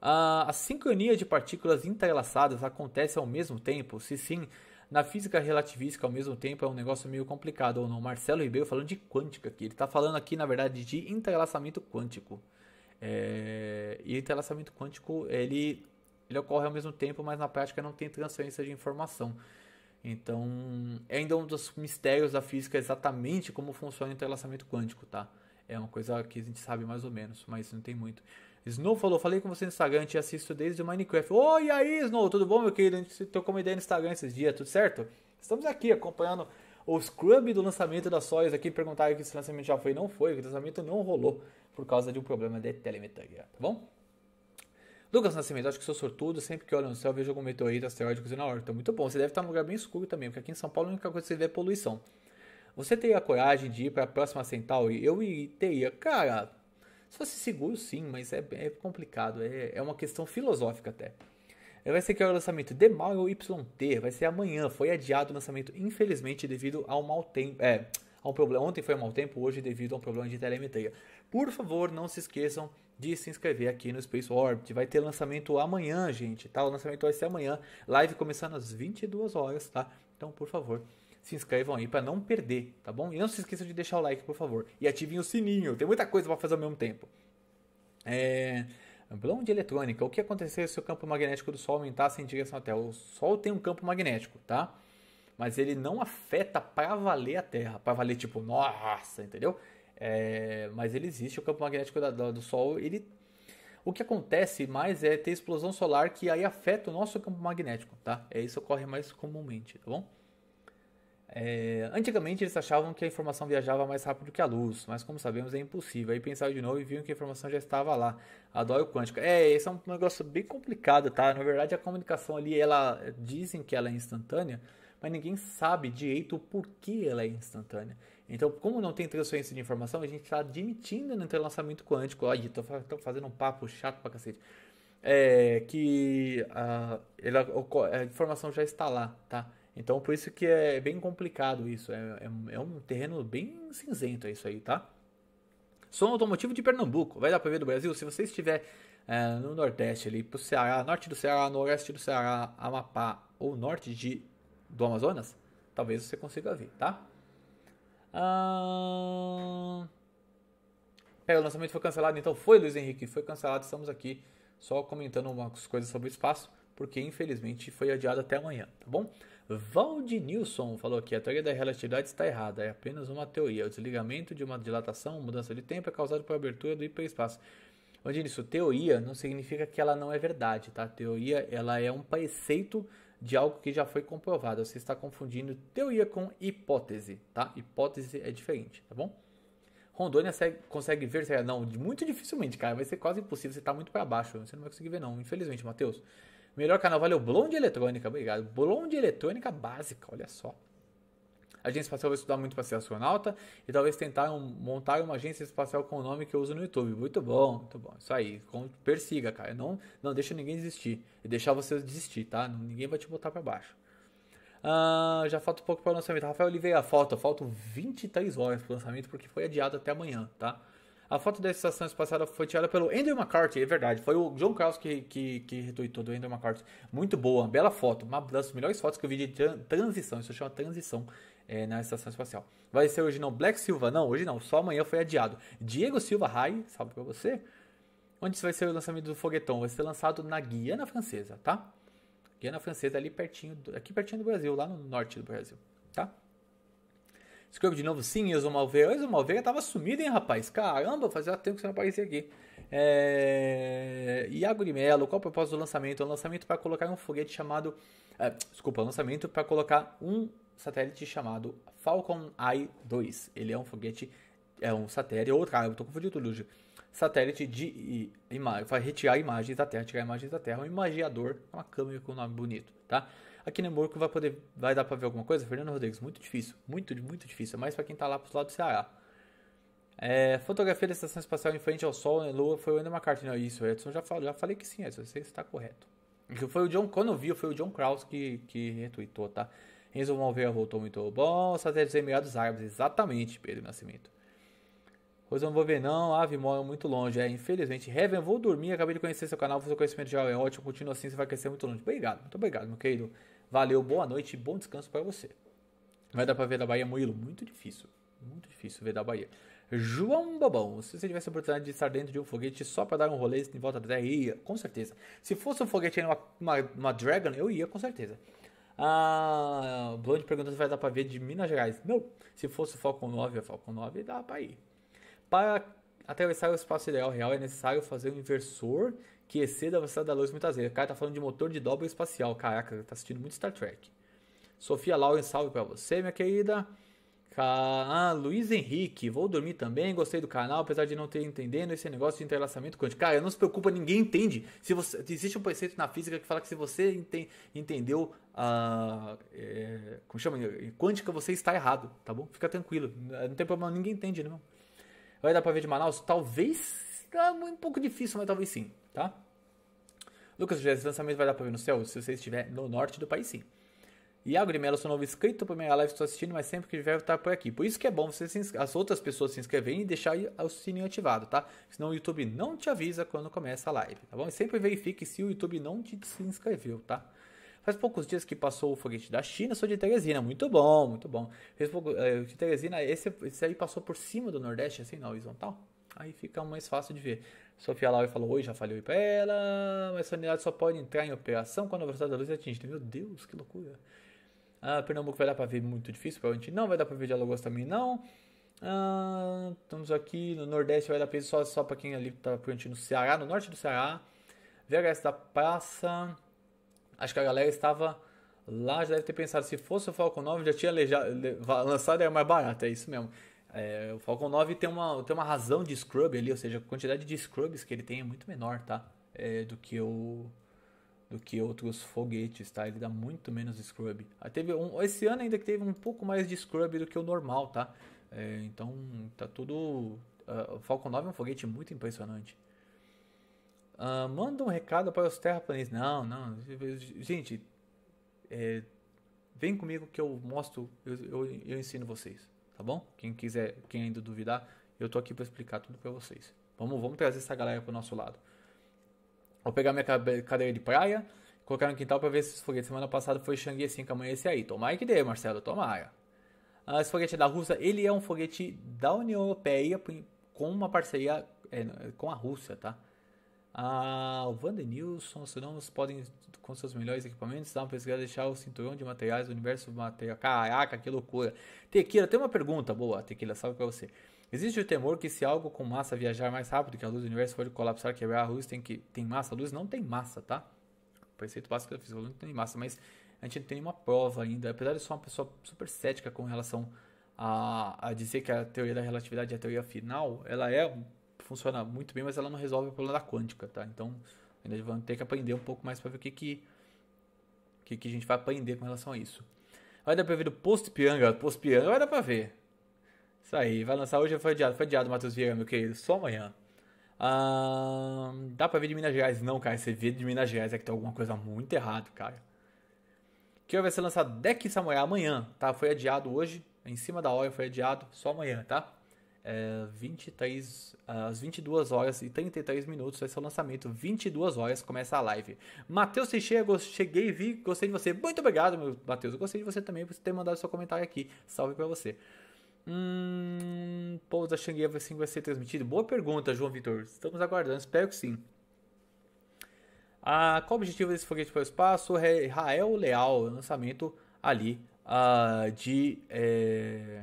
a, sincronia de partículas entrelaçadas acontece ao mesmo tempo? Se sim, na física relativística ao mesmo tempo é um negócio meio complicado ou não? Marcelo Ribeiro falando de quântica aqui. Ele está falando aqui, na verdade, de entrelaçamento quântico. É... E entrelaçamento quântico, ele, ele ocorre ao mesmo tempo, mas na prática não tem transferência de informação. Então, é ainda um dos mistérios da física exatamente como funciona o entrelaçamento quântico, tá? É uma coisa que a gente sabe mais ou menos, mas não tem muito. Snow falou, falei com você no Instagram, te assisto desde o Minecraft. Oi, oh, aí, Snow, tudo bom, meu querido? A gente trocou uma ideia no Instagram esses dias, tudo certo? Estamos aqui acompanhando o scrub do lançamento das Soyuz aqui. Perguntaram que esse lançamento já foi, não foi, o lançamento não rolou por causa de um problema de telemetria, tá bom? Lucas Nascimento, acho que sou sortudo, sempre que olho no céu vejo algum meteorito, asteroide, coisa na órbita. Muito bom, você deve estar num lugar bem escuro também, porque aqui em São Paulo a única coisa que você vê é poluição. Você teria coragem de ir para a próxima Centauri? Eu teria. Cara, se fosse seguro, sim, mas é, é complicado. É, é uma questão filosófica até. É, vai ser que é o lançamento de Mario YT, vai ser amanhã. Foi adiado o lançamento, infelizmente, devido ao mau tempo. É, a um problema. Ontem foi mau tempo, hoje devido a um problema de telemetria. Por favor, não se esqueçam de se inscrever aqui no Space Orbit. Vai ter lançamento amanhã, gente, tá? O lançamento vai ser amanhã. Live começando às 22 horas, tá? Então, por favor, se inscrevam aí para não perder, tá bom? E não se esqueçam de deixar o like, por favor. E ativem o sininho, tem muita coisa para fazer ao mesmo tempo. É... Blonde eletrônica. O que aconteceria se o campo magnético do Sol aumentasse em direção à Terra? O Sol tem um campo magnético, tá? Mas ele não afeta para valer a Terra. Para valer, tipo, nossa, entendeu? É... Mas ele existe, o campo magnético da, da, do Sol, ele o que acontece mais é ter explosão solar que aí afeta o nosso campo magnético, tá? É isso que ocorre mais comumente, tá bom? É, antigamente eles achavam que a informação viajava mais rápido que a luz, mas como sabemos é impossível. Aí pensaram de novo e viram que a informação já estava lá, a o quântica. É, esse é um negócio bem complicado, tá? Na verdade a comunicação ali, ela dizem que ela é instantânea, mas ninguém sabe direito o porquê ela é instantânea. Então, como não tem transferência de informação, a gente está admitindo no entrelaçamento quântico. Olha, estou fazendo um papo chato pra cacete. É, que a, ah, ela, a informação já está lá, tá? Então, por isso que é bem complicado isso. É, é, é um terreno bem cinzento é isso aí, tá? Som automotivo de Pernambuco. Vai dar pra ver do Brasil? Se você estiver é, no Nordeste ali, pro Ceará, norte do Ceará, noroeste do Ceará, Amapá ou norte de, do Amazonas, talvez você consiga ver, tá? Ah... Pera, é, o lançamento foi cancelado, então foi, Luiz Henrique, foi cancelado, estamos aqui só comentando umas coisas sobre o espaço, porque infelizmente foi adiado até amanhã, tá bom? Valdinilson falou que a teoria da relatividade está errada, é apenas uma teoria. O desligamento de uma dilatação, mudança de tempo, é causado por abertura do hiperespaço. isso? teoria não significa que ela não é verdade, tá? Teoria ela é um preceito de algo que já foi comprovado. Você está confundindo teoria com hipótese, tá? Hipótese é diferente, tá bom? Rondônia consegue ver, não, muito dificilmente, cara, vai ser quase impossível, você está muito para baixo, você não vai conseguir ver não, infelizmente, Matheus. Melhor canal, valeu. Blonde eletrônica, obrigado. Blonde eletrônica básica, olha só. A agência espacial vai estudar muito para ser astronauta e talvez tentar um, montar uma agência espacial com o nome que eu uso no YouTube. Muito bom, muito bom. Isso aí, persiga, cara. Não, não deixa ninguém desistir. E deixar você desistir, tá? Ninguém vai te botar para baixo. Ah, já falta um pouco para o lançamento. Rafael Oliveira, falta. Faltam 23 horas para o lançamento porque foi adiado até amanhã, tá? A foto da estação espacial foi tirada pelo Andrew McCarthy, é verdade. Foi o John Carlos que, que, que retweetou do Andrew McCarthy. Muito boa, bela foto. Uma das melhores fotos que eu vi de transição. Isso chama transição é, na estação espacial. Vai ser hoje não. Black Silva, não, hoje não. Só amanhã foi adiado. Diego Silva Rai, salve pra você. Onde vai ser o lançamento do foguetão? Vai ser lançado na Guiana Francesa, tá? Guiana Francesa, ali pertinho, aqui pertinho do Brasil, lá no norte do Brasil, tá? Scrub de novo, sim, Enzo Malveira. Enzo Malveira tava sumido, hein, rapaz? Caramba, fazia tempo que você não aparecia aqui. É... Iago de Mello, qual o propósito do lançamento? É lançamento para colocar um foguete chamado. Eh, é, desculpa, o lançamento para colocar um satélite chamado Falcon Eye 2. Ele é um foguete. É um satélite. É outra cara, eu tô confundindo tudo hoje. Satélite de imagem. Para retirar imagens da Terra, tirar imagens da Terra. Um imagiador, uma câmera com um nome bonito, tá? Aqui no Morco vai poder, vai dar para ver alguma coisa? Fernando Rodrigues, muito difícil, muito, muito difícil, é mais para quem tá lá pros lado do Ceará. É, fotografia da estação espacial em frente ao Sol na né, Lua foi o Ender McCartney. Não, né, isso, Edson, já, falou, já falei que sim, Edson, você está correto. foi o John, quando eu vi, foi o John Krause que, que retweetou, tá? Enzo Malveia voltou muito bom. Satélites Emirados árvores exatamente, Pedro Nascimento. não vou ver não, ave mora é muito longe. É, infelizmente. Heaven, vou dormir, acabei de conhecer seu canal, seu conhecimento já é ótimo, continua assim, você vai crescer muito longe. Obrigado, muito obrigado, meu querido. Valeu, boa noite, bom descanso para você. Vai dar para ver da Bahia, Moilo Muito difícil. Muito difícil ver da Bahia. João Bobão, se você tivesse a oportunidade de estar dentro de um foguete só para dar um rolê em volta da Terra, ia, com certeza. Se fosse um foguete, uma, uma, uma Dragon, eu ia, com certeza. Ah, Blonde pergunta se vai dar para ver de Minas Gerais. Não, se fosse o Falcon 9, a Falcon 9 dá para ir. Para atravessar o espaço ideal real é necessário fazer um inversor que exceda é a velocidade da luz muitas vezes. O cara tá falando de motor de dobra espacial. Caraca, tá assistindo muito Star Trek. Sofia Lauren, salve para você, minha querida. Ah, Luiz Henrique, vou dormir também, gostei do canal, apesar de não ter entendendo esse negócio de entrelaçamento quântico. Cara, não se preocupa, ninguém entende. Se você, existe um preceito na física que fala que se você ente, entendeu a ah, é, como chama, quântica, você está errado, tá bom? Fica tranquilo, não tem problema, ninguém entende, né? Vai dar para ver de Manaus? Talvez, tá um pouco difícil, mas talvez sim tá? Lucas José, esse lançamento vai dar pra ver no céu? Se você estiver no norte do país, sim. Iago de Mello, sou novo inscrito para minha live, estou assistindo, mas sempre que tiver eu estar por aqui. Por isso que é bom você as outras pessoas se inscreverem e deixar o sininho ativado, tá? Senão o YouTube não te avisa quando começa a live, tá bom? E sempre verifique se o YouTube não te se inscreveu, tá? Faz poucos dias que passou o foguete da China, sou de Teresina, muito bom, muito bom. Fez pouco, eh, Teresina, esse, esse aí passou por cima do Nordeste, assim, na horizontal. Aí fica mais fácil de ver. Sofia Laura falou, oi, já falei para ela, mas a unidade só pode entrar em operação quando a velocidade da luz é atingida. Meu Deus, que loucura. Ah, Pernambuco vai dar para ver muito difícil, provavelmente não, vai dar para ver Dialogos também não. Ah, estamos aqui no Nordeste, vai dar peso só, só para quem ali está provavelmente no Ceará, no norte do Ceará. VHS da Praça. Acho que a galera estava lá, já deve ter pensado, se fosse o Falcon 9, já tinha lançado, era mais barato, é isso mesmo. É, o Falcon 9 tem uma, tem uma razão de scrub ali, ou seja, a quantidade de scrubs que ele tem é muito menor, tá? É, do que o do que outros foguetes, tá? Ele dá muito menos scrub. Ah, teve um, esse ano ainda que teve um pouco mais de scrub do que o normal, tá? É, então tá tudo. Uh, o Falcon 9 é um foguete muito impressionante. Uh, manda um recado para os terraplanistas. Não, não. Gente, é, vem comigo que eu mostro, eu, eu, eu ensino vocês tá bom? Quem quiser, quem ainda duvidar, eu tô aqui para explicar tudo para vocês. Vamos, vamos trazer essa galera pro nosso lado. Vou pegar minha cadeira de praia, colocar no quintal para ver se os foguetes. Semana passada foi Xangue assim amanhã esse aí. Tomara que dê, Marcelo, tomara. Ah, esse foguete é da Rússia, ele é um foguete da União Europeia com uma parceria é, com a Rússia, tá? Ah, o Vandenilson, astronautas podem, com seus melhores equipamentos, dar uma pesquisa deixar o cinturão de materiais do universo material. Caraca, que loucura. Tequila, tem uma pergunta boa, Tequila, salve pra você. Existe o temor que se algo com massa viajar mais rápido que a luz do universo pode colapsar, quebrar a luz, tem que tem massa, a luz não tem massa, tá? O preceito básico da física não tem massa, mas a gente não tem nenhuma prova ainda. Apesar de eu ser uma pessoa super cética com relação a, a dizer que a teoria da relatividade é a teoria final, ela é funciona muito bem, mas ela não resolve o problema da quântica, tá? Então, ainda vamos ter que aprender um pouco mais para ver o que que, que que a gente vai aprender com relação a isso. Vai dar para ver do Posto Pianga? Posto Pianga vai dar para ver. Isso aí, vai lançar hoje, foi adiado, foi adiado, Matheus Vieira, meu querido, só amanhã. Ah, dá pra ver de Minas Gerais? Não, cara, você vê de Minas Gerais é que tem alguma coisa muito errada, cara. Que vai ser lançado Deck Samurai amanhã, tá? Foi adiado hoje, é em cima da hora foi adiado, só amanhã, tá? é, 23, às 22 horas e 33 minutos vai ser o lançamento. 22 horas começa a live. Matheus Teixeira, cheguei, vi, gostei de você. Muito obrigado, meu Matheus. Eu gostei de você também por ter mandado seu comentário aqui. Salve para você. Hum, Pouso da vai ser transmitido? Boa pergunta, João Vitor. Estamos aguardando, espero que sim. Ah, qual o objetivo desse foguete para o espaço? É Rael Leal, lançamento ali ah, de. Eh,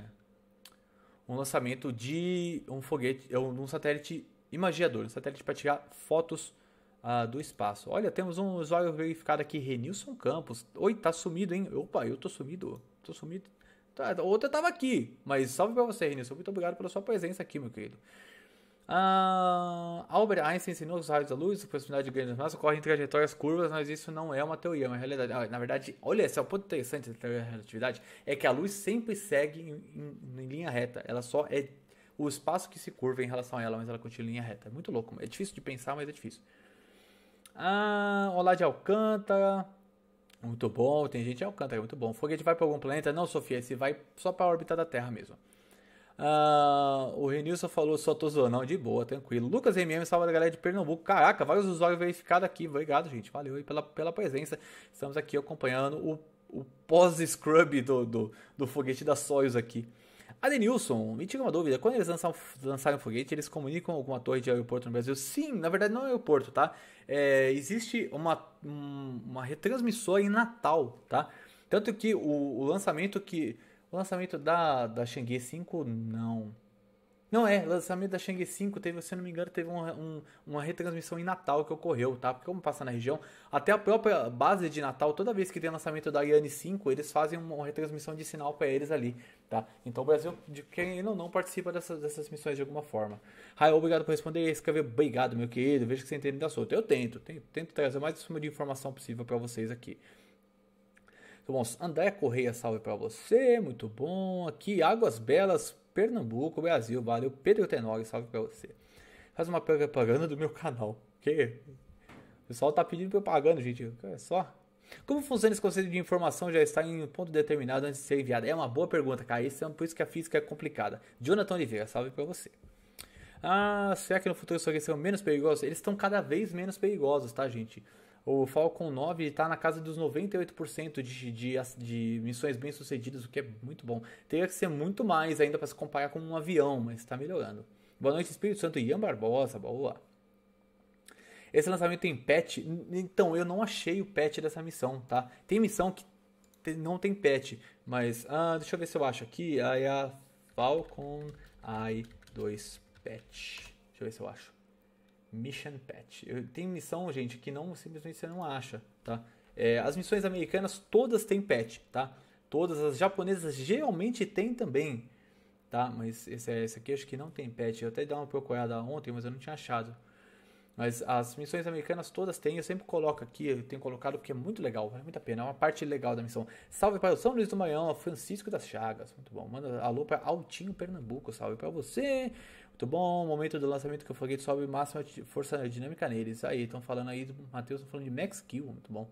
um lançamento de um foguete, é um satélite imagiador, um satélite para tirar fotos ah, do espaço. Olha, temos um usuário verificado aqui, Renilson Campos. Oi, tá sumido, hein? Opa, eu tô sumido, tô sumido. Tá, outra tava aqui, mas salve para você, Renilson. Muito obrigado pela sua presença aqui, meu querido. Ah, Albert Einstein ensinou os raios da luz, a proximidade de grandes massas, ocorrem em trajetórias curvas, mas isso não é uma teoria, é uma realidade. Ah, na verdade, olha, esse é o ponto interessante da teoria da relatividade, é que a luz sempre segue em, em, em linha reta, ela só é o espaço que se curva em relação a ela, mas ela continua em linha reta. É muito louco, é difícil de pensar, mas é difícil. Ah, olá de Alcântara. Muito bom, tem gente em Alcântara, muito bom. foguete vai para algum planeta? Não, Sofia, esse vai só para a órbita da Terra mesmo. Ah, o Renilson falou, só tô zoando. Não, de boa, tranquilo. Lucas MM, salve a galera de Pernambuco. Caraca, vários usuários verificados aqui. Obrigado, gente. Valeu aí pela, pela presença. Estamos aqui acompanhando o, o pós-scrub do, do, do, foguete da Soyuz aqui. Adenilson, me tira uma dúvida. Quando eles lançam, lançarem o foguete, eles comunicam com alguma torre de aeroporto no Brasil? Sim, na verdade não é aeroporto, tá? É, existe uma, uma retransmissora em Natal, tá? Tanto que o, o lançamento que o lançamento da, da Shang-Chi 5, não. Não é, lançamento da Shang 5 teve, se eu não me engano, teve um, um, uma retransmissão em Natal que ocorreu, tá? Porque como passa na região, até a própria base de Natal, toda vez que tem lançamento da Ariane 5, eles fazem uma retransmissão de sinal para eles ali, tá? Então o Brasil, de quem não não, participa dessas, dessas missões de alguma forma. Raio, obrigado por responder. Escrever, obrigado, meu querido. Vejo que você entende da solta. Eu tento, tento, tento trazer o mais de informação possível para vocês aqui. Então, vamos, André Correia, salve para você, muito bom. Aqui, Águas Belas, Pernambuco, Brasil, valeu. Pedro Tenório, salve para você. Faz uma propaganda do meu canal, que o pessoal tá pedindo propaganda, gente, é só. Como funciona esse conceito de informação já está em um ponto determinado antes de ser enviada? É uma boa pergunta, cara. Isso é por isso que a física é complicada. Jonathan Oliveira, salve para você. Ah, será que no futuro os foguetes serão menos perigosos? Eles estão cada vez menos perigosos, tá, gente? O Falcon 9 está na casa dos 98% de, de, de missões bem-sucedidas, o que é muito bom. Teria que ser muito mais ainda para se comparar com um avião, mas está melhorando. Boa noite, Espírito Santo Ian Barbosa, boa. Esse lançamento tem patch. Então, eu não achei o patch dessa missão, tá? Tem missão que não tem patch, mas ah, deixa eu ver se eu acho aqui. Aí a Falcon i2 patch. Deixa eu ver se eu acho. Mission Patch. Eu, tem missão, gente, que não simplesmente você não acha, tá? É, as missões americanas todas têm patch, tá? Todas as japonesas geralmente têm também, tá? Mas esse, esse aqui acho que não tem patch. Eu até dei uma procurada ontem, mas eu não tinha achado. Mas as missões americanas todas têm, eu sempre coloco aqui, eu tenho colocado porque é muito legal, vale muito a pena, é uma parte legal da missão. Salve para o São Luís do Maranhão, Francisco das Chagas, muito bom. Manda alô para Altinho Pernambuco, salve para você. Muito bom, momento do lançamento que eu foguete sobe máxima força aerodinâmica neles. Aí, estão falando aí, o Matheus falando de max kill, muito bom.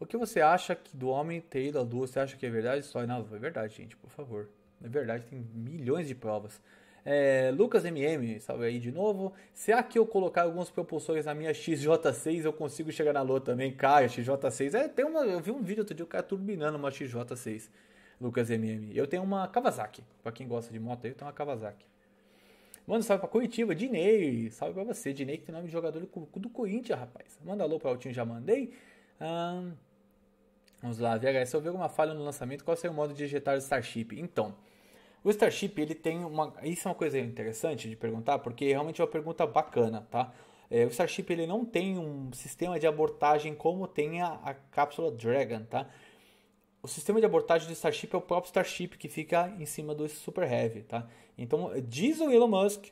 O que você acha que do homem ter ido à lua? Você acha que é verdade? Só não, é verdade, gente, por favor. É verdade, tem milhões de provas. É, Lucas MM, salve aí de novo. Será que eu colocar alguns propulsores na minha XJ6 eu consigo chegar na lua também? cara XJ6. É, tem uma, eu vi um vídeo outro dia, o cara turbinando uma XJ6. Lucas MM. Eu tenho uma Kawasaki. Pra quem gosta de moto aí, eu tenho uma Kawasaki. Manda um salve pra Curitiba, Dinei. Salve pra você, Dinei, que tem nome de jogador do, do Corinthians, rapaz. Manda alô pra Altinho, já mandei. Ah, vamos lá, VHS, se houver alguma falha no lançamento, qual seria o modo de ejetar o Starship? Então, o Starship, ele tem uma... Isso é uma coisa interessante de perguntar, porque realmente é uma pergunta bacana, tá? É, o Starship, ele não tem um sistema de abortagem como tem a, a cápsula Dragon, tá? O sistema de abortagem do Starship é o próprio Starship que fica em cima do Super Heavy, tá? Então, diz o Elon Musk,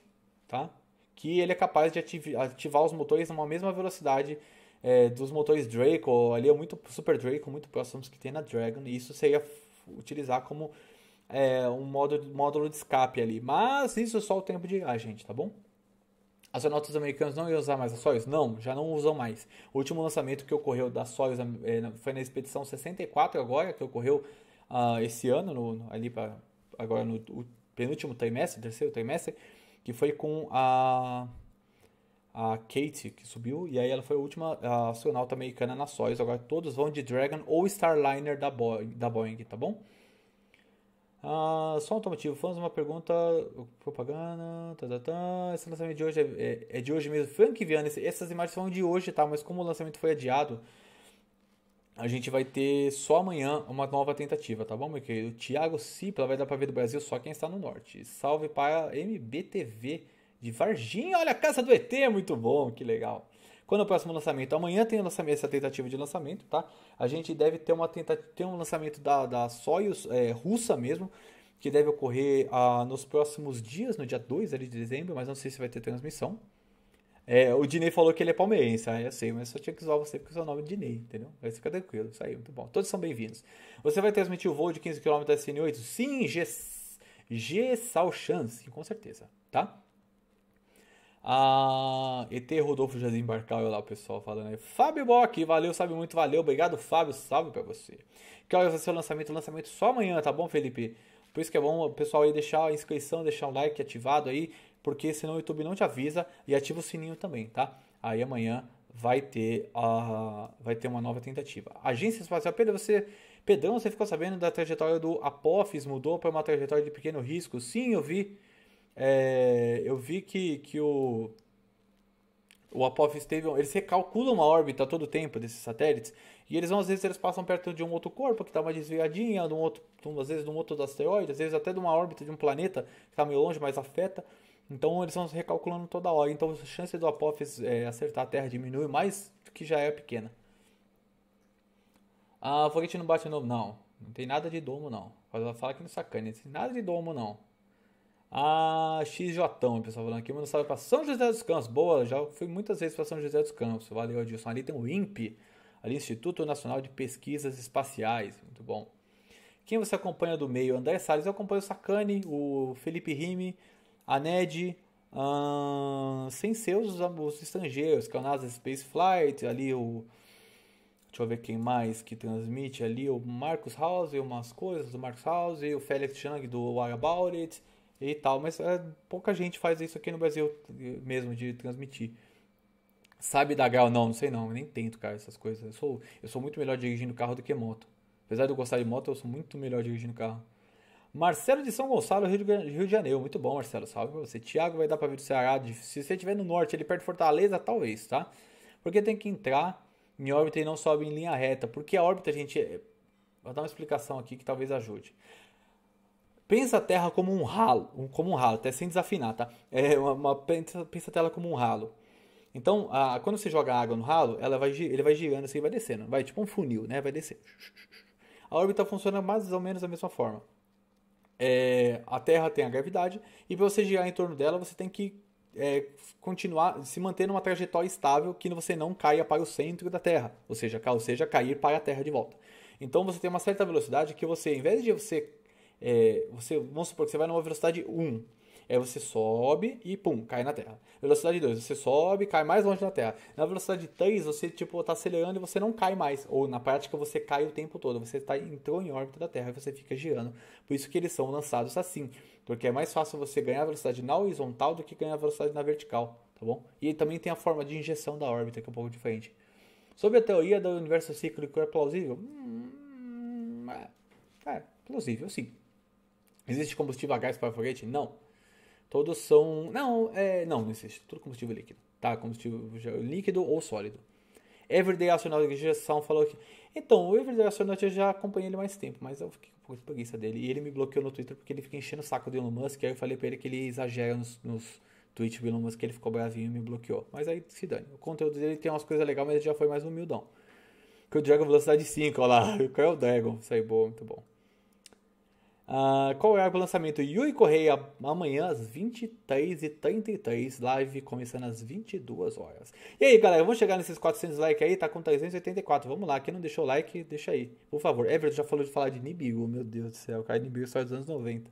tá? Que ele é capaz de ativar os motores numa mesma velocidade é, dos motores Draco, ali é muito Super Draco, muito próximos que tem na Dragon, e isso seria utilizar como é, um módulo, módulo de escape ali. Mas isso é só o tempo de ah, gente, tá bom? As aeronautas americanas não iam usar mais a Soyuz? Não, já não usam mais. O último lançamento que ocorreu da Soyuz eh, foi na expedição 64 agora, que ocorreu uh, esse ano, no, no, ali para agora no penúltimo trimestre, terceiro trimestre, que foi com a a Kate que subiu e aí ela foi a última ah, astronauta americana na Soyuz. Agora todos vão de Dragon ou Starliner da Boeing, da Boeing tá bom? Ah, só um automotivo. Fãs, uma pergunta. Propaganda. Tá, tá, tá. Esse lançamento de hoje é, é, é de hoje mesmo. Frank Viana, essas imagens são de hoje, tá? Mas como o lançamento foi adiado, a gente vai ter só amanhã uma nova tentativa, tá bom, meu querido? Tiago Cipla vai dar pra ver do Brasil só quem está no norte. Salve para MBTV de Varginha. Olha a casa do ET, muito bom, que legal. Quando é o próximo lançamento? Amanhã tem lançamento, essa tentativa de lançamento, tá? A gente deve ter, uma tenta, ter um lançamento da, da Soyuz é, russa mesmo, que deve ocorrer ah, nos próximos dias, no dia 2 ali de dezembro, mas não sei se vai ter transmissão. É, o Dinei falou que ele é palmeirense, ah, eu sei, mas só tinha que zoar você porque o seu nome é Dinei, entendeu? Aí fica tranquilo, isso aí, muito bom. Todos são bem-vindos. Você vai transmitir o voo de 15km da SN8? Sim, G, G Sal Chance, com certeza, tá? Ah, ET Rodolfo já desembarcou, olha lá o pessoal falando aí. Fábio Bock, valeu, sabe muito, valeu. Obrigado, Fábio, salve pra você. Que hora vai ser o lançamento? O lançamento só amanhã, tá bom, Felipe? Por isso que é bom o pessoal aí deixar a inscrição, deixar o like ativado aí, porque senão o YouTube não te avisa e ativa o sininho também, tá? Aí amanhã vai ter a vai ter uma nova tentativa. Agência Espacial Pedro, você Pedrão, você ficou sabendo da trajetória do Apophis mudou para uma trajetória de pequeno risco? Sim, eu vi é, eu vi que, que o, o Apollo Station, eles recalculam a órbita todo tempo desses satélites, e eles vão, às vezes, eles passam perto de um outro corpo que está uma desviadinha, de um outro, às vezes de um outro asteroide, às vezes até de uma órbita de um planeta que está meio longe, mas afeta. Então eles vão se recalculando toda hora. Então a chance do Apophis é, acertar a Terra diminui mais do que já é pequena. Ah, foguete não bate no. Não, não tem nada de domo não. Ela fala que não é sacane, nada de domo não. A XJ, o pessoal falando aqui, manda salve para São José dos Campos. Boa, já fui muitas vezes para São José dos Campos. Valeu, Adilson. Ali tem o INPE, ali Instituto Nacional de Pesquisas Espaciais. Muito bom. Quem você acompanha do meio? André Salles, eu acompanho o Sacani, o Felipe Rime, a NED, sem seus os, os estrangeiros, que é o NASA Space Flight, ali o. Deixa eu ver quem mais que transmite ali, o Marcos House, umas coisas do Marcos House, o Felix Chang do What About It e tal, mas é, pouca gente faz isso aqui no Brasil mesmo de transmitir. Sabe da grau? Não, não sei não, eu nem tento, cara, essas coisas. Eu sou, eu sou muito melhor dirigindo carro do que moto. Apesar de eu gostar de moto, eu sou muito melhor dirigindo carro. Marcelo de São Gonçalo, Rio de, Rio de Janeiro. Muito bom, Marcelo. Salve pra você. Tiago vai dar pra vir do Ceará. Se você estiver no norte, ali perto de Fortaleza, talvez, tá? Porque tem que entrar em órbita e não sobe em linha reta. Porque a órbita, gente. É, vou dar uma explicação aqui que talvez ajude pensa a terra como um ralo, como um ralo, até sem desafinar, tá? É uma, uma pensa, pensa, a terra como um ralo. Então, a, quando você joga água no ralo, ela vai, ele vai girando assim, vai descendo, vai tipo um funil, né? Vai descendo. A órbita funciona mais ou menos da mesma forma. É, a Terra tem a gravidade e para você girar em torno dela, você tem que é, continuar, se manter numa trajetória estável que você não caia para o centro da Terra, ou seja, ou seja, cair para a Terra de volta. Então você tem uma certa velocidade que você, em vez de você é, você, vamos supor que você vai numa velocidade 1. É você sobe e pum, cai na terra. Velocidade 2, você sobe, cai mais longe da terra. Na velocidade 3, você tipo tá acelerando e você não cai mais. Ou na prática você cai o tempo todo, você tá, entrou em órbita da terra e você fica girando. Por isso que eles são lançados assim, porque é mais fácil você ganhar velocidade na horizontal do que ganhar velocidade na vertical, tá bom? E também tem a forma de injeção da órbita que é um pouco diferente. Sobre a teoria do universo cíclico é plausível? Hum, é, é plausível sim. Existe combustível a gás para foguete? Não. Todos são. Não, é... não, não existe. Tudo combustível líquido. Tá? Combustível líquido ou sólido. Everyday Astronaut Jason falou que. Então, o Everyday Astronaut eu já acompanhei ele mais tempo, mas eu fiquei com um pouco de preguiça dele. E ele me bloqueou no Twitter porque ele fica enchendo o saco do Elon Musk. E aí eu falei pra ele que ele exagera nos, nos tweets do Elon Musk, ele ficou bravinho e me bloqueou. Mas aí se dane. O conteúdo dele tem umas coisas legais, mas ele já foi mais humildão. Que o Dragon Velocidade 5, olha lá. Qual é o Dragon? Isso aí, boa, muito bom. Ah, qual é o lançamento? Yui Correia, amanhã às 23h33, live começando às 22 horas. E aí, galera, vamos chegar nesses 400 likes aí, tá com 384, vamos lá, quem não deixou o like, deixa aí, por favor. Everton já falou de falar de Nibiru, meu Deus do céu, cara, Nibiru só é dos anos 90.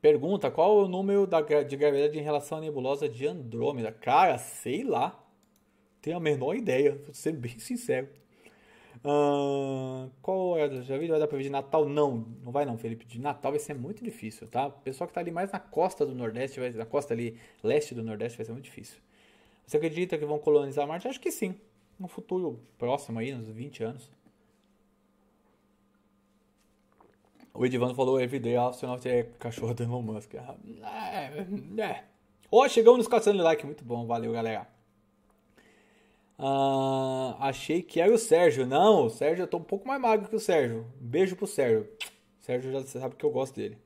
Pergunta, qual é o número da, de gravidade em relação à nebulosa de Andrômeda? Cara, sei lá, tenho a menor ideia, vou ser bem sincero qual é já vídeo? Vai dar pra ver de Natal? Não, não vai não, Felipe. De Natal vai ser muito difícil, tá? O pessoal que tá ali mais na costa do Nordeste, vai, na costa ali leste do Nordeste, vai ser muito difícil. Você acredita que vão colonizar Marte? Acho que sim. No futuro próximo aí, uns 20 anos. O Edivando falou Everyday Astronaut é cachorro do Elon Musk. Ah, é, é. Ó, oh, chegamos nos 400 likes. Muito bom, valeu, galera. Ah, achei que era o Sérgio. Não, o Sérgio, eu tô um pouco mais magro que o Sérgio. Beijo pro Sérgio. Sérgio já sabe que eu gosto dele.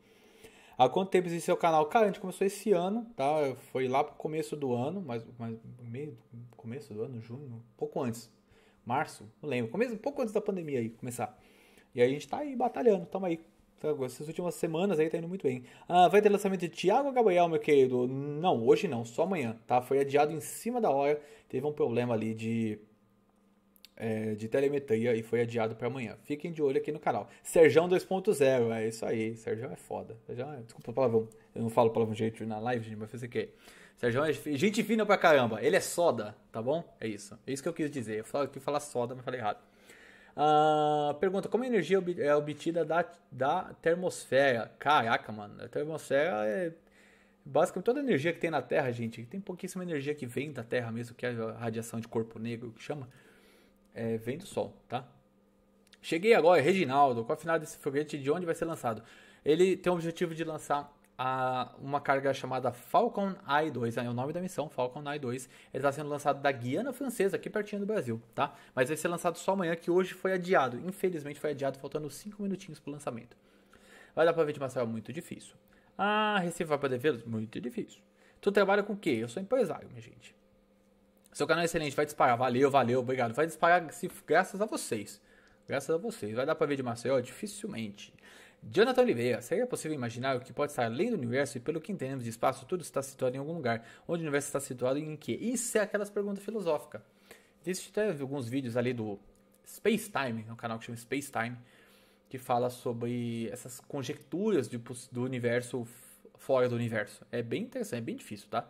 Há quanto tempo existe seu canal? Cara, a gente começou esse ano, tá? Foi lá pro começo do ano, mas, mas meio, começo do ano, junho, pouco antes. Março, não lembro. Começo, pouco antes da pandemia aí começar. E aí a gente tá aí batalhando, tamo aí então, essas últimas semanas aí tá indo muito bem. Ah, vai ter lançamento de Thiago Gabriel, meu querido. Não, hoje não, só amanhã, tá? Foi adiado em cima da hora. Teve um problema ali de. É, de telemetria e foi adiado para amanhã. Fiquem de olho aqui no canal. Serjão 2.0, é isso aí. Serjão é foda. Serjão é... Desculpa o palavrão. Eu não falo palavrão jeito na live, gente, mas fazer o quê? Serjão é gente fina pra caramba. Ele é soda, tá bom? É isso. É isso que eu quis dizer. Eu falei que falar soda, mas falei errado. Uh, pergunta: como a energia é obtida da, da termosfera? Caraca, mano, a termosfera é basicamente toda a energia que tem na Terra, gente. Tem pouquíssima energia que vem da Terra mesmo, que é a radiação de corpo negro, que chama. É, vem do Sol, tá? Cheguei agora, Reginaldo. Qual a é final desse foguete de onde vai ser lançado? Ele tem o objetivo de lançar a uma carga chamada Falcon I2, é né? o nome da missão, Falcon I2. Ele está sendo lançado da Guiana Francesa, aqui pertinho do Brasil, tá? Mas vai ser lançado só amanhã, que hoje foi adiado. Infelizmente foi adiado, faltando 5 minutinhos para o lançamento. Vai dar para ver de Marcel? Muito difícil. Ah, Recife vai para vê Muito difícil. Tu trabalha com o quê? Eu sou empresário, minha gente. Seu canal é excelente, vai disparar. Valeu, valeu, obrigado. Vai disparar graças a vocês. Graças a vocês. Vai dar para ver de Marcel? Dificilmente. Jonathan Oliveira, seria possível imaginar o que pode estar além do universo e pelo que entendemos de espaço, tudo está situado em algum lugar. Onde o universo está situado e em que? Isso é aquelas perguntas filosóficas. Existem até alguns vídeos ali do Space Time, é um canal que chama Space Time, que fala sobre essas conjecturas de, do universo fora do universo. É bem interessante, é bem difícil, tá?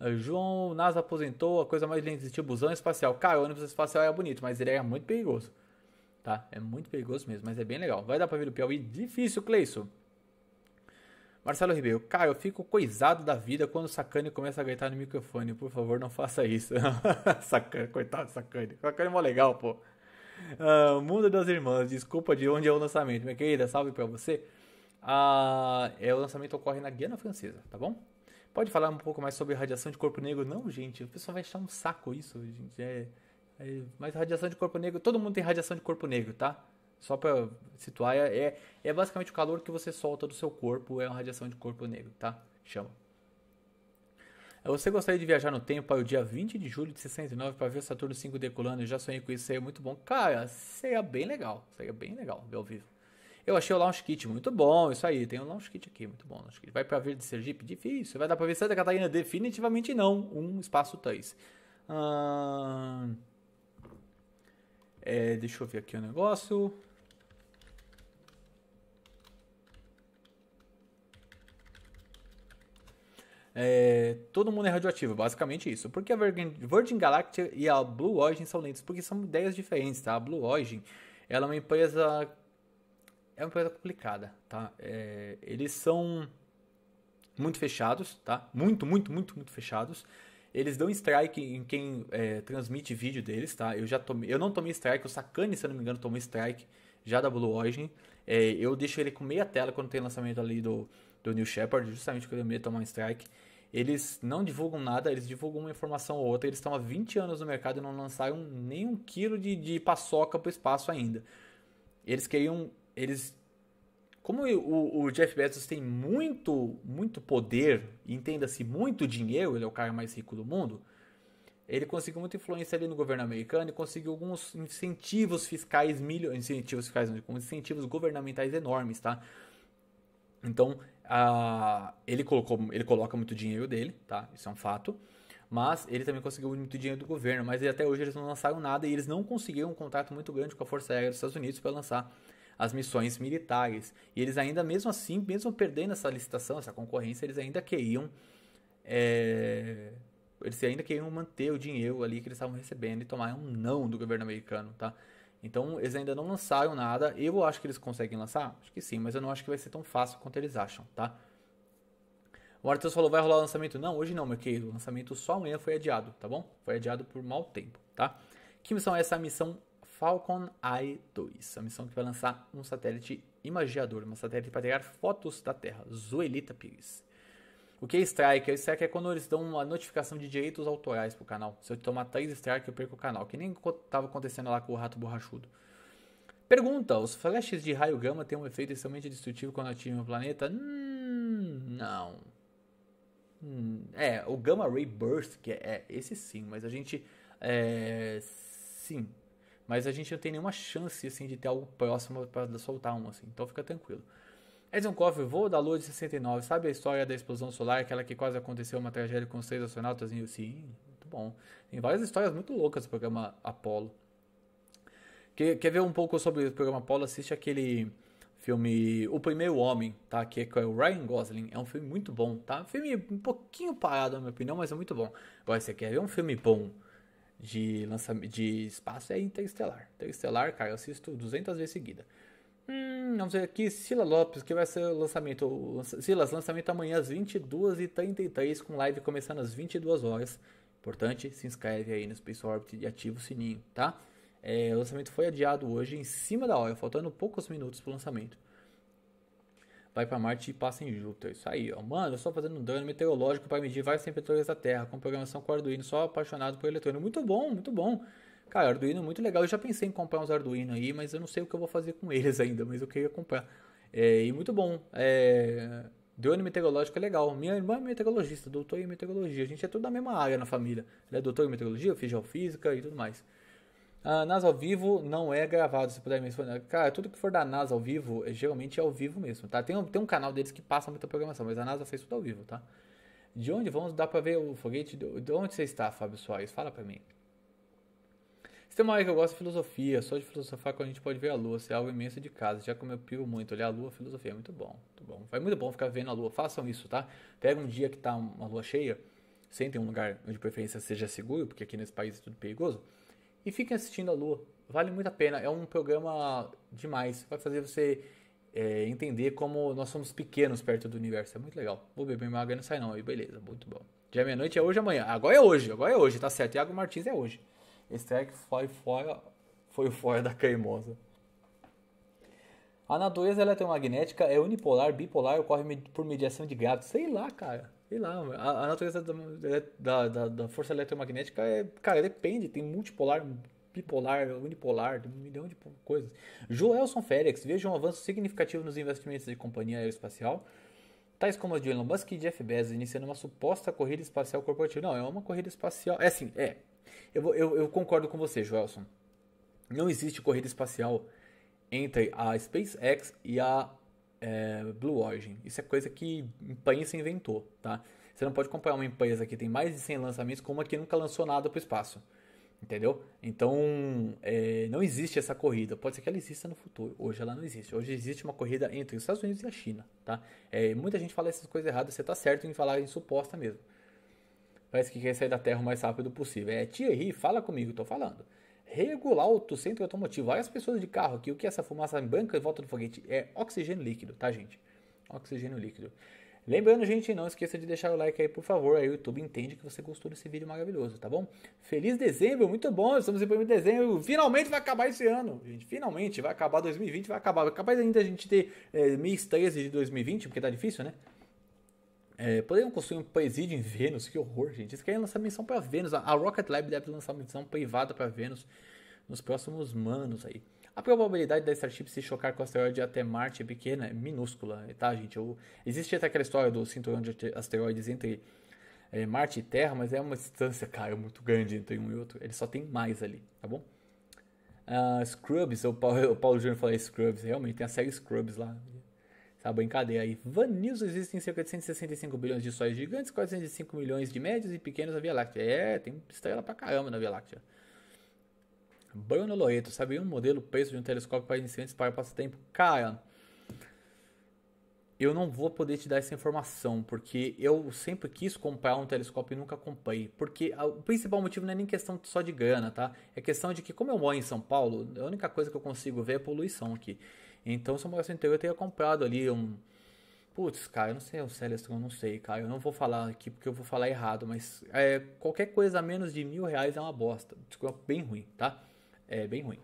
Eh, João Nasa aposentou, a coisa mais linda que existia, busão espacial. Cara, o ônibus espacial era é bonito, mas ele era é muito perigoso tá? É muito perigoso mesmo, mas é bem legal. Vai dar para vir o Piauí? Difícil, Cleisson. Marcelo Ribeiro, cara, eu fico coisado da vida quando o Sacani começa a gritar no microfone. Por favor, não faça isso. sacane, coitado, Sacani. Sacani é mó legal, pô. Uh, Mundo das Irmãs, desculpa de onde é o lançamento. Minha querida, salve para você. Uh, é, o lançamento ocorre na Guiana Francesa, tá bom? Pode falar um pouco mais sobre radiação de corpo negro? Não, gente, o pessoal vai achar um saco isso, gente. É. Mas radiação de corpo negro, todo mundo tem radiação de corpo negro, tá? Só para situar, é, é, é basicamente o calor que você solta do seu corpo, é uma radiação de corpo negro, tá? Chama. Você gostaria de viajar no tempo para o dia 20 de julho de 69 para ver o Saturno 5 decolando? Eu já sonhei com isso, seria é muito bom. Cara, seria é bem legal, seria bem legal ver ao vivo. Eu achei o Launch Kit muito bom, isso aí, tem um Launch Kit aqui, muito bom. Launch kit. Vai para ver de Sergipe? Difícil. Vai dar para ver Santa Catarina? Definitivamente não, um espaço 3. Ahn... É, deixa eu ver aqui o negócio. É, todo mundo é radioativo, basicamente isso. Porque a Virgin, Virgin Galactic e a Blue Origin são lentos? Porque são ideias diferentes, tá? A Blue Origin, ela é uma empresa... É uma empresa complicada, tá? É, eles são muito fechados, tá? Muito, muito, muito, muito fechados. Eles dão strike em quem é, transmite vídeo deles, tá? Eu já tomei, eu não tomei strike, o Sakane, se eu não me engano, tomou strike já da Blue Origin. É, eu deixo ele com meia tela quando tem lançamento ali do, do New Shepard, justamente porque eu medo tomar um strike. Eles não divulgam nada, eles divulgam uma informação ou outra. Eles estão há 20 anos no mercado e não lançaram nem um quilo de, de paçoca para o espaço ainda. Eles queriam. Eles como o, o Jeff Bezos tem muito, muito poder, entenda-se muito dinheiro, ele é o cara mais rico do mundo, ele conseguiu muita influência ali no governo americano e conseguiu alguns incentivos fiscais, milho, incentivos fiscais, com incentivos governamentais enormes, tá? Então, ele, colocou, ele coloca muito dinheiro dele, tá? Isso é um fato. Mas ele também conseguiu muito dinheiro do governo. Mas até hoje eles não lançaram nada e eles não conseguiram um contrato muito grande com a Força Aérea dos Estados Unidos para lançar as missões militares. E eles ainda, mesmo assim, mesmo perdendo essa licitação, essa concorrência, eles ainda queriam. É, eles ainda queriam manter o dinheiro ali que eles estavam recebendo e tomaram um não do governo americano, tá? Então eles ainda não lançaram nada. Eu acho que eles conseguem lançar? Acho que sim, mas eu não acho que vai ser tão fácil quanto eles acham, tá? O Arthur falou: vai rolar o lançamento? Não, hoje não, meu querido. O lançamento só amanhã foi adiado, tá bom? Foi adiado por mau tempo, tá? Que missão é essa? A missão Falcon Eye 2, a missão que vai lançar um satélite imagiador, um satélite para tirar fotos da Terra, Zoelita Pires. O que é strike? O strike é quando eles dão uma notificação de direitos autorais pro canal. Se eu tomar três strikes, eu perco o canal, que nem estava acontecendo lá com o Rato Borrachudo. Pergunta: os flashes de raio gama têm um efeito extremamente destrutivo quando atingem o planeta? Hum, não. Hum, é, o Gamma Ray Burst, que é, é esse sim, mas a gente. É, sim, mas a gente não tem nenhuma chance, assim, de ter algo próximo para soltar um, assim. Então fica tranquilo. Edson Coffey, voo da Lua de 69. Sabe a história da explosão solar, aquela que quase aconteceu uma tragédia com seis astronautas em Sim, muito bom. Tem várias histórias muito loucas do programa Apollo. Quer, quer ver um pouco sobre o programa Apollo? Assiste aquele filme O Primeiro Homem, tá? Que é o Ryan Gosling. É um filme muito bom, tá? Um filme um pouquinho parado, na minha opinião, mas é muito bom. Agora, você quer ver um filme bom? de, lançamento, de espaço é Interestelar. Interestelar, cara, eu assisto 200 vezes seguida. Hum, vamos ver aqui, Sila Lopes, que vai ser o lançamento. Silas, lançamento amanhã às 22h33, com live começando às 22 horas. Importante, se inscreve aí no Space Orbit e ativa o sininho, tá? É, o lançamento foi adiado hoje, em cima da hora, faltando poucos minutos para o lançamento vai para Marte e passa em Júpiter. É isso aí, ó. Mano, eu só fazendo um dano meteorológico para medir várias temperaturas da Terra, com programação com Arduino, só apaixonado por eletrônico. Muito bom, muito bom. Cara, Arduino muito legal. Eu já pensei em comprar uns Arduino aí, mas eu não sei o que eu vou fazer com eles ainda, mas eu queria comprar. É, e muito bom. É, drone meteorológico é legal. Minha irmã é meteorologista, doutor em meteorologia. A gente é tudo da mesma área na família. Ela é doutor em meteorologia, eu fiz geofísica e tudo mais. A NASA ao vivo não é gravado, se puder me responder. Cara, tudo que for da NASA ao vivo, é, geralmente é ao vivo mesmo, tá? Tem um, tem um canal deles que passa muita programação, mas a NASA fez tudo ao vivo, tá? De onde vamos? Dá pra ver o foguete? De onde você está, Fábio Soares? Fala pra mim. Se tem uma área que eu gosto de é filosofia, só de filosofar quando a gente pode ver a lua, se é algo imenso de casa. Já como eu piro muito, olhar a lua, filosofia é muito bom, muito bom. É muito bom ficar vendo a lua, façam isso, tá? Pega um dia que tá uma lua cheia, sentem um lugar onde de preferência seja seguro, porque aqui nesse país é tudo perigoso e fiquem assistindo a Lua. Vale muito a pena. É um programa demais. Vai fazer você é, entender como nós somos pequenos perto do universo. É muito legal. Vou beber minha água e não sai não. E beleza, muito bom. Já é meia-noite é hoje amanhã. Agora é hoje, agora é hoje, tá certo. Iago Martins é hoje. Esse é que foi fora, foi fora da cremosa. A natureza eletromagnética é, é unipolar, bipolar, ocorre por mediação de gato. Sei lá, cara. Sei lá, a, a natureza da, da, da, força eletromagnética é. Cara, depende, tem multipolar, bipolar, unipolar, tem um milhão de coisas. Joelson Félix, veja um avanço significativo nos investimentos de companhia aeroespacial, tais como a de Elon Musk e Jeff Bezos, iniciando uma suposta corrida espacial corporativa. Não, é uma corrida espacial. É assim, é. Eu, eu, eu concordo com você, Joelson. Não existe corrida espacial entre a SpaceX e a é, Blue Origin. Isso é coisa que empanha-se inventou, tá? Você não pode comparar uma empresa que tem mais de 100 lançamentos com uma que nunca lançou nada para o espaço. Entendeu? Então, é, não existe essa corrida. Pode ser que ela exista no futuro. Hoje ela não existe. Hoje existe uma corrida entre os Estados Unidos e a China. Tá? É, muita gente fala essas coisas erradas. Você está certo em falar em suposta mesmo. Parece que quer sair da Terra o mais rápido possível. É, Thierry, fala comigo. Estou falando regular o centro automotivo. Olha as pessoas de carro aqui. O que é essa fumaça branca em volta do foguete? É oxigênio líquido, tá, gente? Oxigênio líquido. Lembrando, gente, não esqueça de deixar o like aí, por favor. Aí o YouTube entende que você gostou desse vídeo maravilhoso, tá bom? Feliz dezembro, muito bom. Estamos em primeiro dezembro. Finalmente vai acabar esse ano, gente. Finalmente vai acabar 2020, vai acabar. acabar ainda a gente ter é, mês 13 de 2020, porque tá difícil, né? É, poderiam construir um presídio em Vênus? Que horror, gente. Eles querem lançar missão para Vênus. A Rocket Lab deve lançar uma missão privada para Vênus nos próximos anos aí. A probabilidade da Starship se chocar com o asteroide até Marte é pequena, é minúscula, tá, gente? Eu, existe até aquela história do cinturão de asteroides entre é, Marte e Terra, mas é uma distância, cara, muito grande entre um e outro. Ele só tem mais ali, tá bom? Uh, Scrubs, o Paulo, o Paulo Júnior falou Scrubs, realmente, tem a série Scrubs lá. A em aí. E existem cerca de 165 bilhões de sóis gigantes, 405 milhões de médios e pequenos na Via Láctea. É, tem estrela pra caramba na Via Láctea. Bruno Loreto, sabia um modelo preço de um telescópio para iniciantes para passatempo? Cara, eu não vou poder te dar essa informação, porque eu sempre quis comprar um telescópio e nunca comprei. Porque o principal motivo não é nem questão só de grana, tá? É questão de que, como eu moro em São Paulo, a única coisa que eu consigo ver é poluição aqui. Então, se eu morasse no interior, eu teria comprado ali um. Putz, cara, eu não sei, um Celestron, não sei, cara. Eu não vou falar aqui porque eu vou falar errado, mas é, qualquer coisa a menos de mil reais é uma bosta. Desculpa, bem ruim, tá? É bem ruim.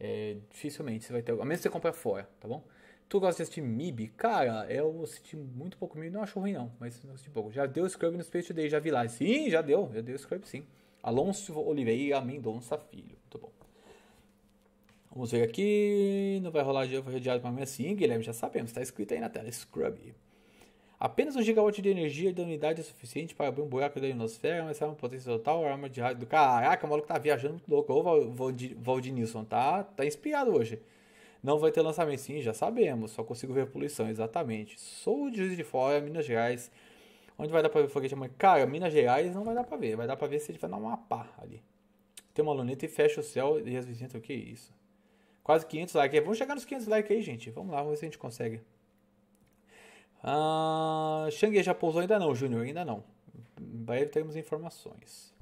É, dificilmente você vai ter. A menos que você compre fora, tá bom? Tu gosta de assistir MIB? Cara, eu assisti muito pouco MIB, não acho ruim não, mas não assisti pouco. Já deu Scrub no Space Today, já vi lá. Sim, já deu, já deu Scrub sim. Alonso Oliveira Mendonça Filho, muito bom. Vamos ver aqui. Não vai rolar de rodeado para mim assim, Guilherme. Já sabemos, está escrito aí na tela: Scrub. Apenas um gigawatt de energia da unidade é suficiente para abrir um buraco da ionosfera, mas é uma potência total, é arma de rádio do caraca, o maluco tá viajando muito louco. Ô, Valdinilson, tá, tá inspirado hoje. Não vai ter lançamento, sim, já sabemos. Só consigo ver poluição, exatamente. Sou de Juiz de Fora, Minas Gerais. Onde vai dar pra ver foguete amanhã? Cara, Minas Gerais não vai dar pra ver. Vai dar pra ver se ele vai dar uma pá ali. Tem uma luneta e fecha o céu e as visitas. O que é isso? Quase 500 likes. É, vamos chegar nos 500 likes aí, gente. Vamos lá, vamos ver se a gente consegue. Ah, Xangue já pousou? Ainda não, Júnior, ainda não. Em breve teremos informações.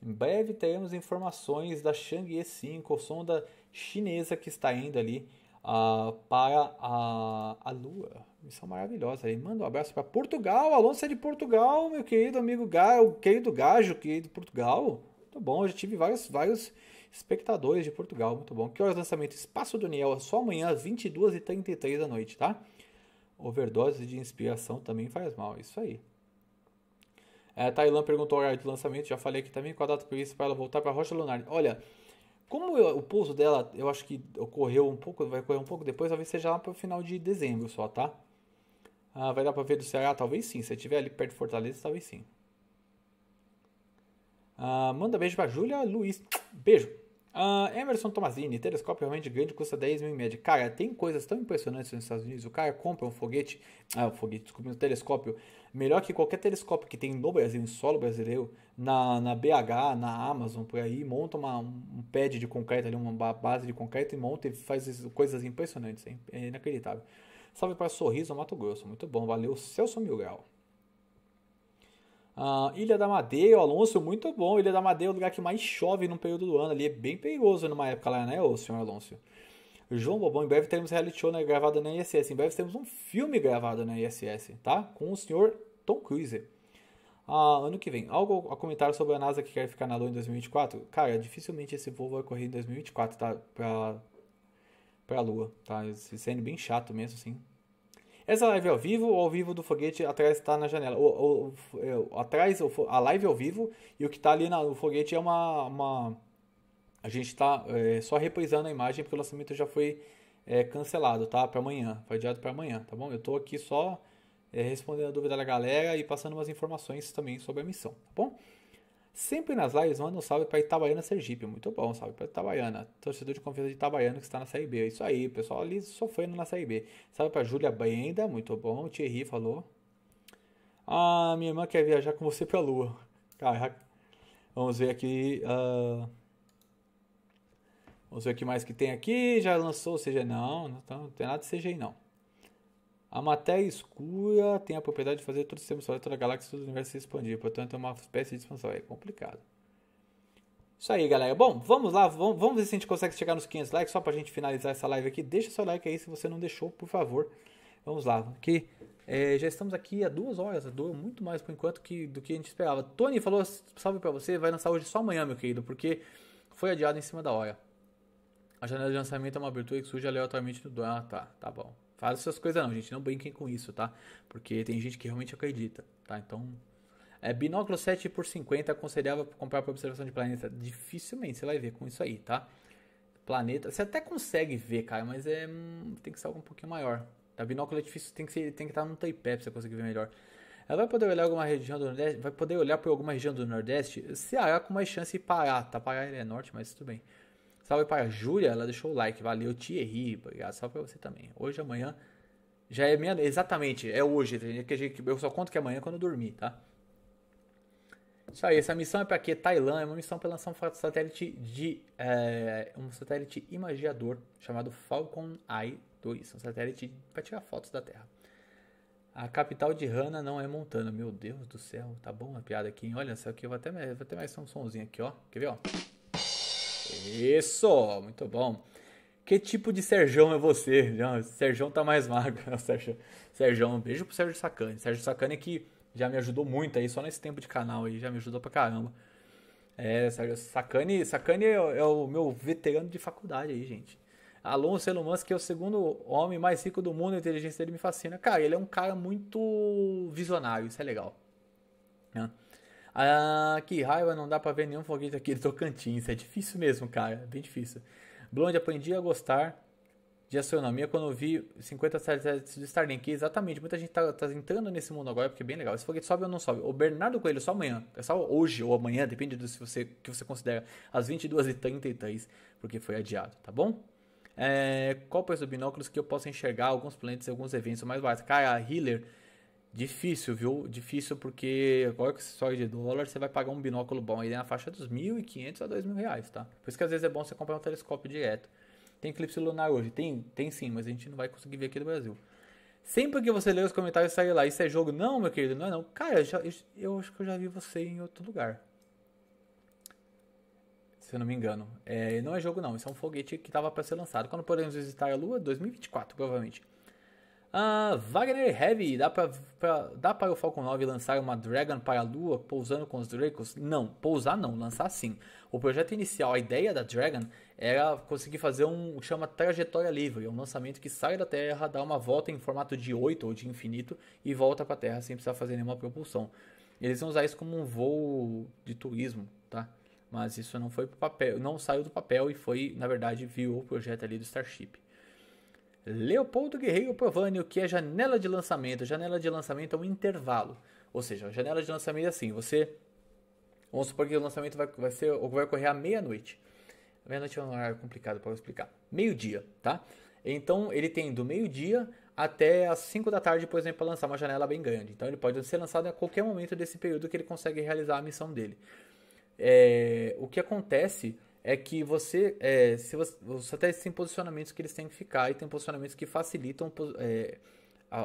Em breve teremos informações da Chang'e 5, a sonda chinesa que está indo ali uh, para a, a Lua. Missão maravilhosa aí. Manda um abraço para Portugal. Alonso é de Portugal, meu querido amigo Gajo, querido Gajo, querido Portugal. Muito bom, já tive vários, vários espectadores de Portugal. Muito bom. Que horas de lançamento? Espaço Daniel, só amanhã às 22h33 da noite, tá? Overdose de inspiração também faz mal, isso aí. É, Tailan perguntou o horário de lançamento, já falei aqui também, qual a data prevista para ela voltar para Rocha Lunar Olha, como eu, o pouso dela, eu acho que ocorreu um pouco, vai ocorrer um pouco depois, talvez seja lá para o final de dezembro só, tá? Ah, vai dar para ver do Ceará? Talvez sim. Se estiver ali perto de Fortaleza, talvez sim. Ah, manda beijo pra Júlia Luiz. Beijo. Uh, Emerson Tomazini, telescópio realmente grande, custa 10 mil em média. Cara, tem coisas tão impressionantes nos Estados Unidos. O cara compra um foguete, ah, um foguete, desculpa, um telescópio, melhor que qualquer telescópio que tem no Brasil, em solo brasileiro, na, na BH, na Amazon, por aí, monta uma, um pad de concreto ali, uma base de concreto e monta e faz coisas impressionantes, é inacreditável. Salve para Sorriso, Mato Grosso, muito bom, valeu, Celso Mil Grau. Uh, Ilha da Madeira, Alonso, muito bom. Ilha da Madeira é o lugar que mais chove no período do ano ali. É bem perigoso numa época lá, né, ô senhor Alonso? João Bobão, em breve teremos reality show né, gravado na ISS. Em breve teremos um filme gravado na ISS, tá? Com o senhor Tom Cruise. Uh, ano que vem. Algo a comentar sobre a NASA que quer ficar na Lua em 2024? Cara, dificilmente esse voo vai correr em 2024, tá? Pra, pra Lua, tá? Sendo bem chato mesmo, assim. Essa live é ao vivo ou ao vivo do foguete atrás está na janela? Ou, ou, ou é, atrás, a live é ao vivo e o que está ali no foguete é uma. uma... A gente está é, só reprisando a imagem porque o lançamento já foi é, cancelado, tá? Para amanhã, foi adiado para amanhã, tá bom? Eu estou aqui só é, respondendo a dúvida da galera e passando umas informações também sobre a missão, tá bom? Sempre nas lives, manda um salve para Itabaiana Sergipe. Muito bom, salve para Itabaiana. Torcedor de confiança de Itabaiana que está na Série B. É isso aí, pessoal ali sofrendo na Série B. Salve para Júlia Benda, muito bom. O Thierry falou. Ah, minha irmã quer viajar com você para a Lua. Vamos ver aqui. Uh... Vamos ver o que mais que tem aqui. Já lançou o CG? Não, não, tem nada de CGI não. A matéria é escura tem a propriedade de fazer todo o sistema solar, toda a galáxia, todo o universo se expandir. Portanto, é uma espécie de expansão. É complicado. Isso aí, galera. Bom, vamos lá. Vamos, vamos ver se a gente consegue chegar nos 500 likes. Só pra gente finalizar essa live aqui. Deixa seu like aí se você não deixou, por favor. Vamos lá. Aqui. é, já estamos aqui há duas horas. Doeu muito mais por enquanto que, do que a gente esperava. Tony falou, salve pra você. Vai lançar hoje só amanhã, meu querido. Porque foi adiado em cima da hora. A janela de lançamento é uma abertura que surge aleatoriamente do... Ah, tá. Tá bom. Faz essas coisas não, gente. Não brinquem com isso, tá? Porque tem gente que realmente acredita, tá? Então. É, binóculo 7 por 50 aconselhável comprar para observação de planeta. Dificilmente você vai ver com isso aí, tá? Planeta. Você até consegue ver, cara, mas é. Hum, tem que ser algo um pouquinho maior. Tá? Binóculo é difícil, tem que, ser, tem que estar num taipé pra você conseguir ver melhor. Ela vai poder olhar alguma região do Nordeste? Vai poder olhar por alguma região do Nordeste? Ceará com mais chance de Pará, tá? Pará ele é norte, mas tudo bem. Salve para Júlia, ela deixou o like. Valeu, Thierry. Obrigado. Salve pra você também. Hoje, amanhã. Já é Exatamente, é hoje. Tá que eu só conto que é amanhã quando eu dormir, tá? Isso aí, essa missão é para quê? Tailândia é uma missão para lançar um satélite de. É, um satélite imagiador chamado Falcon Eye 2. Um satélite para tirar fotos da Terra. A capital de Hana não é Montana. Meu Deus do céu, tá bom a piada aqui, hein? Olha, só que eu vou até, vou até mais um somzinho aqui, ó. Quer ver, ó? Isso, muito bom. Que tipo de Serjão é você? Não, Serjão tá mais magro. Não, Serjão, Serjão, beijo pro Sérgio Sacani. Sérgio Sacani que já me ajudou muito aí, só nesse tempo de canal aí, já me ajudou pra caramba. É, Sérgio Sacani, Sacani é, é o meu veterano de faculdade aí, gente. Alonso Elon Musk, que é o segundo homem mais rico do mundo, a inteligência dele me fascina. Cara, ele é um cara muito visionário, isso é legal. Né? Ah, que raiva, não dá pra ver nenhum foguete aqui de Tocantins. É difícil mesmo, cara. É bem difícil. Blonde, aprendi a gostar de astronomia quando vi 50 satélites de Starlink. Exatamente, muita gente tá, tá, entrando nesse mundo agora porque é bem legal. Esse foguete sobe ou não sobe? O Bernardo Coelho só amanhã, é só hoje ou amanhã, depende do se você, que você considera, às 22h33, porque foi adiado, tá bom? É, qual o preço do binóculos que eu posso enxergar alguns planetas e alguns eventos mais baratos? Cara, a Hiller Difícil, viu? Difícil porque agora que esse estoque de dólar, você vai pagar um binóculo bom aí na faixa dos 1.500 a 2.000 reais, tá? Por isso que às vezes é bom você comprar um telescópio direto. Tem eclipse lunar hoje? Tem, tem sim, mas a gente não vai conseguir ver aqui no Brasil. Sempre que você lê os comentários, sai lá, isso é jogo? Não, meu querido, não é não. Cara, eu, já, eu, eu acho que eu já vi você em outro lugar. Se eu não me engano. É, não é jogo não, isso é um foguete que estava para ser lançado. Quando podemos visitar a Lua? 2024, provavelmente. Ah, Wagner Heavy, dá, pra, pra, dá para o Falcon 9 lançar uma Dragon para a Lua pousando com os Dracos? Não, pousar não, lançar sim. O projeto inicial, a ideia da Dragon era conseguir fazer um chama trajetória livre, um lançamento que sai da Terra, dá uma volta em formato de 8 ou de infinito e volta para a Terra sem precisar fazer nenhuma propulsão. Eles vão usar isso como um voo de turismo, tá? Mas isso não foi pro papel, não saiu do papel e foi, na verdade, viu o projeto ali do Starship. Leopoldo Guerreiro Provani, o que é janela de lançamento. Janela de lançamento é um intervalo. Ou seja, a janela de lançamento é assim, você. Vamos supor que o lançamento vai, vai, ser, vai ocorrer à meia-noite. Meia-noite é um horário complicado para explicar. Meio-dia, tá? Então ele tem do meio-dia até as 5 da tarde, por exemplo, para lançar uma janela bem grande. Então ele pode ser lançado a qualquer momento desse período que ele consegue realizar a missão dele. É, o que acontece é que você, é, se você, até tem posicionamentos que eles têm que ficar e tem posicionamentos que facilitam é,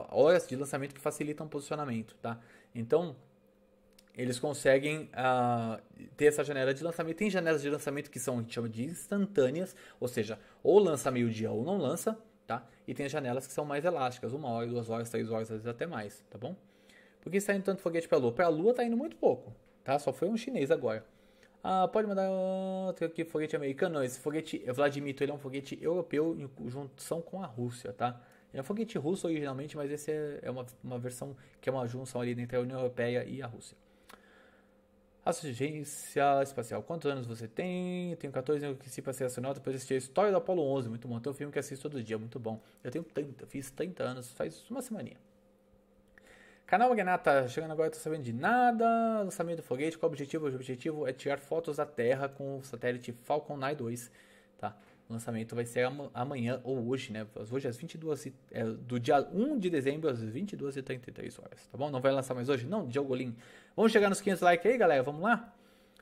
horas de lançamento que facilitam o posicionamento, tá? Então eles conseguem uh, ter essa janela de lançamento. Tem janelas de lançamento que são, a gente chama de instantâneas, ou seja, ou lança meio-dia ou não lança, tá? E tem janelas que são mais elásticas, uma hora, duas horas, três horas, às vezes até mais, tá bom? Por que está indo tanto foguete para a Lua? Para a Lua está indo muito pouco, tá? Só foi um chinês agora. Ah, pode mandar outro aqui, foguete americano. Não, esse foguete Vladimir, ele é um foguete europeu em junção com a Rússia, tá? Ele é um foguete russo originalmente, mas esse é, é, uma, uma versão que é uma junção ali entre a União Europeia e a Rússia. Assistência espacial. Quantos anos você tem? tenho 14 anos que se passa ser astronauta, depois assisti a história do Apolo 11, muito bom. Tem um filme que assisto todo dia, muito bom. Eu tenho 30, fiz 30 anos, faz uma semaninha. Canal Renata, chegando agora, tô sabendo de nada. Lançamento do foguete, qual o objetivo? O objetivo é tirar fotos da Terra com o satélite Falcon 9 2, tá? O lançamento vai ser amanhã ou hoje, né? Hoje é às 22 é, do dia 1 de dezembro às 22h33 horas, tá bom? Não vai lançar mais hoje? Não, Diogolim. Vamos chegar nos 500 likes aí, galera, vamos lá?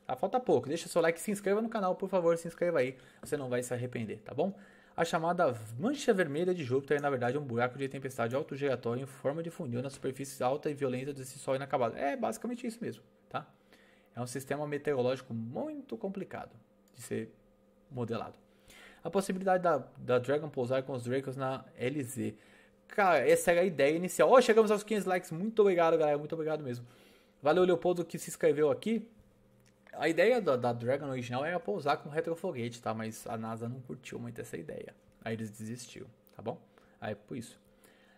Tá, falta pouco. Deixa seu like, se inscreva no canal, por favor, se inscreva aí. Você não vai se arrepender, tá bom? A chamada mancha vermelha de Júpiter é, na verdade, um buraco de tempestade autogiratório em forma de funil na superfície alta e violenta desse Sol inacabado. É basicamente isso mesmo, tá? É um sistema meteorológico muito complicado de ser modelado. A possibilidade da, da Dragon pousar com os Dracos na LZ. Cara, essa era a ideia inicial. Ó, oh, chegamos aos 500 likes. Muito obrigado, galera. Muito obrigado mesmo. Valeu, Leopoldo, que se inscreveu aqui. A ideia da, da Dragon original era pousar com retrofoguete, tá? Mas a NASA não curtiu muito essa ideia. Aí eles desistiram, tá bom? Aí é por isso.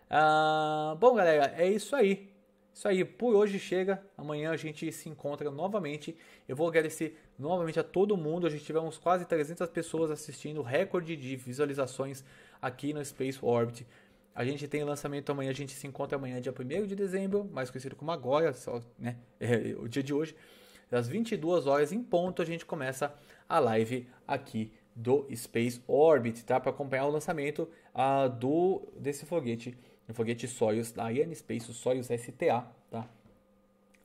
Ah, bom, galera, é isso aí. Isso aí, por hoje chega. Amanhã a gente se encontra novamente. Eu vou agradecer novamente a todo mundo. A gente tivemos quase 300 pessoas assistindo, recorde de visualizações aqui no Space Orbit. A gente tem lançamento amanhã, a gente se encontra amanhã, dia 1 de dezembro, mais conhecido como agora, só, né? É, o dia de hoje das 22 horas em ponto, a gente começa a live aqui do Space Orbit, tá? Para acompanhar o lançamento uh, do desse foguete, o foguete Soyuz da Ariane Space, o Soyuz STA, tá?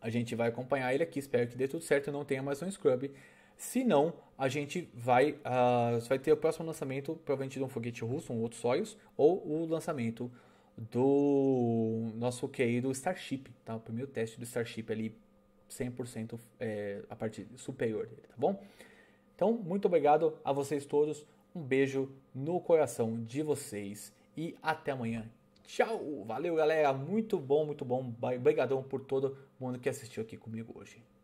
A gente vai acompanhar ele aqui, espero que dê tudo certo, e não tenha mais um scrub. Se não, a gente vai, uh, vai ter o próximo lançamento, provavelmente de um foguete russo, um outro Soyuz, ou o lançamento do nosso querido Starship, tá? O primeiro teste do Starship ali 100% é, a partir superior dele, tá bom? Então, muito obrigado a vocês todos. Um beijo no coração de vocês e até amanhã. Tchau! Valeu, galera. Muito bom, muito bom. Obrigadão por todo mundo que assistiu aqui comigo hoje.